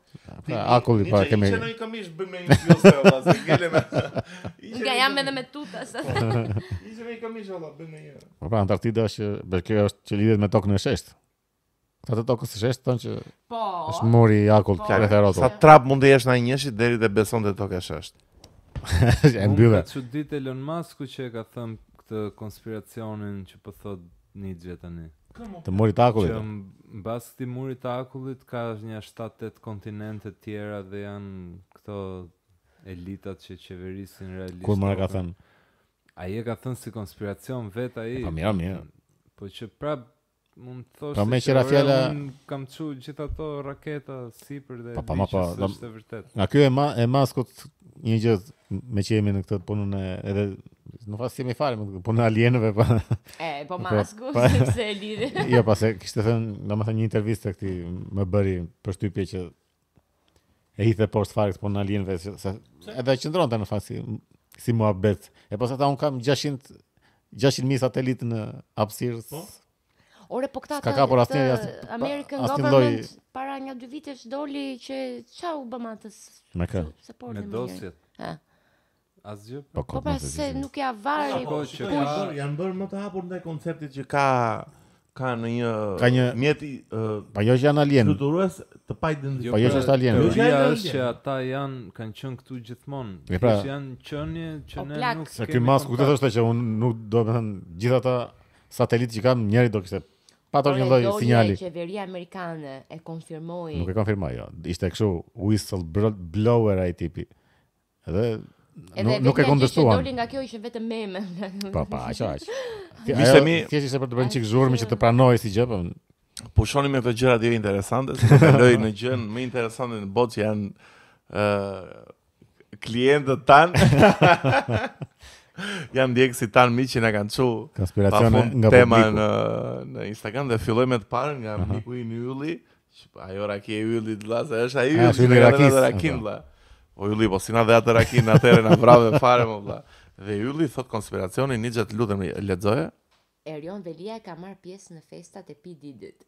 Pra, pra, i parë kemi. Ne kemi me një gjëse valla, zgjelem. Nga jam edhe me tutas. Ishte me këmbë valla, bën me një. Po pra, Antartida është bekë është që lidhet me tokën e shest. Këta të tokës të shest thonë që Po. Ës mori akull po. të këtë rrotë. Sa trap mund të jesh në njëshit deri te beson te toka e shest. Ja mbyllë. Çuditë Elon Musku që e ka thënë këtë konspiracionin që po thotë nitë tani të murit akullit. Që në basë këti murit akullit ka një 7-8 kontinente tjera dhe janë këto elitat që qeverisin realisht. Kur mëra ka thënë? A je ka thënë si konspiracion vetë a i. Pa mirë, mirë. Po që prap, mund të thoshtë pa me që rafjala... Unë kam që gjitha to raketa, sipër dhe pa, pa, ma, pa, pa, pa, pa, pa, pa, pa, pa, pa, pa, pa, pa, Nuk fa si jemi fare, më po në alienëve, po... E, po, po masku, po- sepse pa... e jo, pa se kështë të thënë, në më thënë një intervjistë të këti më bëri për shtypje që e hithe e poshtë po në alienëve, se... se... edhe qëndron të në fa si, si mua betë. E po se ta unë kam 600... 600 mijë satelitë në hapësirë. Po? Ore, po këta ka të, asnjë, të American Government loj... para një dy vitesh doli që qa u bëmatës? Me kërë? Me dosjet. Asgjë. Po pra se nuk ja varri. Po që ka janë bërë më të hapur ndaj konceptit që ka ka në një ka një mjet uh, pa po, jo që janë alien. Strukturues të pa identifikuar. Pa jo që është alien. Jo që është që ata janë kanë qenë këtu gjithmonë. Pra, po, ne pra që janë qenie që ne nuk se ky masku ku të thoshte që un nuk do të them gjithë ata satelitë që kanë njëri do kishte patur një lloj sinjali. Qeveria amerikane e konfirmoi. Nuk e konfirmoi, jo. Ishte kështu whistle blower ai tipi. Edhe nuk e kontestuan. Edhe doli nga kjo ishte vetëm meme. Po, pa, po, aq aq. Ishte mi thjesht se për të bënë çik zhurmë që të pranoj si gjë, po pushoni po, me këto gjëra dhe interesante, se kaloj në gjën më interesante në botë që janë ë klientët tan. Jam djekë si tanë mi që në kanë që Konspiracione nga tema në, në Instagram dhe filloj me të parë nga uh -huh. miku i në Ajo raki e yulli të la Se është ajo yulli raki rakim la O Yuli, po si na dhe atë rakin në atëre në vrave fare më bla. Dhe Yuli thot konspiracioni, një gjatë lutën me ledzoje. Erion Velia ka marrë pjesë në festat e pi didit.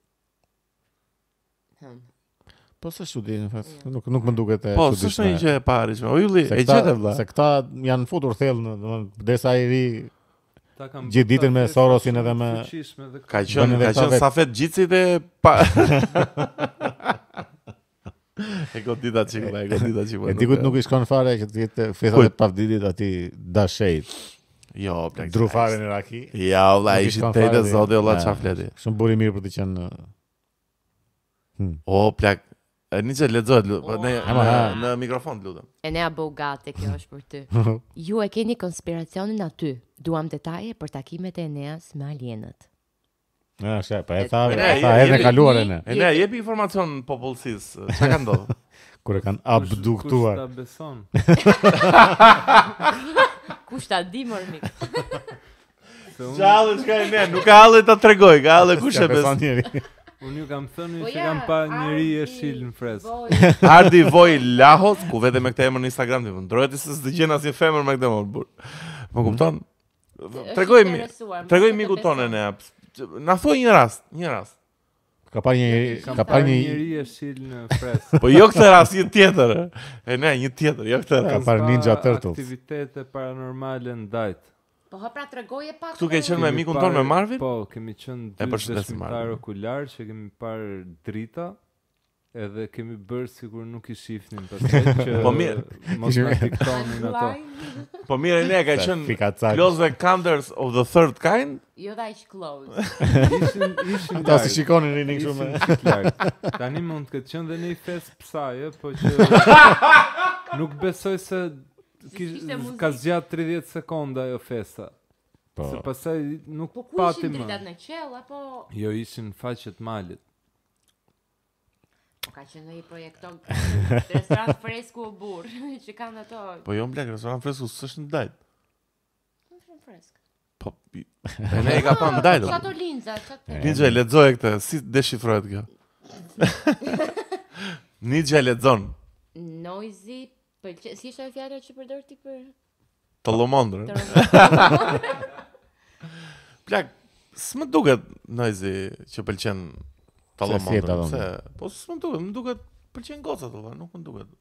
Po se shtu di, në mm. nuk, nuk më duke të Po, së shtu një që e pari, që o Yuli, e gjithë e bla. Se këta janë futur thellë, në, në, në desa i ri gjithë ditën me Sorosin edhe me... Ka qënë, ka qënë, ka qënë, ka qënë, E ka ditë e ka ditë atë çikull. E dikut nuk i shkon fare që të jetë fitha të pavditit aty dashej. Jo, bla. Drufaren era aty. Ja, valla, ishte te të zotë valla çafleti. Shumë buri mirë për të qenë. Hm. O, bla. Ani se lexohet, po ne në mikrofon lutem. E ne apo gatë kjo është për ty. Ju e keni konspiracionin aty. Duam detaje për takimet e Eneas me alienët. Ja, është, po e tha, e tha edhe kaluar edhe. E ne jepi informacion popullsisë, çka ka ndodhur. Kur kanë abduktuar. Kush ta beson? Kush ta di më nik? Çallë shkoj ne, nuk ka halle ta tregoj, ka halle kush e beson Unë ju kam thënë që kam pa njëri e shil në fresë. Ardi Voj Lahos, ku vete me këtë emër në Instagram se së të se asë asnjë femër me këte emër. Po kupton? Tregoj mi, tregoj mi tonë e apo na thoi një rast, një rast. Ka pa një ka një njerëz e sill në fres. po jo këtë rast, një tjetër. E ne, një tjetër, jo këtë rast. Ka parë Ninja Turtles. Aktivitete paranormale ndajt. Po ha pra tregoje pak. Tu ke qenë me mikun ton me Marvin? Po, kemi qenë dy dëshmitar okular që kemi parë drita edhe kemi bërë sikur nuk i shifnim pastaj që po mirë mos na fiktonin ato po mirë ne ka qenë Close the Counters of the Third Kind Jo dha ish close. ishin ishin. Ata si shikonin rinin kështu Ta Tani mund të këtë qenë dhe në një fest psaj, po që nuk besoj se ka zgjat 30 sekonda ajo festa. Po. Se pasaj nuk po pati më. Po ishin drejtat në qell apo Jo, ishin faqet malit. Po ka që në i projekton restoran fresku o burë që kanë ato. Po jo mblek, restoran fresku së është në dajtë. Në fresku. Po. Ne e ka pa ndaj do. e këtë, si deshifrohet kjo? Ninja e lexon. Noisy, pëlqe, si është fjala që përdor ti për? Tallomondër. Plak, s'më duket noisy që pëlqen tallomondër, pse? Po s'më duket, më m'm duket pëlqen goca, do nuk më m'm duket.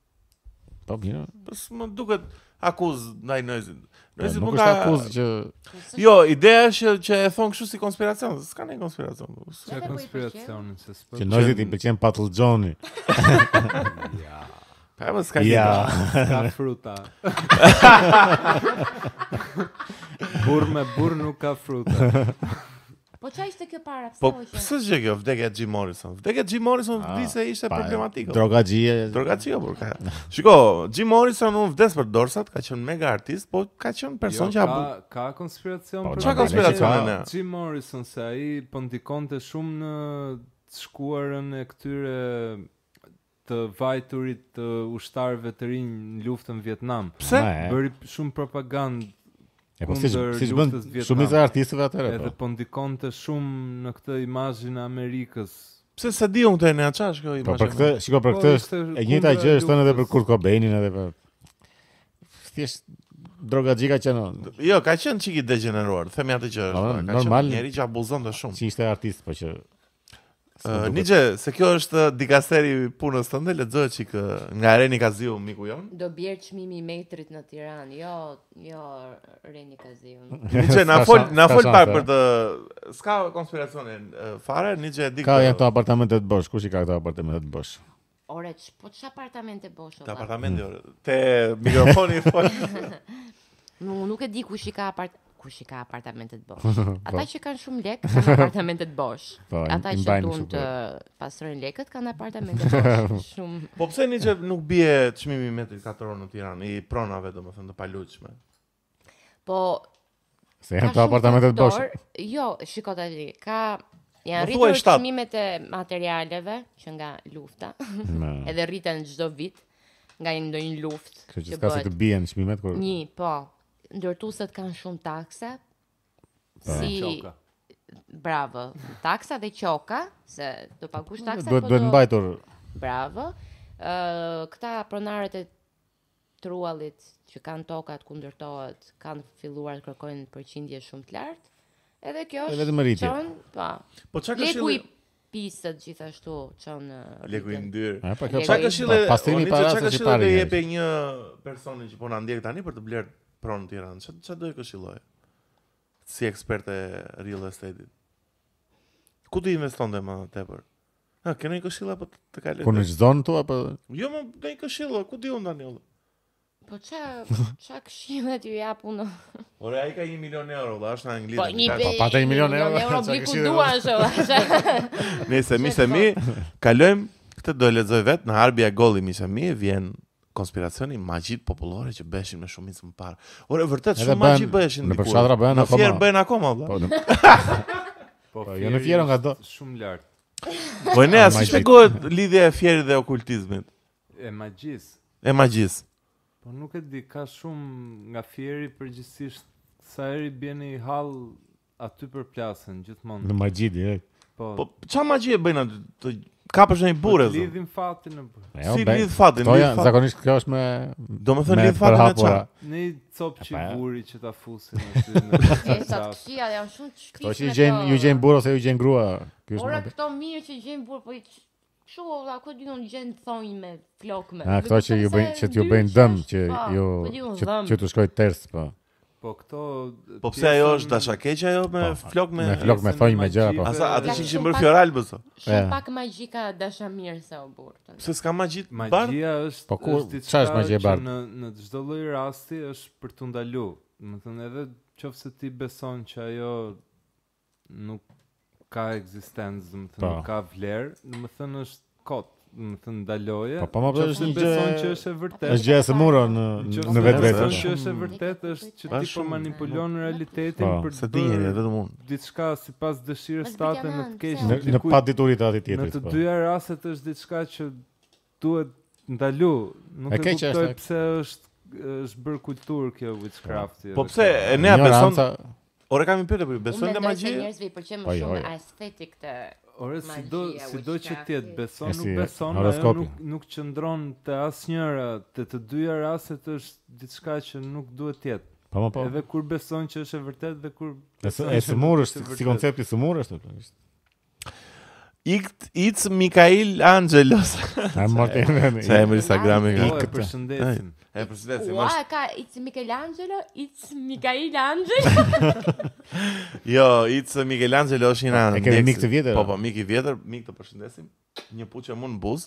Po Po s'më duket akuz ndaj nëzit. Nëzit nuk ka akuz që Jo, ideja është që e thon kështu si konspiracion, s'ka ne konspiracion. Ka konspiracion se s'po. Që nëzit i pëlqen patulljoni. Ja. Pa mos po ka gjë. Ja, ka fruta. Burr me burr nuk ka fruta. Po që ishte kjo para? Po pësë që kjo vdekja Jim Morrison? Vdekja Jim Morrison vdi se ishte problematiko. Droga gjie. Droga gjie, por ka. Shiko, Jim Morrison u vdes për dorsat, ka qenë mega artist, po ka qenë person jo, që Ka, ka konspiracion po, për... Qa konspiracion e Jim Morrison se ai pëndikon po të shumë në shkuarën e këtyre të vajturit të ushtarëve të rinj në luftën Vietnam. Pse? Bëri shumë propagandë E po si si bën shumë të artistëve atëherë. Edhe po. po ndikonte shumë në këtë imazhin e Amerikës. Pse sa di unë tani atë çash këtë imazh. Po për këtë, shikoj për po, këtë, e njëjta gjë është thënë edhe për Kurt Cobainin edhe për thjesht droga xhika që no. Jo, ka qenë çiki i degeneruar. Themi atë që është. Po, normal. Njëri që abuzon të shumë. Si ishte artist po që Nije, se kjo është dikasteri i punës tënde, lexoje çik nga Reni Kaziu miku jon. Do bjer çmimi i metrit në Tiranë. Jo, jo Reni Kaziu. Nije, na fol, na fol pak për të ska konspiracionin fare. Nije, di ka ato apartamente të bosh, kush i ka ato apartamente të bosh? Ore, po çfarë apartamente bosh? Ato apartamente te mikrofoni fol. Po. Nuk e di kush i ka apartamente kush i ka apartamentet bosh. Ata po. që kanë shumë lekë, kanë apartamentet bosh. Po, Ata që duan të pastrojnë lekët kanë apartamentet bosh. shumë. Po pse një që nuk bie çmimi i të katror në Tiranë i pronave domethënë të paluçme. Po Se janë të apartamentet bosh. Jo, shiko tani, ka janë rritur çmimet e materialeve që nga lufta. edhe rriten çdo vit nga një ndonjë luftë që që ka të bien çmimet kur Një, po, ndërtusët kanë shumë takse. Po. Si qoka. Bravo. Taksa dhe qoka se do të taksa apo do të mbajtur. Bravo. Ë këta pronarët e trualit që kanë tokat ku ndërtohet, kanë filluar të kërkojnë përqindje shumë të lartë. Edhe kjo është. Edhe mëriti. Po. Po çka ka shëllë? Pisa gjithashtu çon Leku i ndyr. Po, çka ka shëllë? Pastrimi para se të parë. Ne do jepë një personin që po na ndjek tani për të blerë pronë Tiranë, që, që do këshiloj? Si ekspert e real estate-it? Ku të investon dhe më tepër? Ha, kënë i këshila për të kalit? Kënë i zdonë të po apo? Jo, më në i këshila, ku të jonë, Daniel? Po që, që këshila të japu punë? Ore, a i ka 1 milion euro, dhe është në Anglitë. Po, një bej, euro, 1 milion euro, bli ku duha, shë. Nëse, mi, se mi, kalojmë, këtë do e lezoj vetë, në Arbia golli, mi, se mi, vjenë konspiracioni magjit popullore që bëheshin me shumicën më parë. Ora vërtet shumë magji bëheshin diku. Në përshatra bëhen akoma. Fjer bëhen akoma vëlla. Po, po. Po, jo në fjerën nga do. Shumë lart. Po ne as ah, si shpjegohet lidhja e fjerit dhe okultizmit? E magjis. E magjis. Po nuk e di ka shumë nga fjeri përgjithsisht sa eri bjen i hall aty për plasën gjithmonë. Në magji direkt. Po. Po çfarë magji e bëjnë aty? Ka për shumë i burë, zonë. Lidhim fatin në burë. Jo, si lidhim fatin, lidhim fatin. Zakonisht kjo është me... Do me thënë lidhim fatin e çfarë? Në copë që i buri që ta fusin në të të të janë shumë të të të të ju të të të të të të të të të të të të të të të të të Shu o da, këtë gjithë në gjendë thonjë me flokë me. A, këto që ju bëjnë dëmë, që ju të shkojtë tërstë, po. Po këto Po pse ajo është dasha keq ajo me po, flok me me flok me thonj me gjëra po. Asa atë që bën Fioral bëso. Shumë pak magjika dasha mirë se u burr. Pse s'ka magji? Magjia është po çfarë është magjia bardh? Në në çdo lloj rasti është për të ndalu. Do të thonë edhe nëse ti beson që ajo nuk ka ekzistencë, do të thonë po. nuk ka vlerë, do të thonë është kot më thënë ndaloje. Po po më pëlqen se beson që është e vërtetë. Është gjë e smurë në në vetvete. Beson që është e vërtetë është që ti po manipulon realitetin po. për të dinë vetëm unë. Diçka sipas dëshirës state në të keq në, në pa diturit atë tjetrit. Në të po. dyja rastet është diçka që duhet ndalu, nuk e kuptoj pse është është bërë kultur kjo witchcrafti. Po pse e ne a beson? Ore kam një pyetje për beson magji? Unë njerëzve i pëlqen më shumë aesthetic të Ore si do si do që ti të beson, nuk beson, ajo nuk nuk qëndron te asnjëra te të dyja rastet është diçka që nuk duhet të jetë. Po po. po. Edhe kur beson që është e vërtetë dhe kur e është, si koncepti sumurësh apo thjesht. Ikt it's Mikael Angelos. Sa më të vëmë. Sa më Instagrami. Ju përshëndesim. E përshëndetje. Ua, mash... ka it's Michelangelo, it's Michelangelo. jo, it's Michelangelo është një anë. E kemi mik të vjetër. Po, po, mik i vjetër, mik të përshëndesim. Një puçë mund buz.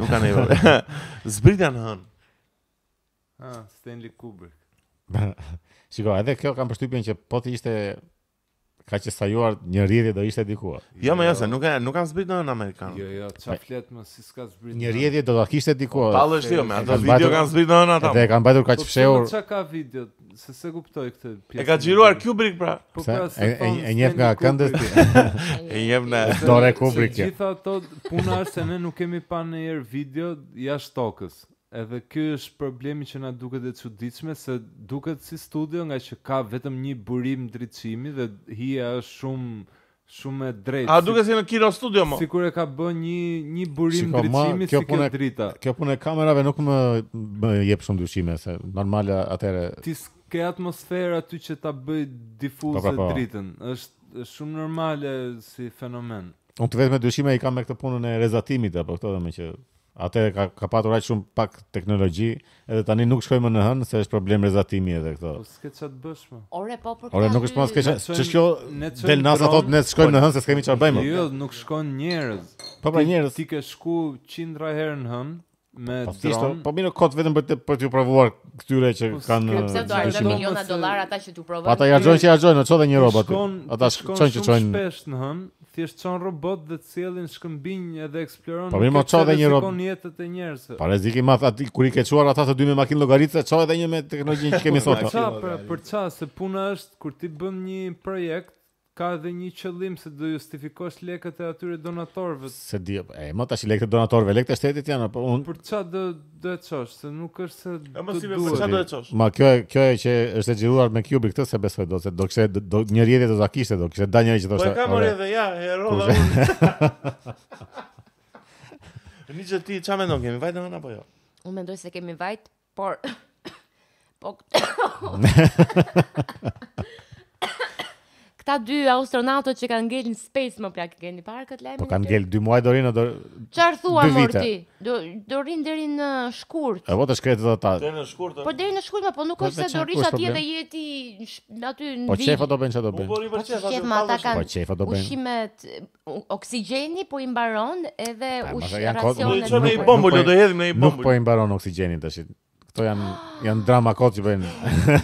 nuk kanë nevojë. Zbritja në hën. Ah, Stanley Kubrick. Shiko, edhe kjo kam përshtypjen që po të ishte ka që sa juar një rrjedhje do ishte diku. Jo, më jo, se nuk e nuk kam zbrit në Amerikan. Jo, jo, çfarë flet më si s'ka zbrit. Një rrjedhje do ta kishte diku. Tallë është jo, me ato video kanë zbrit në ata. Dhe kanë bajtur kaq po, fshehur. Çka ka video? Se se kuptoj këtë pjesë. E ka xhiruar Kubrick pra. Po pra, e njeh nga këndë. E njeh në Dore Kubrick. Gjithë ato puna është se ne nuk kemi pa në video jashtë tokës. Edhe ky është problemi që na duket e çuditshme se duket si studio nga që ka vetëm një burim dritçimi dhe hija është shumë shumë e drejtë. A duket si në kino studio më? Sigur e ka bën një një burim dritçimi si këto drita. Kjo punë kamerave nuk më më jep shumë ndryshime se normale atëre. Ti ke atmosferë aty që ta bëj difuzë po, po. dritën. Është është shumë normale si fenomen. Unë të vetë me dushime i kam me këtë punën e rezatimit, apo këto dhe me që atë ka ka patur aq shumë pak teknologji edhe tani nuk shkojmë në hënë se është problem rrezatimi edhe këto. Po s'ke të bësh më? Ore po po. Ore nuk është më s'ke ç'kjo del nasa thot ne shkojmë në hënë se s'kemi çfarë bëjmë. Jo, nuk shkojnë njerëz. Po pra njerëz ti ke shku qindra herë në hënë me po, thjesht po mirë kot vetëm për të për të provuar këtyre që po, kanë eh, pse do ai miliona dollar ata që tu provojnë. Ata ja xhojnë që ja xhojnë, çon dhe një robot. Ata shkojnë që çojnë. Shpesh në thjesht çon robot dhe të cilin shkëmbinj edhe eksploron. Po më çon edhe një robot. Po jetën e njerëzve. Po rrezik i madh aty kur i ke çuar ata të dy me makinë llogaritë çon edhe një me teknologjinë që kemi sot. Po për çfarë se puna është kur ti bën një projekt ka edhe një qëllim se do justifikosh lekët e atyre donatorëve. Se di, e më tash lekët e donatorëve, lekët e shtetit janë apo unë për çfarë do do të çosh, se nuk është se do. Ëmë si për çfarë do të çosh? Ma kjo kjo që është e xhiruar me Kubrick këtë se besoj do se do kse do një rjetë do ta kishte do kse da njëri që thoshte. Po ka marrë edhe ja, e rrodha unë. Në një ti çamë ndon kemi vajtë ndon apo jo? Unë mendoj se kemi vajt, por po këta dy astronautët që kanë ngelën në space më plak, keni parë këtë lajmë? Po kanë ngel 2 muaj dorin në dorin... Qarë thua morti? Do, dorin deri në shkurt. po të shkretë dhe ta... Dheri në shkurt, Po deri në shkurt, po nuk po, është se do dorish ati dhe jeti aty në po, vijë. Po, po qefa do bënë që do bënë? Po qefa ata kanë po qefa do bënë? Ushimet oksigeni po imbaron edhe ushimet Nuk po i mbaron oksigjenin të Kto janë, janë drama kotë që bëjnë.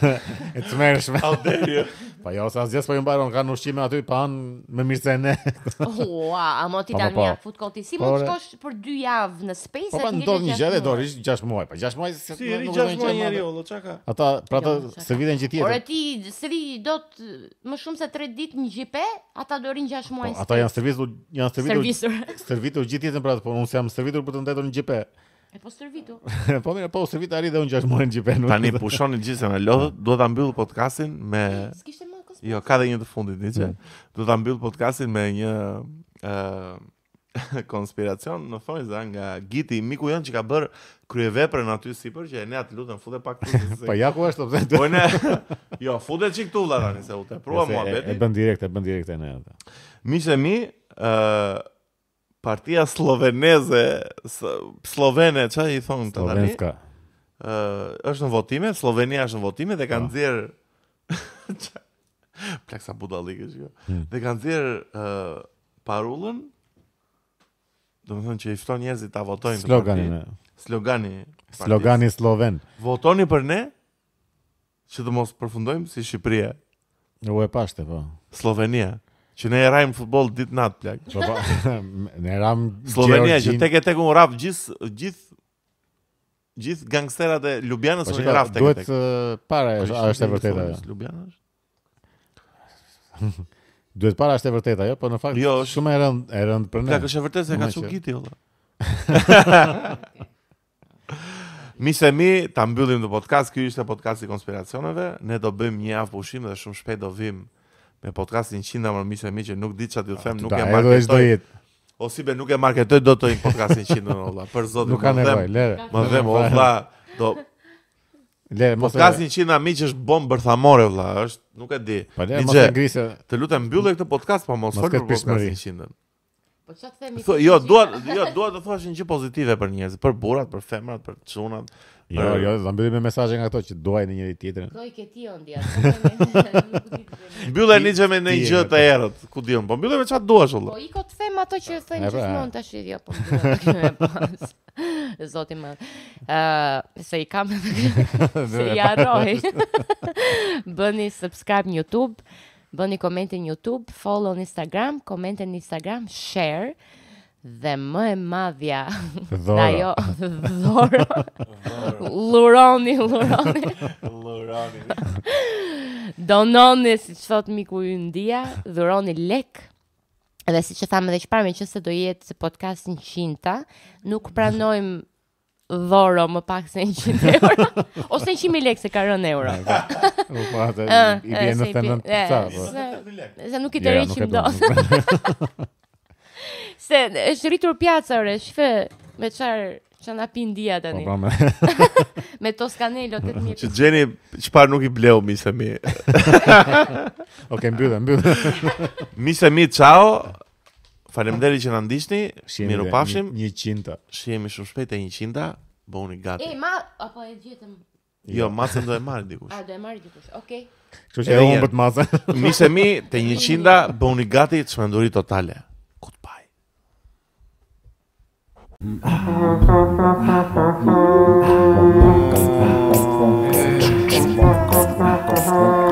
E të mërëshme. Alderio. Pa po jo, se asgjës po i mbaron, ka në ushqime aty, pa anë me mirë se ne. Ua, a mo ti ta një fut si mund të shkosh për dy javë në space? Po pa po, po, do një gjede, do rishë 6 muaj, pa 6 muaj. Si, rishë gjash muaj njeri ollo, Ata, pra të së vidhen tjetër. Por e ti, së do të më shumë se 3 ditë një gjipe, ata do rin 6 muaj. Ata janë servisur, janë servisur, servisur gjithë tjetën, pra po, unë jam servisur për të ndërtuar një gjipe. E po servitu. po mirë, po servitu arri dhe unë 6 muaj në gjipe. Tani pushonin gjithë se me lodhë, duhet ta mbyll podcastin me... Jo, ka dhe një të fundit, një që. Mm. Do të ambil podcastin me një konspiracion në Thojza nga Giti, miku jonë që ka bërë kryeve aty si për që e ne atë lutën, fude pak të të pa po, ja ku është të po, përte. jo, fude që këtu vla se u të prua mua beti. E bën direkt, e bën direkt e ne atë. Mi që mi, partia sloveneze, slovene, që i thonë të tani? Slovenska. është në votime, Slovenia është në votime dhe kanë no. dzirë... Plak sa buda lëgë Hmm. Dhe kanë dhirë uh, parullën, do më thënë që i fton njerëzit të votojnë Slogani Slogani. Slogani sloven. Votoni për ne, që dhe mos përfundojmë si Shqipria. Në u e pashte, po. Slovenia. Që ne e rajmë futbol Ditë natë, plak. Po, po. ne e rajmë Georgin. Slovenia, që teke teku në rap gjithë, gjith, gjith gangsterat e Ljubljana po, raf raftë këtu. Duhet para po, është e vërtetë ajo. është. Duhet para është e vërtetë ajo, po në fakt jo, shumë e rënd e rënd për ne. Ja, është e vërtetë se ka çu kiti valla. mi se mi, ta mbyllim të podcast, kjo ishte podcast i konspiracioneve, ne do bëjmë një avë pushim dhe shumë shpejt do vim me podcastin qinda mërë mi se mi që nuk ditë që atë them, ah, nuk e marketoj. O si be nuk e marketoj, do të i podcastin qinda mërë, për zotë, nuk ka nevoj, lere. Më dhe, më dhe, Le, po mos po 100 amiq është bomb bërthamore vëlla, është, nuk e di. Po le, mos e ngrisë. Të lutem mbyllë këtë podcast pa po mos folur për 100. Po çfarë themi? Jo, dua, jo, dua të thuash një gjë pozitive për njerëz, për burrat, për femrat, për çunat. Jo, jo, do mbyllim me mesazhe nga ato që duaj në njëri tjetrin. Do i ke ti on dia. Mbyllën nice me ndonjë gjë të errët, ku diun. Po mbyllën me çfarë duash vëllai. Po iko të them ato që thënë pra. gjithmonë tash i jap. Po Zoti më. Ë, se i kam. Se i haroj. Bëni subscribe në YouTube, bëni komente në YouTube, follow në Instagram, koment në Instagram, share dhe më e madhja dhe ajo dhoro luroni luroni luroni dononi si që thot miku ju ndia dhuroni lek edhe si që thamë dhe që parme që se do jetë se podcast në qinta nuk pranojmë dhoro më pak se 100 euro ose 100000 lekë se ka rënë euro. U pa po, po, po, ah, i bën në të ca. Se nuk i tërheqim dot. Se është rritur pjaca orë, shfe me çfar çan api ndija tani. Po po. Me Toscanello 8000. Që gjeni çfarë nuk i bleu mi se mi. Okej, mbyllem, mbyllem. Mi se mi, ciao. Faleminderit që na ndiqni. Miru pafshim. 100. Shihemi shumë shpejt e 100. Bëuni gati. E ma apo e gjetëm? Jo, jo. masën do e marr dikush. A do e marr dikush? Okej. Kështu që e humbët masën. Mi se mi te 100 bëuni gati çmenduri totale. Mm-hmm.